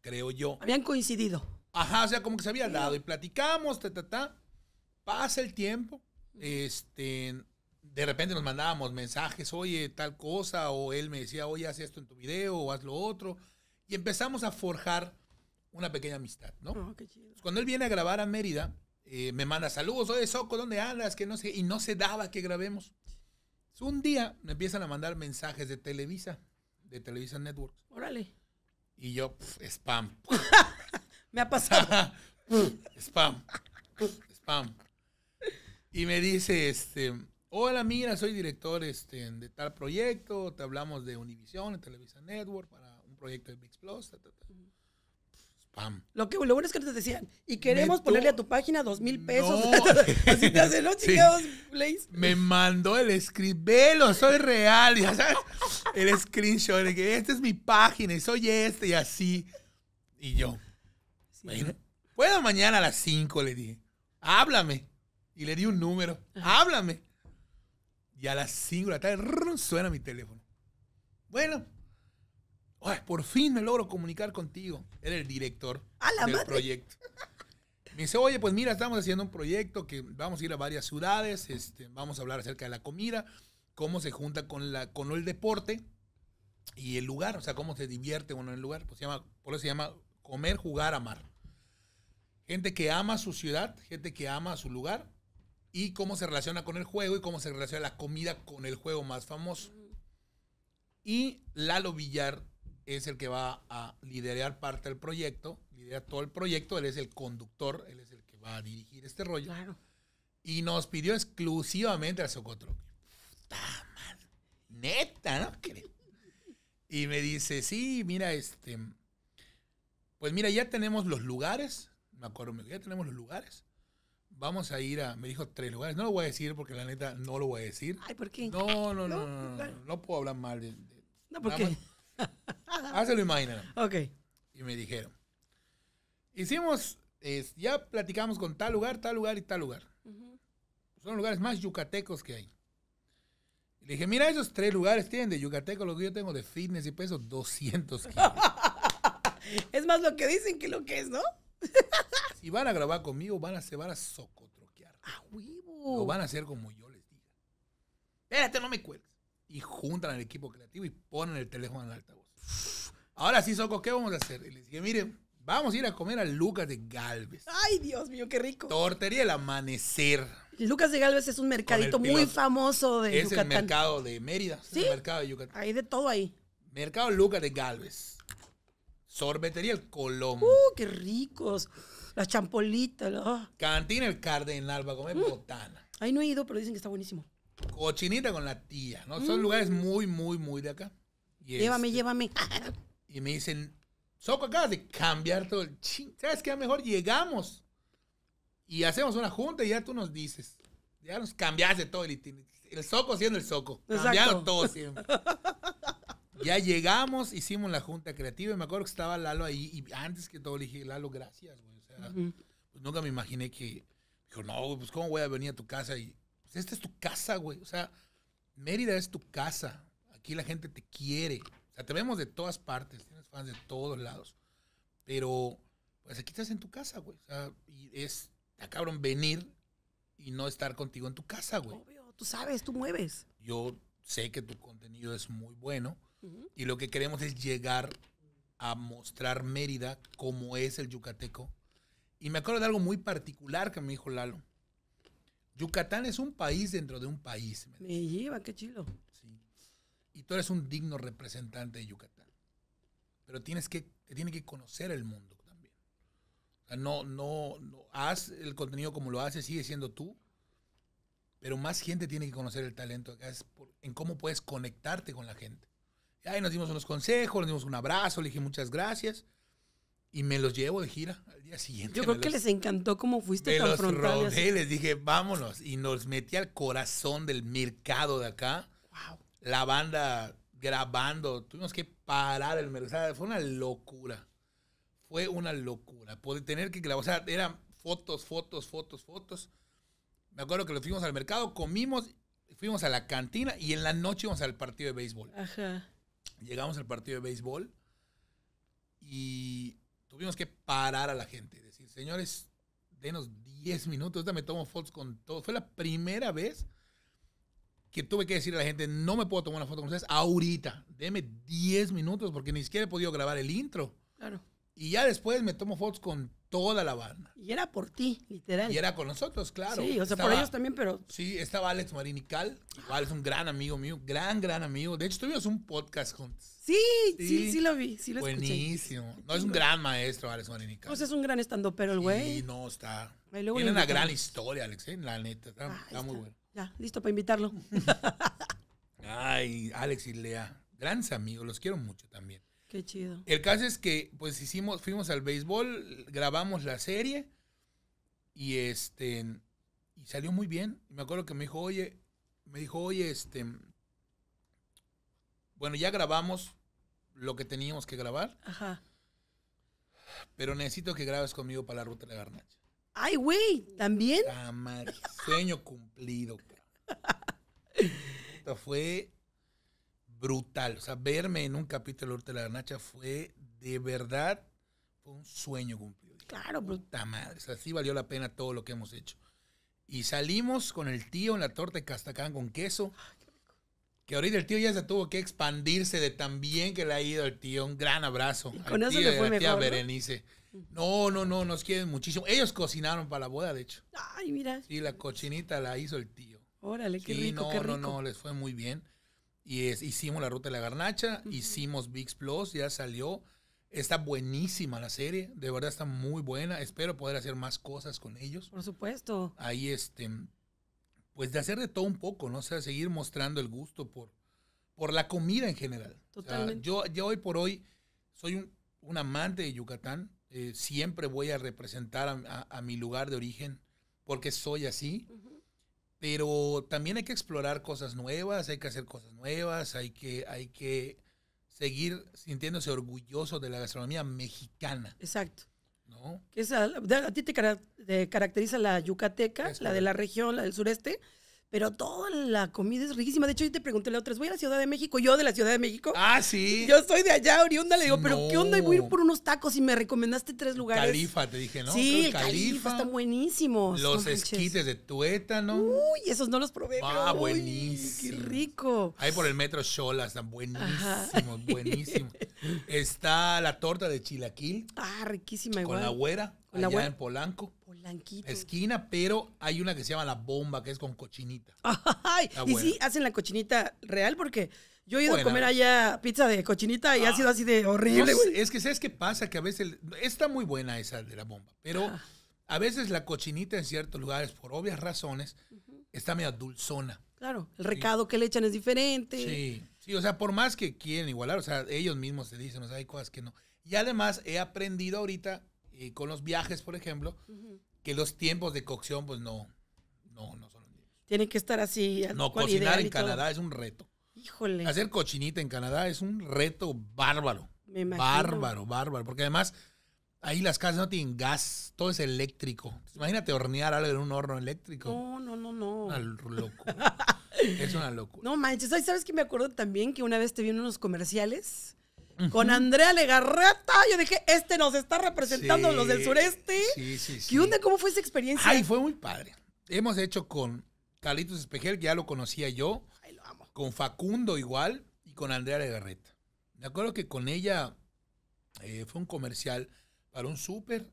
Creo yo. Habían coincidido. Ajá, o sea, como que se había dado y platicamos, ta, ta, ta. Pasa el tiempo, este, de repente nos mandábamos mensajes, oye, tal cosa, o él me decía, oye, haz esto en tu video, o haz lo otro, y empezamos a forjar una pequeña amistad, ¿no? Oh, qué chido. Cuando él viene a grabar a Mérida, eh, me manda saludos, oye, Soco, ¿dónde andas? Que no sé, y no se daba que grabemos. un día me empiezan a mandar mensajes de Televisa de Televisa Networks. Órale. Y yo, spam. me ha pasado. spam. spam. Y me dice, este, hola, mira, soy director este, de tal proyecto, te hablamos de Univision, de Televisa Network, para un proyecto de Mix Plus. Lo, que, bueno es que nos decían, y queremos ponerle a tu página dos mil pesos. Así te hacen, los chingados, Me mandó el script, velo, soy real, ya El screenshot, de que esta es mi página soy este y así. Y yo, bueno, puedo mañana a las 5, le dije, háblame. Y le di un número, háblame. Y a las 5 de la tarde suena mi teléfono. Bueno, por fin me logro comunicar contigo. Era el director del proyecto. Me dice, oye, pues mira, estamos haciendo un proyecto que vamos a ir a varias ciudades, este, vamos a hablar acerca de la comida, cómo se junta con, el deporte y el lugar, o sea, cómo se divierte uno en el lugar. Pues llama, por eso se llama comer, jugar, amar. Gente que ama su ciudad, gente que ama su lugar y cómo se relaciona con el juego y cómo se relaciona la comida con el juego más famoso. Y Lalo Villar es el que va a liderar parte del proyecto, lidera todo el proyecto, él es el conductor, él es el que va a dirigir este rollo. Claro. Y nos pidió exclusivamente a Socotro. Puta madre. Neta, ¿no? Y me dice, sí, mira, este. Pues mira, ya tenemos los lugares. Me acuerdo, ya tenemos los lugares. Vamos a ir a. Me dijo tres lugares. No lo voy a decir porque la neta no lo voy a decir. Ay, ¿por qué? No, no, no. No, no, puedo hablar mal. de, no, porque. Hazlo ah, imaginar. Ok. Y me dijeron, hicimos, ya platicamos con tal lugar, tal lugar y tal lugar. Son lugares más yucatecos que hay. le dije, mira, esos tres lugares tienen de yucateco lo que yo tengo de fitness y peso, 200 es más lo que dicen que lo que es, ¿no? si van a grabar conmigo, van a, se van a socotroquear. ¡A Lo van a hacer como yo les diga. Espérate, no me cuelgues y juntan al equipo creativo y ponen el teléfono en altavoz. Ahora sí, Soco, ¿qué vamos a hacer? Y le dije, miren, vamos a ir a comer a Lucas de Galvez. Ay, Dios mío, qué rico. Tortería el amanecer. Lucas de Galvez es un mercadito muy famoso de Yucatán. Es el mercado de Mérida. ¿Sí? el mercado de Yucatán. Hay de todo ahí. Mercado Lucas de Galvez. Sorbetería El Colombo. ¡Uh, qué ricos! Las champolitas. Cantina El Cardenal para comer mm. botana. Ahí no he ido, pero dicen que está buenísimo cochinita con la tía, ¿no? Son mm. lugares muy, muy, muy de acá. llévame, este, llévame. Y me dicen, Soco, acabas de cambiar todo el ching. ¿Sabes qué? Mejor llegamos y hacemos una junta y ya tú nos dices. Ya nos cambiaste todo el itinerario. El Soco siendo el Soco. cambiarlo todo siempre. ya llegamos, hicimos la junta creativa y me acuerdo que estaba Lalo ahí y antes que todo le dije, Lalo, gracias, güey. Pues nunca me imaginé que... Dijo, no, pues cómo voy a venir a tu casa y esta es tu casa, güey. O sea, Mérida es tu casa. Aquí la gente te quiere. O sea, te vemos de todas partes. Tienes fans de todos lados. Pero, pues aquí estás en tu casa, güey. O sea, y es, cabrón venir y no estar contigo en tu casa, güey. Obvio, tú sabes, tú mueves. Yo sé que tu contenido es muy bueno. Y lo que queremos es llegar a mostrar Mérida como es el yucateco. Y me acuerdo de algo muy particular que me dijo Lalo. Yucatán es un país dentro de un país. Me, lleva, qué chido. Sí. Y tú eres un digno representante de Yucatán. Pero tienes que, te tiene que conocer el mundo también. no, no, no, haz el contenido como lo haces, sigue siendo tú. Pero más gente tiene que conocer el talento que en cómo puedes conectarte con la gente. Y ahí nos dimos unos consejos, nos dimos un abrazo, le dije muchas gracias y me los llevo de gira yo creo que les encantó cómo fuiste tan los frontal. les dije, vámonos. Y nos metí al corazón del mercado de acá. La banda grabando. Tuvimos que parar el mercado. Fue una locura. Fue una locura. Poder tener que grabar. O sea, eran fotos, fotos, fotos, fotos. Me acuerdo que lo fuimos al mercado, comimos, fuimos a la cantina y en la noche íbamos al partido de béisbol. Ajá. Llegamos al partido de béisbol y tuvimos que parar a la gente. Decir, señores, denos 10 minutos. Ahorita me tomo fotos con todo Fue la primera vez que tuve que decir a la gente, no me puedo tomar una foto con ustedes ahorita. Deme 10 minutos porque ni siquiera he podido grabar el intro. Claro. Y ya después me tomo fotos con toda la banda. Y era por ti, literal. Y era con nosotros, claro. Sí, o sea, por ellos también, pero... Sí, estaba Alex Marinical. Igual es un gran amigo mío, gran, gran amigo. De hecho, tuvimos un podcast juntos. Sí, sí, sí, lo vi, sí lo Buenísimo. No, es un gran maestro, Alex Marinical. Pues es un gran estando, pero el güey... Sí, no, está... Tiene una gran historia, Alex, ¿eh? la neta. Está, ah, muy bueno. Ya, listo para invitarlo. Ay, Alex y Lea, grandes amigos, los quiero mucho también. Qué chido. El caso es que, pues, hicimos, fuimos al béisbol, grabamos la serie y este, y salió muy bien. Me acuerdo que me dijo, oye, me dijo, oye, este, bueno, ya grabamos lo que teníamos que grabar. Ajá. Pero necesito que grabes conmigo para la ruta de la garnacha. Ay, güey, ¿también? Ah, sueño cumplido, Esto fue brutal. O sea, verme en un capítulo de la Garnacha fue de verdad fue un sueño cumplido. Claro, pues. puta madre. O sea, sí valió la pena todo lo que hemos hecho. Y salimos con el tío en la torta de Castacán con queso. Que ahorita el tío ya se tuvo que expandirse de tan bien que le ha ido al tío. Un gran abrazo. con eso fue a la tía Berenice. ¿no? no, no, nos quieren muchísimo. Ellos cocinaron para la boda, de hecho. Ay, mira. Y la cochinita la hizo el tío. Órale, qué rico, no, qué rico. no, no, les fue muy bien. Y hicimos la ruta de la garnacha, hicimos Bigs Plus, ya salió. Está buenísima la serie, de verdad está muy buena. Espero poder hacer más cosas con ellos. Por supuesto. Ahí, este, pues de hacer de todo un poco, ¿no? O sea, seguir mostrando el gusto por, por la comida en general. Totalmente. yo, ya hoy por hoy soy un, amante de Yucatán. Eh, siempre voy a representar a, mi lugar de origen porque soy así. Pero también hay que explorar cosas nuevas, hay que hacer cosas nuevas, hay que, hay que seguir sintiéndose orgulloso de la gastronomía mexicana. Exacto. ¿No? a, ti te, caracteriza la yucateca, la de la región, la del sureste, pero toda la comida es riquísima. De hecho, yo te pregunté la otra vez, voy a la Ciudad de México, yo de la Ciudad de México. Ah, sí. Yo soy de allá, oriunda, le digo, pero ¿qué onda? Y voy a ir por unos tacos y me recomendaste tres lugares. Califa, te dije, ¿no? Sí, Califa, están buenísimos. Los esquites de tuétano. Uy, esos no los probé. Ah, buenísimo. qué rico. Ahí por el metro Shola están buenísimos, buenísimos. Está la torta de chilaquil. Ah, riquísima igual. Con la güera, allá en Polanco. Esquina, pero hay una que se llama La Bomba, que es con cochinita. y sí, hacen la cochinita real porque yo he ido a comer allá pizza de cochinita y ha sido así de ah, horrible. es que sabes qué pasa, que a veces está muy buena esa de La Bomba, pero ah. a veces la cochinita en ciertos lugares, por obvias razones, está medio dulzona. Claro, el recado que le echan es diferente. Sí, sí, o sea, por más que quieren igualar, o sea, ellos mismos se dicen, o sea, hay cosas que no. Y además he aprendido ahorita y con los viajes, por ejemplo, que los tiempos de cocción, pues no, no, no son los mismos. Tienen que estar así. No, cocinar en Canadá es un reto. Híjole. Hacer cochinita en Canadá es un reto bárbaro. Me imagino. Bárbaro, bárbaro. Porque además, ahí las casas no tienen gas, todo es eléctrico. imagínate hornear algo en un horno eléctrico. No, no, no, no. Una locura. es una locura. No manches, ¿sabes que me acuerdo también que una vez te vi en unos comerciales? Con Andrea Legarreta, yo dije, este nos está representando los del sureste. Sí, sí, ¿Qué onda? ¿Cómo fue esa experiencia? Ay, fue muy padre. Hemos hecho con Carlitos Espejel, que ya lo conocía yo. Ay, lo amo. Con Facundo igual y con Andrea Legarreta. Me acuerdo que con ella eh, fue un comercial para un súper.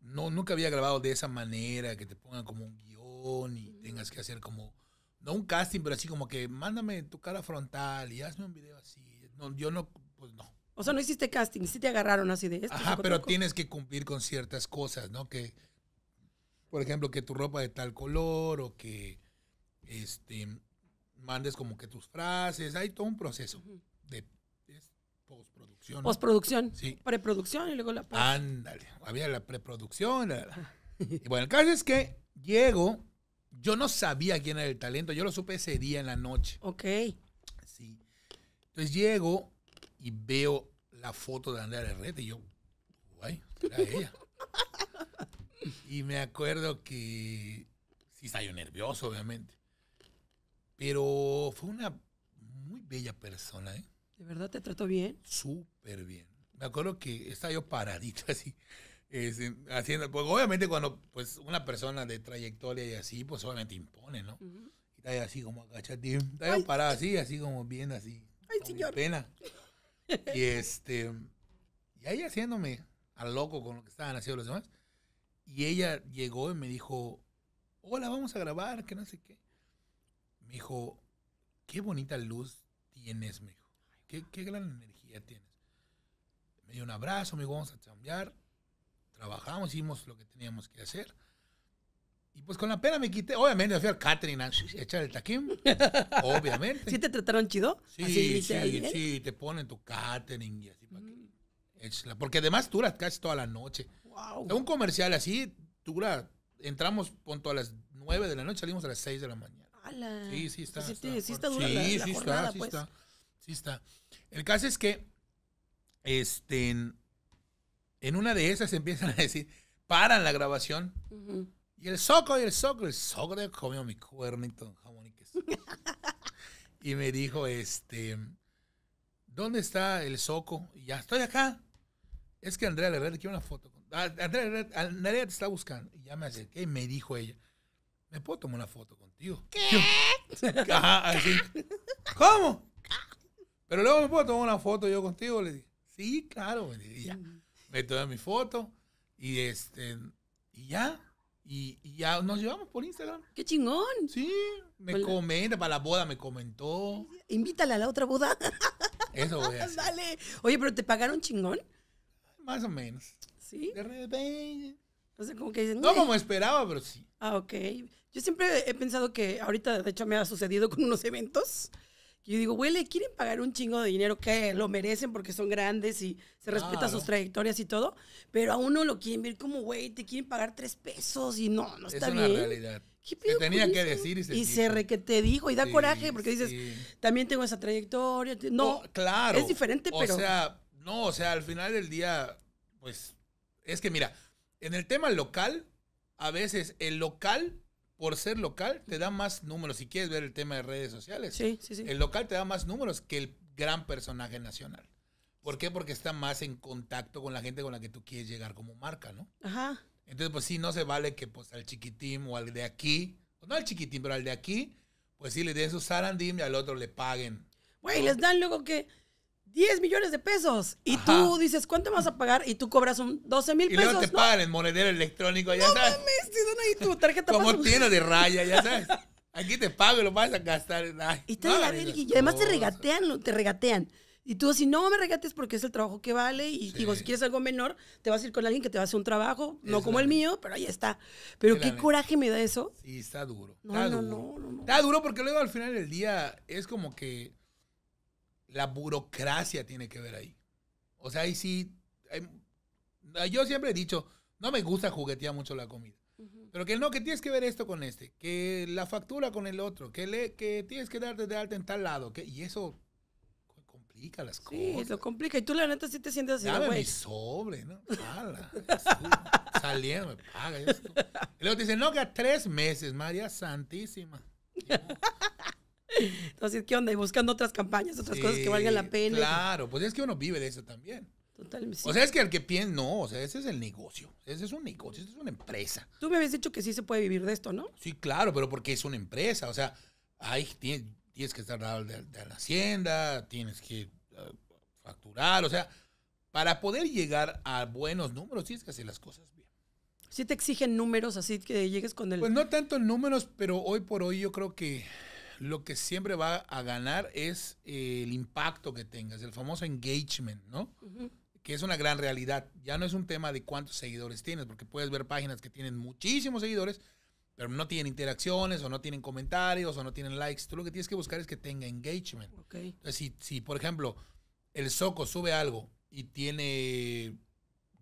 no, nunca había grabado de esa manera, que te pongan como un guión y tengas que hacer como, no un casting, pero así como que mándame tu cara frontal y hazme un video así yo no, pues no. O sea, no hiciste casting, sí te agarraron así de esto. Ajá, pero tienes que cumplir con ciertas cosas, ¿no? Que, por ejemplo, que tu ropa de tal color o que este, mandes como que tus frases. Hay todo un proceso de, postproducción. Postproducción. Sí. Preproducción y luego la post. Ándale. Había la preproducción. y bueno, el caso es que llego, yo no sabía quién era el talento, yo lo supe ese día en la noche. Ok. Pues llego y veo la foto de Andrea Herrera y yo, guay, era ella. y me acuerdo que sí salió nervioso, obviamente. Pero fue una muy bella persona, ¿eh? ¿De verdad te trató bien? Súper bien. Me acuerdo que estaba yo paradito así, este, haciendo, pues obviamente cuando pues una persona de trayectoria y así, pues obviamente impone, ¿no? Está así como agachadito, estaba yo parado así, así como bien así. Ay, señor. Pena. Y este, y ahí haciéndome al loco con lo que estaban haciendo los demás. Y ella llegó y me dijo, hola, vamos a grabar, que no sé qué. Me dijo, qué bonita luz tienes, me dijo. Qué, qué gran energía tienes. Me dio un abrazo, me dijo, vamos a cambiar. Trabajamos, hicimos lo que teníamos que hacer. Y pues con la pena me quité. Obviamente fui al catering a echar el taquín. obviamente. ¿Sí te trataron chido? Sí, así, sí, sí, te ponen tu catering y así para que... Porque además dura casi toda la noche. Wow. un comercial así dura. Entramos punto a las 9 de la noche, salimos a las 6 de la mañana. ¡Hala! Sí, sí está. Sí, está, sí, está dura sí, está, pues. sí está. El caso es que este, en, una de esas empiezan a decir, paran la grabación. Uh y el soco, y el soco, el soco de comió mi cuernito, jamón y queso. y me dijo, este, ¿dónde está el soco? Y ya, estoy acá. Es que Andrea Herrera quiere una foto. Ah, Andrea, Andrea te está buscando. Y ya me acerqué y me dijo ella, ¿me puedo tomar una foto contigo? ¿Qué? ¿Cómo? Pero luego me puedo tomar una foto yo contigo. Le dije, sí, claro. Me, dije, me tomé mi foto y este, y ya. Y, ya nos llevamos por Instagram. ¡Qué chingón! Sí, me pues comenta, para la boda me comentó. Invítala a la otra boda. Eso voy a Dale. Oye, pero ¿te pagaron chingón? Más o menos. ¿Sí? De repente. O como que dicen, No como esperaba, pero sí. Ah, ok. Yo siempre he pensado que ahorita, de hecho, me ha sucedido con unos eventos yo digo, güey, le quieren pagar un chingo de dinero que lo merecen porque son grandes y se respeta sus trayectorias y todo, pero a uno lo quieren ver como, güey, te quieren pagar tres pesos y no, no está es bien. realidad. ¿Qué tenía que decir y se, y se re que te dijo y da coraje porque dices, también tengo esa trayectoria. No, oh, claro. Es diferente, pero. O sea, no, o sea, al final del día, pues, es que mira, en el tema local, a veces el local por ser local, te da más números. Si quieres ver el tema de redes sociales, el local te da más números que el gran personaje nacional. ¿Por qué? Porque está más en contacto con la gente con la que tú quieres llegar como marca, ¿no? Ajá. Entonces, pues sí, no se vale que pues al chiquitín o al de aquí, pues, no al chiquitín, pero al de aquí, pues sí le den su sarandim y al otro le paguen. Güey, les dan luego que 10 millones de pesos. Y tú dices, ¿cuánto me vas a pagar? Y tú cobras un 12 mil pesos. Y luego te pagan el monedero electrónico, ya no sabes. Mames, te ahí tu tarjeta. Como tiene de raya, ya sabes. Aquí te pago y lo vas a gastar. y, además te regatean, te regatean. Y tú dices, no me regates porque es el trabajo que vale. Y digo, si quieres algo menor, te vas a ir con alguien que te va a hacer un trabajo, no como el mío, pero ahí está. Pero qué coraje me da eso. Sí, está duro. duro. no, no, no. Está duro porque luego al final del día es como que la burocracia tiene que ver ahí. O sea, ahí sí. Em, yo siempre he dicho, no me gusta juguetear mucho la comida. Pero que no, que tienes que ver esto con este, que la factura con el otro, que, le, que tienes que darte de alta en tal lado. Que, y eso complica las cosas. Sí, lo complica. Y tú, la neta, sí te sientes así, Dame mi sobre, ¿no? Pala, saliendo, me paga Y luego te dicen, no, que a tres meses, María Santísima. Entonces, ¿qué onda? Y buscando otras campañas, otras cosas que valgan la pena. Claro, pues es que uno vive de eso también. Totalmente. O sea, es que el que piensa, no, o sea, ese es el negocio. Ese es un negocio, es una empresa. Tú me habías dicho que sí se puede vivir de esto, ¿no? Sí, claro, pero porque es una empresa. O sea, hay, tienes, que estar de, la hacienda, tienes que eh, facturar. O sea, para poder llegar a buenos números, tienes que hacer las cosas bien. Sí te exigen números, así que llegues con el... Pues no tanto en números, pero hoy por hoy yo creo que lo que siempre va a ganar es eh, el impacto que tengas, el famoso engagement, ¿no? Que es una gran realidad. Ya no es un tema de cuántos seguidores tienes, porque puedes ver páginas que tienen muchísimos seguidores, pero no tienen interacciones o no tienen comentarios o no tienen likes. Tú lo que tienes que buscar es que tenga engagement. Okay. Entonces, si, si, por ejemplo, el Soco sube algo y tiene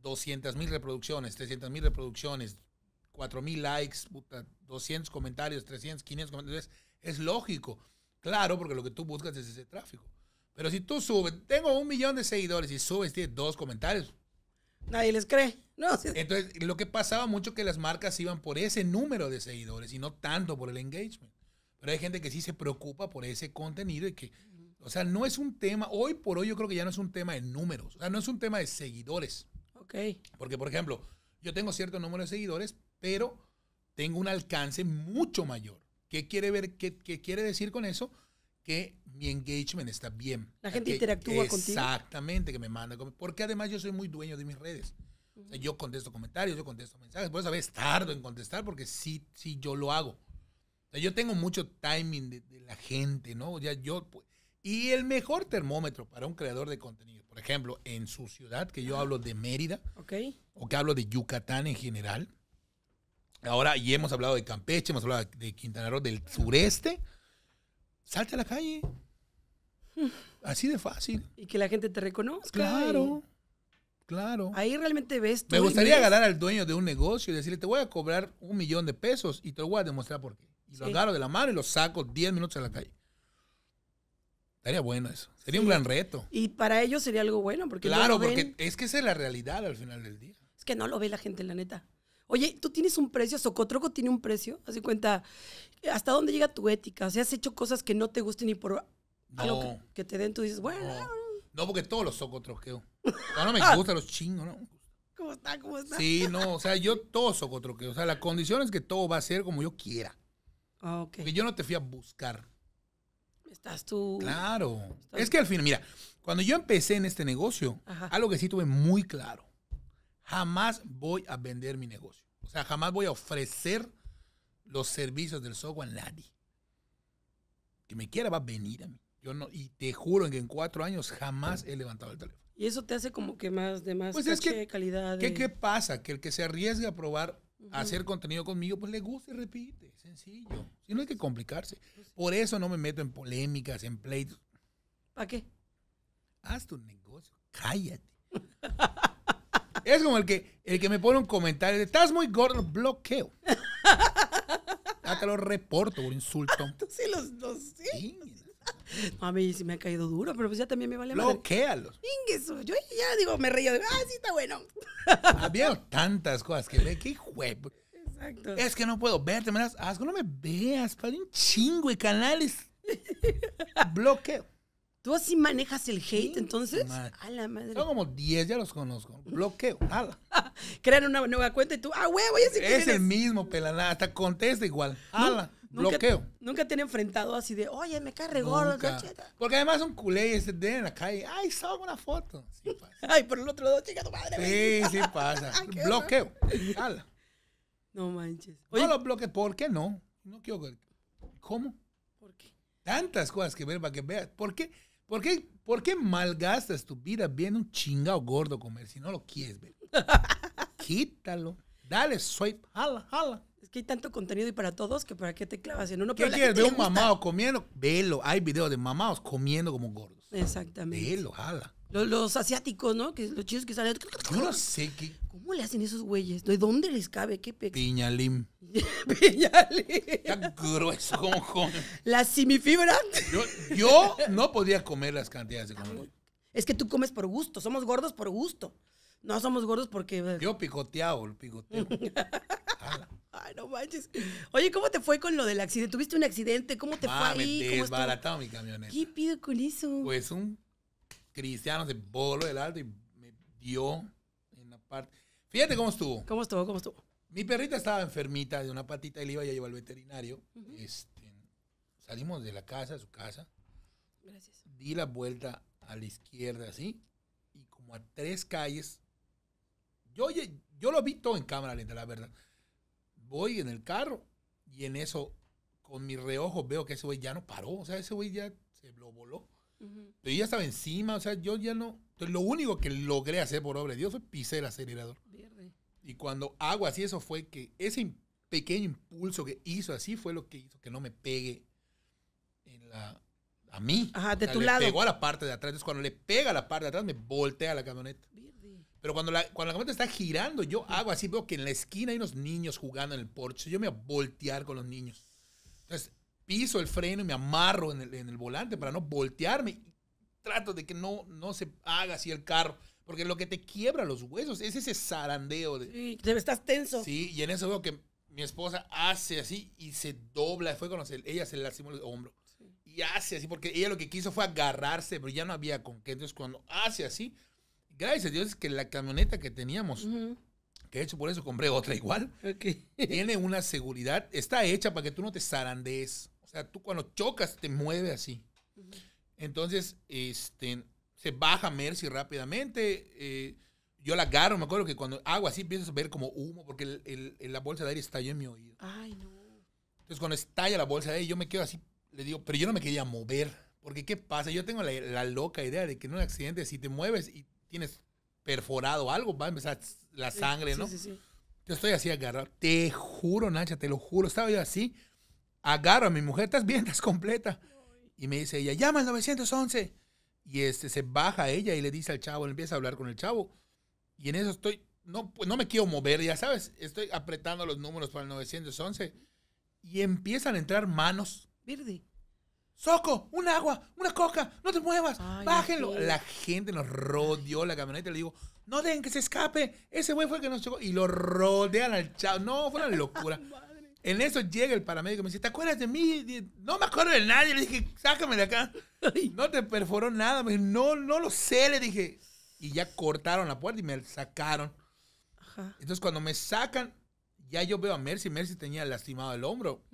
200.000 mil reproducciones, 300.000 mil reproducciones, 4 mil likes, 200 comentarios, 300, 500 comentarios, es lógico. Claro, porque lo que tú buscas es ese tráfico. Pero si tú subes, tengo un millón de seguidores y subes tienes dos comentarios. Nadie les cree. Entonces, lo que pasaba mucho que las marcas iban por ese número de seguidores y no tanto por el engagement. Pero hay gente que sí se preocupa por ese contenido y que, o sea, no es un tema, hoy por hoy yo creo que ya no es un tema de números, o sea, no es un tema de seguidores. Ok. Porque, por ejemplo, yo tengo cierto número de seguidores, pero tengo un alcance mucho mayor. ¿Qué quiere ver? Qué, qué quiere decir con eso? Que mi engagement está bien. La gente interactúa contigo. Exactamente, que me manda. Porque además yo soy muy dueño de mis redes. yo contesto comentarios, yo contesto mensajes. Por eso a veces tardo en contestar porque sí, sí yo lo hago. yo tengo mucho timing de, la gente, ¿no? Ya yo, y el mejor termómetro para un creador de contenido, por ejemplo, en su ciudad, que yo hablo de Mérida, o que hablo de Yucatán en general, Ahora, y hemos hablado de Campeche, hemos hablado de Quintana Roo, del sureste. Salte a la calle. Así de fácil. Y que la gente te reconozca. Claro. Claro. Ahí realmente ves tú. Me gustaría agarrar al dueño de un negocio y decirle, te voy a cobrar un millón de pesos y te lo voy a demostrar por qué. Y lo agarro de la mano y lo saco 10 minutos a la calle. Estaría bueno eso. Sería un gran reto. Y para ellos sería algo bueno. porque Claro, porque es que esa es la realidad al final del día. Es que no lo ve la gente, la neta. Oye, tú tienes un precio, Socotroco tiene un precio, haz de cuenta, ¿hasta dónde llega tu ética? O sea, has hecho cosas que no te gusten ni por que, te den, tú dices, bueno. No, porque todos los socotroqueo. No, no me gustan los chingos, ¿no? ¿Cómo está? ¿Cómo está? Sí, no, o sea, yo todo socotroqueo. O sea, la condición es que todo va a ser como yo quiera. Ah, Porque yo no te fui a buscar. Estás tú. Claro. Es que al fin, mira, cuando yo empecé en este negocio, algo que sí tuve muy claro jamás voy a vender mi negocio. O sea, jamás voy a ofrecer los servicios del software a nadie. Que me quiera va a venir a mí. Yo no, y te juro que en cuatro años jamás he levantado el teléfono. Y eso te hace como que más de más pues calidad. ¿qué, pasa? Que el que se arriesgue a probar, a hacer contenido conmigo, pues le gusta y repite. Sencillo. Pues si no hay que complicarse. Pues Por eso no me meto en polémicas, en pleitos. ¿Para qué? Haz tu negocio. Cállate. Es como el que, el que me pone un comentario. Estás muy gordo, bloqueo. Acá ah, lo reporto por insulto. Tú sí los dos, sí. A mí sí me ha caído duro, pero pues ya también me vale Bloquealos. eso, Yo ya digo, me reía. Ah, sí, está bueno. Había tantas cosas que ve. Qué web. Exacto. Es que no puedo verte. Me das asco. No me veas. Para un chingo de canales. Bloqueo. ¿Tú así manejas el hate entonces? A la madre. Son como 10, ya los conozco. Bloqueo, ala Crean una nueva cuenta y tú, ah, huevo, ya sé que Es el mismo, pelada. Hasta contesta igual. Ala. bloqueo. Nunca te han enfrentado así de, oye, me cae gordo, Porque además son culé y se den en la calle. Ay, salgo una foto. Sí pasa. Ay, por el otro lado, chica, tu madre. Sí, sí pasa. bloqueo. Ala. No manches. no lo bloqueo. ¿Por qué no? No quiero. ¿Cómo? ¿Por qué? Tantas cosas que ver para que veas. ¿Por qué? ¿Por qué, ¿Por qué malgastas tu vida viendo un chingado gordo comer si no lo quieres ver? Quítalo. Dale, swipe, jala, jala. Es que hay tanto contenido y para todos que para qué te clavas en uno. ¿Qué quieres ver un mamado comiendo? Velo. Hay videos de mamados comiendo como gordos. Exactamente. Velo, jala. Los, asiáticos, ¿no? Que los chidos que salen. No sé. ¿qué? ¿Cómo le hacen esos güeyes? ¿De dónde les cabe? ¿Qué pe... Piñalim. Piñalim. grueso La simifibra. Yo, no podía comer las cantidades de como. Es que tú comes por gusto. Somos gordos por gusto. No somos gordos porque. Eh, yo picoteado, el picoteo. Ay, no manches. Oye, ¿cómo te fue con lo del accidente? ¿Tuviste un accidente? ¿Cómo te fue ahí? Me desbaratado mi camioneta. ¿Qué pido con eso? Pues un Cristiano se voló del alto y me dio en la parte. Fíjate cómo estuvo. ¿Cómo estuvo? ¿Cómo estuvo? Mi perrita estaba enfermita de una patita y le iba a llevar al veterinario. Este, salimos de la casa, de su casa. Gracias. Di la vuelta a la izquierda, así. Y como a tres calles. Yo, yo lo vi todo en cámara lenta, la verdad. Voy en el carro y en eso, con mi reojo, veo que ese güey ya no paró. O sea, ese güey ya se lo voló. Pero ya estaba encima, o sea, yo ya no. Entonces, lo único que logré hacer por obra de Dios fue pisar el acelerador. Y cuando hago así, eso fue que ese pequeño impulso que hizo así fue lo que hizo que no me pegue en la, a mí. Ajá, de tu le Pegó a la parte de atrás. Entonces, cuando le pega a la parte de atrás, me voltea la camioneta. Pero cuando la, cuando la camioneta está girando, yo hago así, veo que en la esquina hay unos niños jugando en el porche. Yo me voy a voltear con los niños. Entonces, piso el freno y me amarro en el, volante para no voltearme. Trato de que no, no se haga así el carro. Porque lo que te quiebra los huesos es ese zarandeo. De, estás tenso. Sí, y en eso veo que mi esposa hace así y se dobla. Fue cuando ella se le lastimó el hombro. Y hace así, porque ella lo que quiso fue agarrarse, pero ya no había con qué. Entonces, cuando hace así, gracias a Dios es que la camioneta que teníamos, que he hecho por eso compré otra igual, tiene una seguridad, está hecha para que tú no te zarandees tú cuando chocas te mueve así. Entonces, este, se baja Mercy rápidamente. Eh, yo la agarro, me acuerdo que cuando hago así empiezas a ver como humo porque el, la bolsa de aire estalló en mi oído. Ay, no. Entonces, cuando estalla la bolsa de aire, yo me quedo así, le digo, pero yo no me quería mover. Porque, ¿qué pasa? Yo tengo la, loca idea de que en un accidente, si te mueves y tienes perforado algo, va a empezar la sangre, ¿no? Sí, sí, sí. Yo estoy así agarrado. Te juro, Nacha, te lo juro. Estaba yo así agarro a mi mujer, estás bien, estás completa. Y me dice ella, llama al 911. Y este, se baja ella y le dice al chavo, le empieza a hablar con el chavo. Y en eso estoy, no, no me quiero mover, ya sabes, estoy apretando los números para el 911. Y empiezan a entrar manos. Verde. Soco, un agua, una coca, no te muevas, bájenlo. La gente nos rodeó la camioneta y le digo, no dejen que se escape, ese güey fue el que nos chocó. Y lo rodean al chavo. No, fue una locura. En eso llega el paramédico y me dice, ¿te acuerdas de mí? no me acuerdo de nadie. Le dije, sácame de acá. No te perforó nada. no, no lo sé. Le dije, y ya cortaron la puerta y me sacaron. Entonces cuando me sacan, ya yo veo a Mercy. Mercy tenía lastimado el hombro.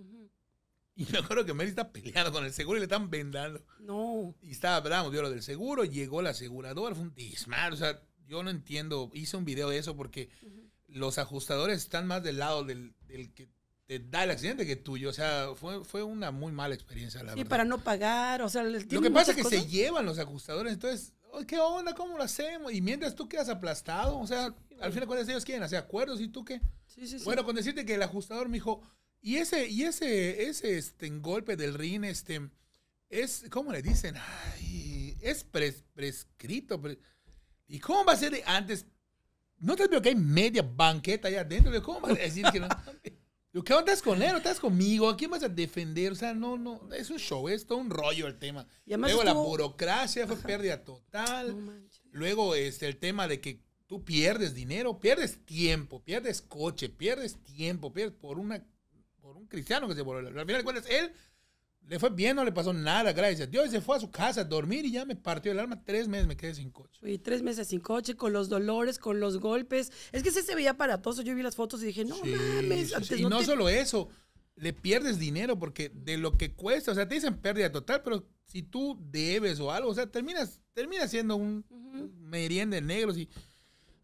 Y me acuerdo que Mercy está peleando con el seguro y le están vendando. No. Y estaba hablando, dio lo del seguro, llegó el asegurador fue un dismal. O sea, yo no entiendo. Hice un video de eso porque los ajustadores están más del lado del, del que te da el accidente que tuyo. O sea, fue, fue una muy mala experiencia, la sí, Y para no pagar, o sea, Lo que pasa es que se llevan los ajustadores, entonces, ¿qué onda? ¿Cómo lo hacemos? Y mientras tú quedas aplastado, o sea, al final cuentas ellos quieren hacer acuerdos y tú qué. Sí, sí, bueno, con decirte que el ajustador me dijo, y ese, y ese, ese este, golpe del ring, este, es, ¿cómo le dicen? Ay, es pres, prescrito. ¿Y cómo va a ser de antes? ¿No te veo que hay media banqueta allá adentro? ¿Cómo va a decir que no? ¿Qué onda estás con él? estás conmigo? ¿A quién vas a defender? O sea, no, no. Es un show, es todo un rollo el tema. Luego la burocracia fue pérdida total. Luego este, el tema de que tú pierdes dinero, pierdes tiempo, pierdes coche, pierdes tiempo, pierdes por una por un cristiano que se volvió. Al final de cuentas, él le fue bien, no le pasó nada, gracias Dios. Se fue a su casa a dormir y ya me partió el arma. Tres meses me quedé sin coche. Y tres meses sin coche, con los dolores, con los golpes. Es que sí se veía aparatoso. Yo vi las fotos y dije, no mames. y no solo eso, le pierdes dinero porque de lo que cuesta, o sea, te dicen pérdida total, pero si tú debes o algo, o sea, terminas, terminas siendo un meriende merienda de negros y...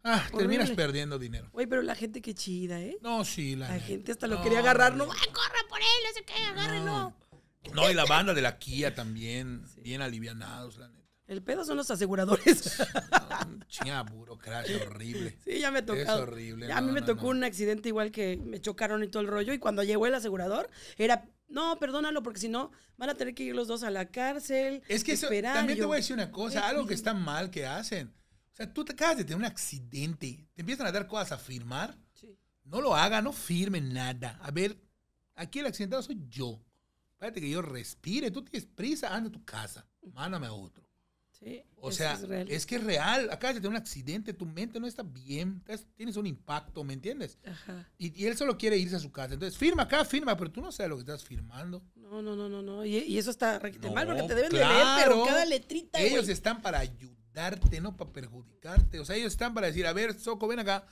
Ah, terminas perdiendo dinero. Oye, pero la gente qué chida, ¿eh? No, sí, la, la gente. hasta lo quería agarrar. No, ¡Ay, ¡Ah, por él! No sé agárrenlo. No, y la banda de la Kia también, bien alivianados, la neta. El pedo son los aseguradores. Chinga burocracia horrible. Sí, ya me tocó. horrible. a mí me tocó un accidente igual que me chocaron y todo el rollo. Y cuando llegó el asegurador, era, no, perdónalo, porque si no, van a tener que ir los dos a la cárcel. Es que también te voy a decir una cosa, algo que está mal que hacen. O sea, tú te acabas de tener un accidente, te empiezan a dar cosas a firmar. Sí. No lo hagan no firme nada. A ver, aquí el accidentado soy yo espérate que yo respire, tú tienes prisa, anda a tu casa, mándame a otro. Sí, o sea, es, que es real. Acá de un accidente, tu mente no está bien, tienes un impacto, ¿me entiendes? Ajá. Y, él solo quiere irse a su casa. Entonces, firma acá, firma, pero tú no sabes lo que estás firmando. No, no, no, no, no. Y, eso está mal porque te deben leer, pero cada letrita. Ellos están para ayudarte, no para perjudicarte. O sea, ellos están para decir, a ver, Soco, ven acá.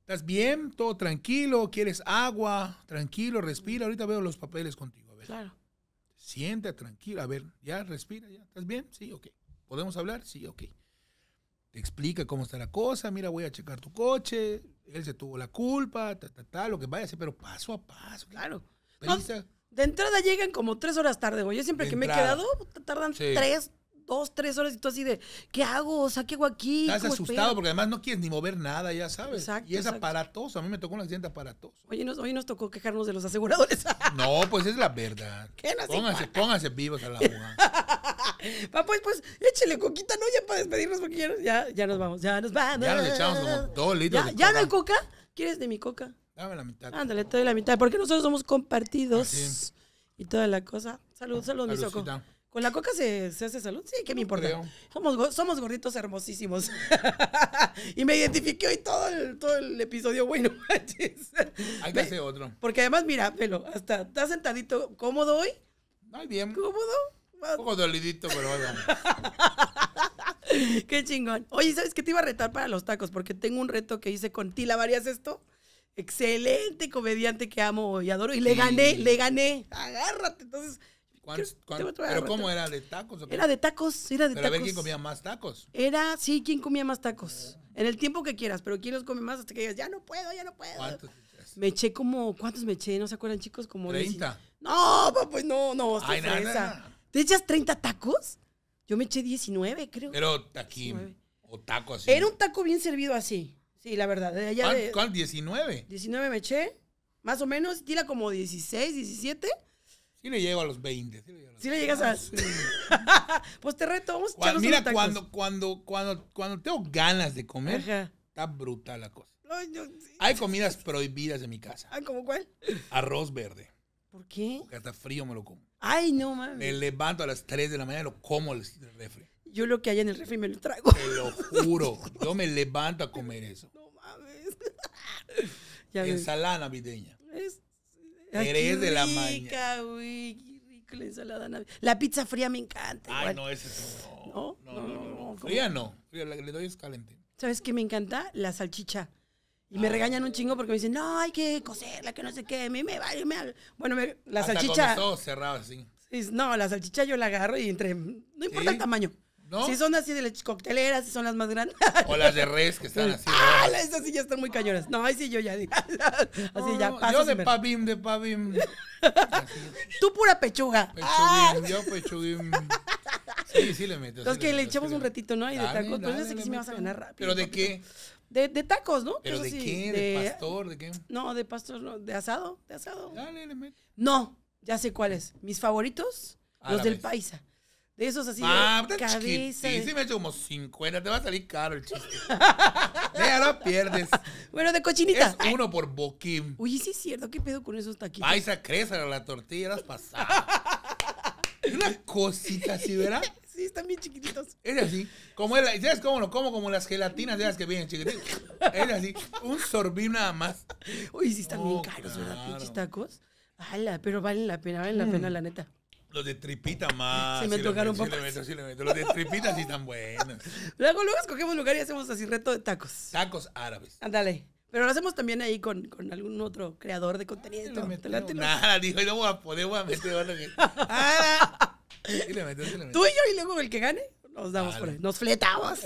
¿Estás bien? ¿Todo tranquilo? ¿Quieres agua? Tranquilo, respira. Ahorita veo los papeles contigo. Claro. Siente tranquilo, a ver, ya respira, ya, ¿estás bien? Sí, ok. ¿Podemos hablar? Sí, ok. Te explica cómo está la cosa, mira, voy a checar tu coche, él se tuvo la culpa, ta, ta, lo que vaya a ser, pero paso a paso. Claro. de entrada llegan como tres horas tarde, güey. Yo siempre que me he quedado, tardan tres, dos, tres horas y tú así de, ¿qué hago? O sea, ¿qué hago aquí? Estás asustado porque además no quieres ni mover nada, ya sabes. Exacto, y es aparatoso. A mí me tocó un accidente aparatoso. Oye, nos, hoy nos tocó quejarnos de los aseguradores. no, pues es la verdad. ¿Qué pónganse, vivos a la Papá, pues, pues, échele coquita, ¿no? Ya para despedirnos porque ya, ya, ya nos vamos, ya nos vamos. Ya nos echamos como dos litros. ¿Ya, ¿Ya no hay coca? ¿Quieres de mi coca? Dame la mitad. Ándale, te doy la mitad. Porque nosotros somos compartidos. Y toda la cosa. Salud, saludos mi soco. ¿Con la coca se, hace salud? Sí, ¿qué me importa? Somos, somos gorditos hermosísimos. y me identifiqué hoy todo el, todo el episodio, bueno, manches. Hay que hacer otro. Porque además, mira, pelo, hasta estás sentadito cómodo hoy. Ay, bien. ¿Cómodo? Un poco dolidito, pero bueno. Qué chingón. Oye, ¿sabes qué te iba a retar para los tacos? Porque tengo un reto que hice con Tila ¿Varías esto? Excelente comediante que amo y adoro. Y le gané, le gané. Agárrate. Entonces, pero ¿cómo era? ¿De tacos? Era de tacos, era de tacos. Pero a quién comía más tacos. Era, sí, quién comía más tacos. En el tiempo que quieras, pero quién los come más hasta que digas, ya no puedo, ya no puedo. ¿Cuántos? Me eché como, ¿cuántos me eché? ¿No se acuerdan, chicos? Como 30. No, pues no, no, Ay, ¿Te echas 30 tacos? Yo me eché 19, creo. Pero aquí, o taco así. Era un taco bien servido así. Sí, la verdad. ¿Cuál, ¿Cuál? 19. 19 me eché, más o menos, tira como 16, 17. Si le llego a los 20. Si le, llegas a... Ah, pues te reto, vamos cuando, Mira, cuando, cuando, cuando, cuando tengo ganas de comer, está brutal la cosa. Hay comidas prohibidas en mi casa. Ah, ¿cómo cuál? Arroz verde. ¿Por qué? Porque hasta frío me lo como. Ay, no mames. Me levanto a las 3 de la mañana y lo como el refri. Yo lo que haya en el refri me lo trago. Te lo juro. yo me levanto a comer eso. No mames. Ya Ensalada navideña eres de la mañana. Güey, qué rico la ensalada La pizza fría me encanta. Ay, no, ese es. No, no, no. no, Fría no. Fría, la que le doy es caliente. ¿Sabes qué me encanta? La salchicha. Y me regañan un chingo porque me dicen, no, hay que coserla, que no sé qué, me, me vale, me Bueno, la hasta salchicha. Con todo cerrado así. No, la salchicha yo la agarro y entre. No importa el tamaño. Si son así de las cocteleras, si son las más grandes. O las de res que están así. Ah, esas sí ya están muy cañonas. No, ahí sí yo ya digo. Así ya no, Yo de pavim, de pavim. Tú pura pechuga. Pechugim, ah. yo pechugim. Sí, sí le meto. Entonces que le, echemos echamos un ratito, ¿no? Y de tacos. entonces pues sé que sí me vas a ganar rápido. ¿Pero de qué? De, de tacos, ¿no? ¿Pero de qué? ¿De, ¿De pastor? ¿De qué? No, de pastor, no. De asado, de asado. Dale, le meto. No, ya sé cuáles. Mis favoritos, los del paisa. De esos así. Ah, sí. Sí, sí, me he hecho como 50. Te va a salir caro el chiste. ya lo pierdes. Bueno, de cochinita. Es uno por boquín. Uy, sí es cierto. ¿Qué pedo con esos taquitos? Ay, se crece la tortilla, las pasadas. Una cosita así, ¿verdad? Sí, están bien chiquititos. Es así. Como ¿Sabes cómo lo como? Como las gelatinas, las que vienen chiquititos? Es así. Un sorbí nada más. Uy, sí están bien caros, ¿verdad? Pinches tacos. Ala, pero valen la pena, valen la pena, mm. la neta. Los de tripita más. Sí me tocaron meto, sí le meto, le meto. Los de tripita sí están buenos. Luego, luego escogemos lugar y hacemos así reto de tacos. Tacos árabes. Ándale. Pero lo hacemos también ahí con, con algún otro creador de contenido. Nada, dijo, y voy a poner, voy a meter. sí le Tú y yo, y luego el que gane, nos damos por ahí. Nos fletamos.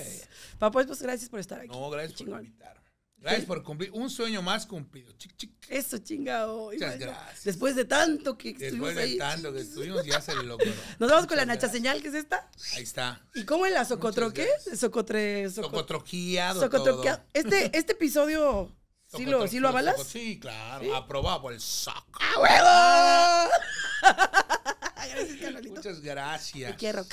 Papá, pues gracias por estar aquí. No, gracias por invitarme. Gracias por cumplir un sueño más cumplido. Chic, chic. Eso, chingado. Muchas gracias. Después de tanto que Después estuvimos de tanto que estuvimos, ya se logró. Nos vamos con la Nacha Señal, que es esta. Ahí está. ¿Y cómo es la socotroque? Socotre, Socotroqueado Socotroqueado. Socotroqueado. Este, este episodio. ¿Sí lo, ¿Sí lo avalas? sí, claro. Aprobado por el soco. ¡A ¡Ah, huevo! gracias, Muchas gracias. Te quiero.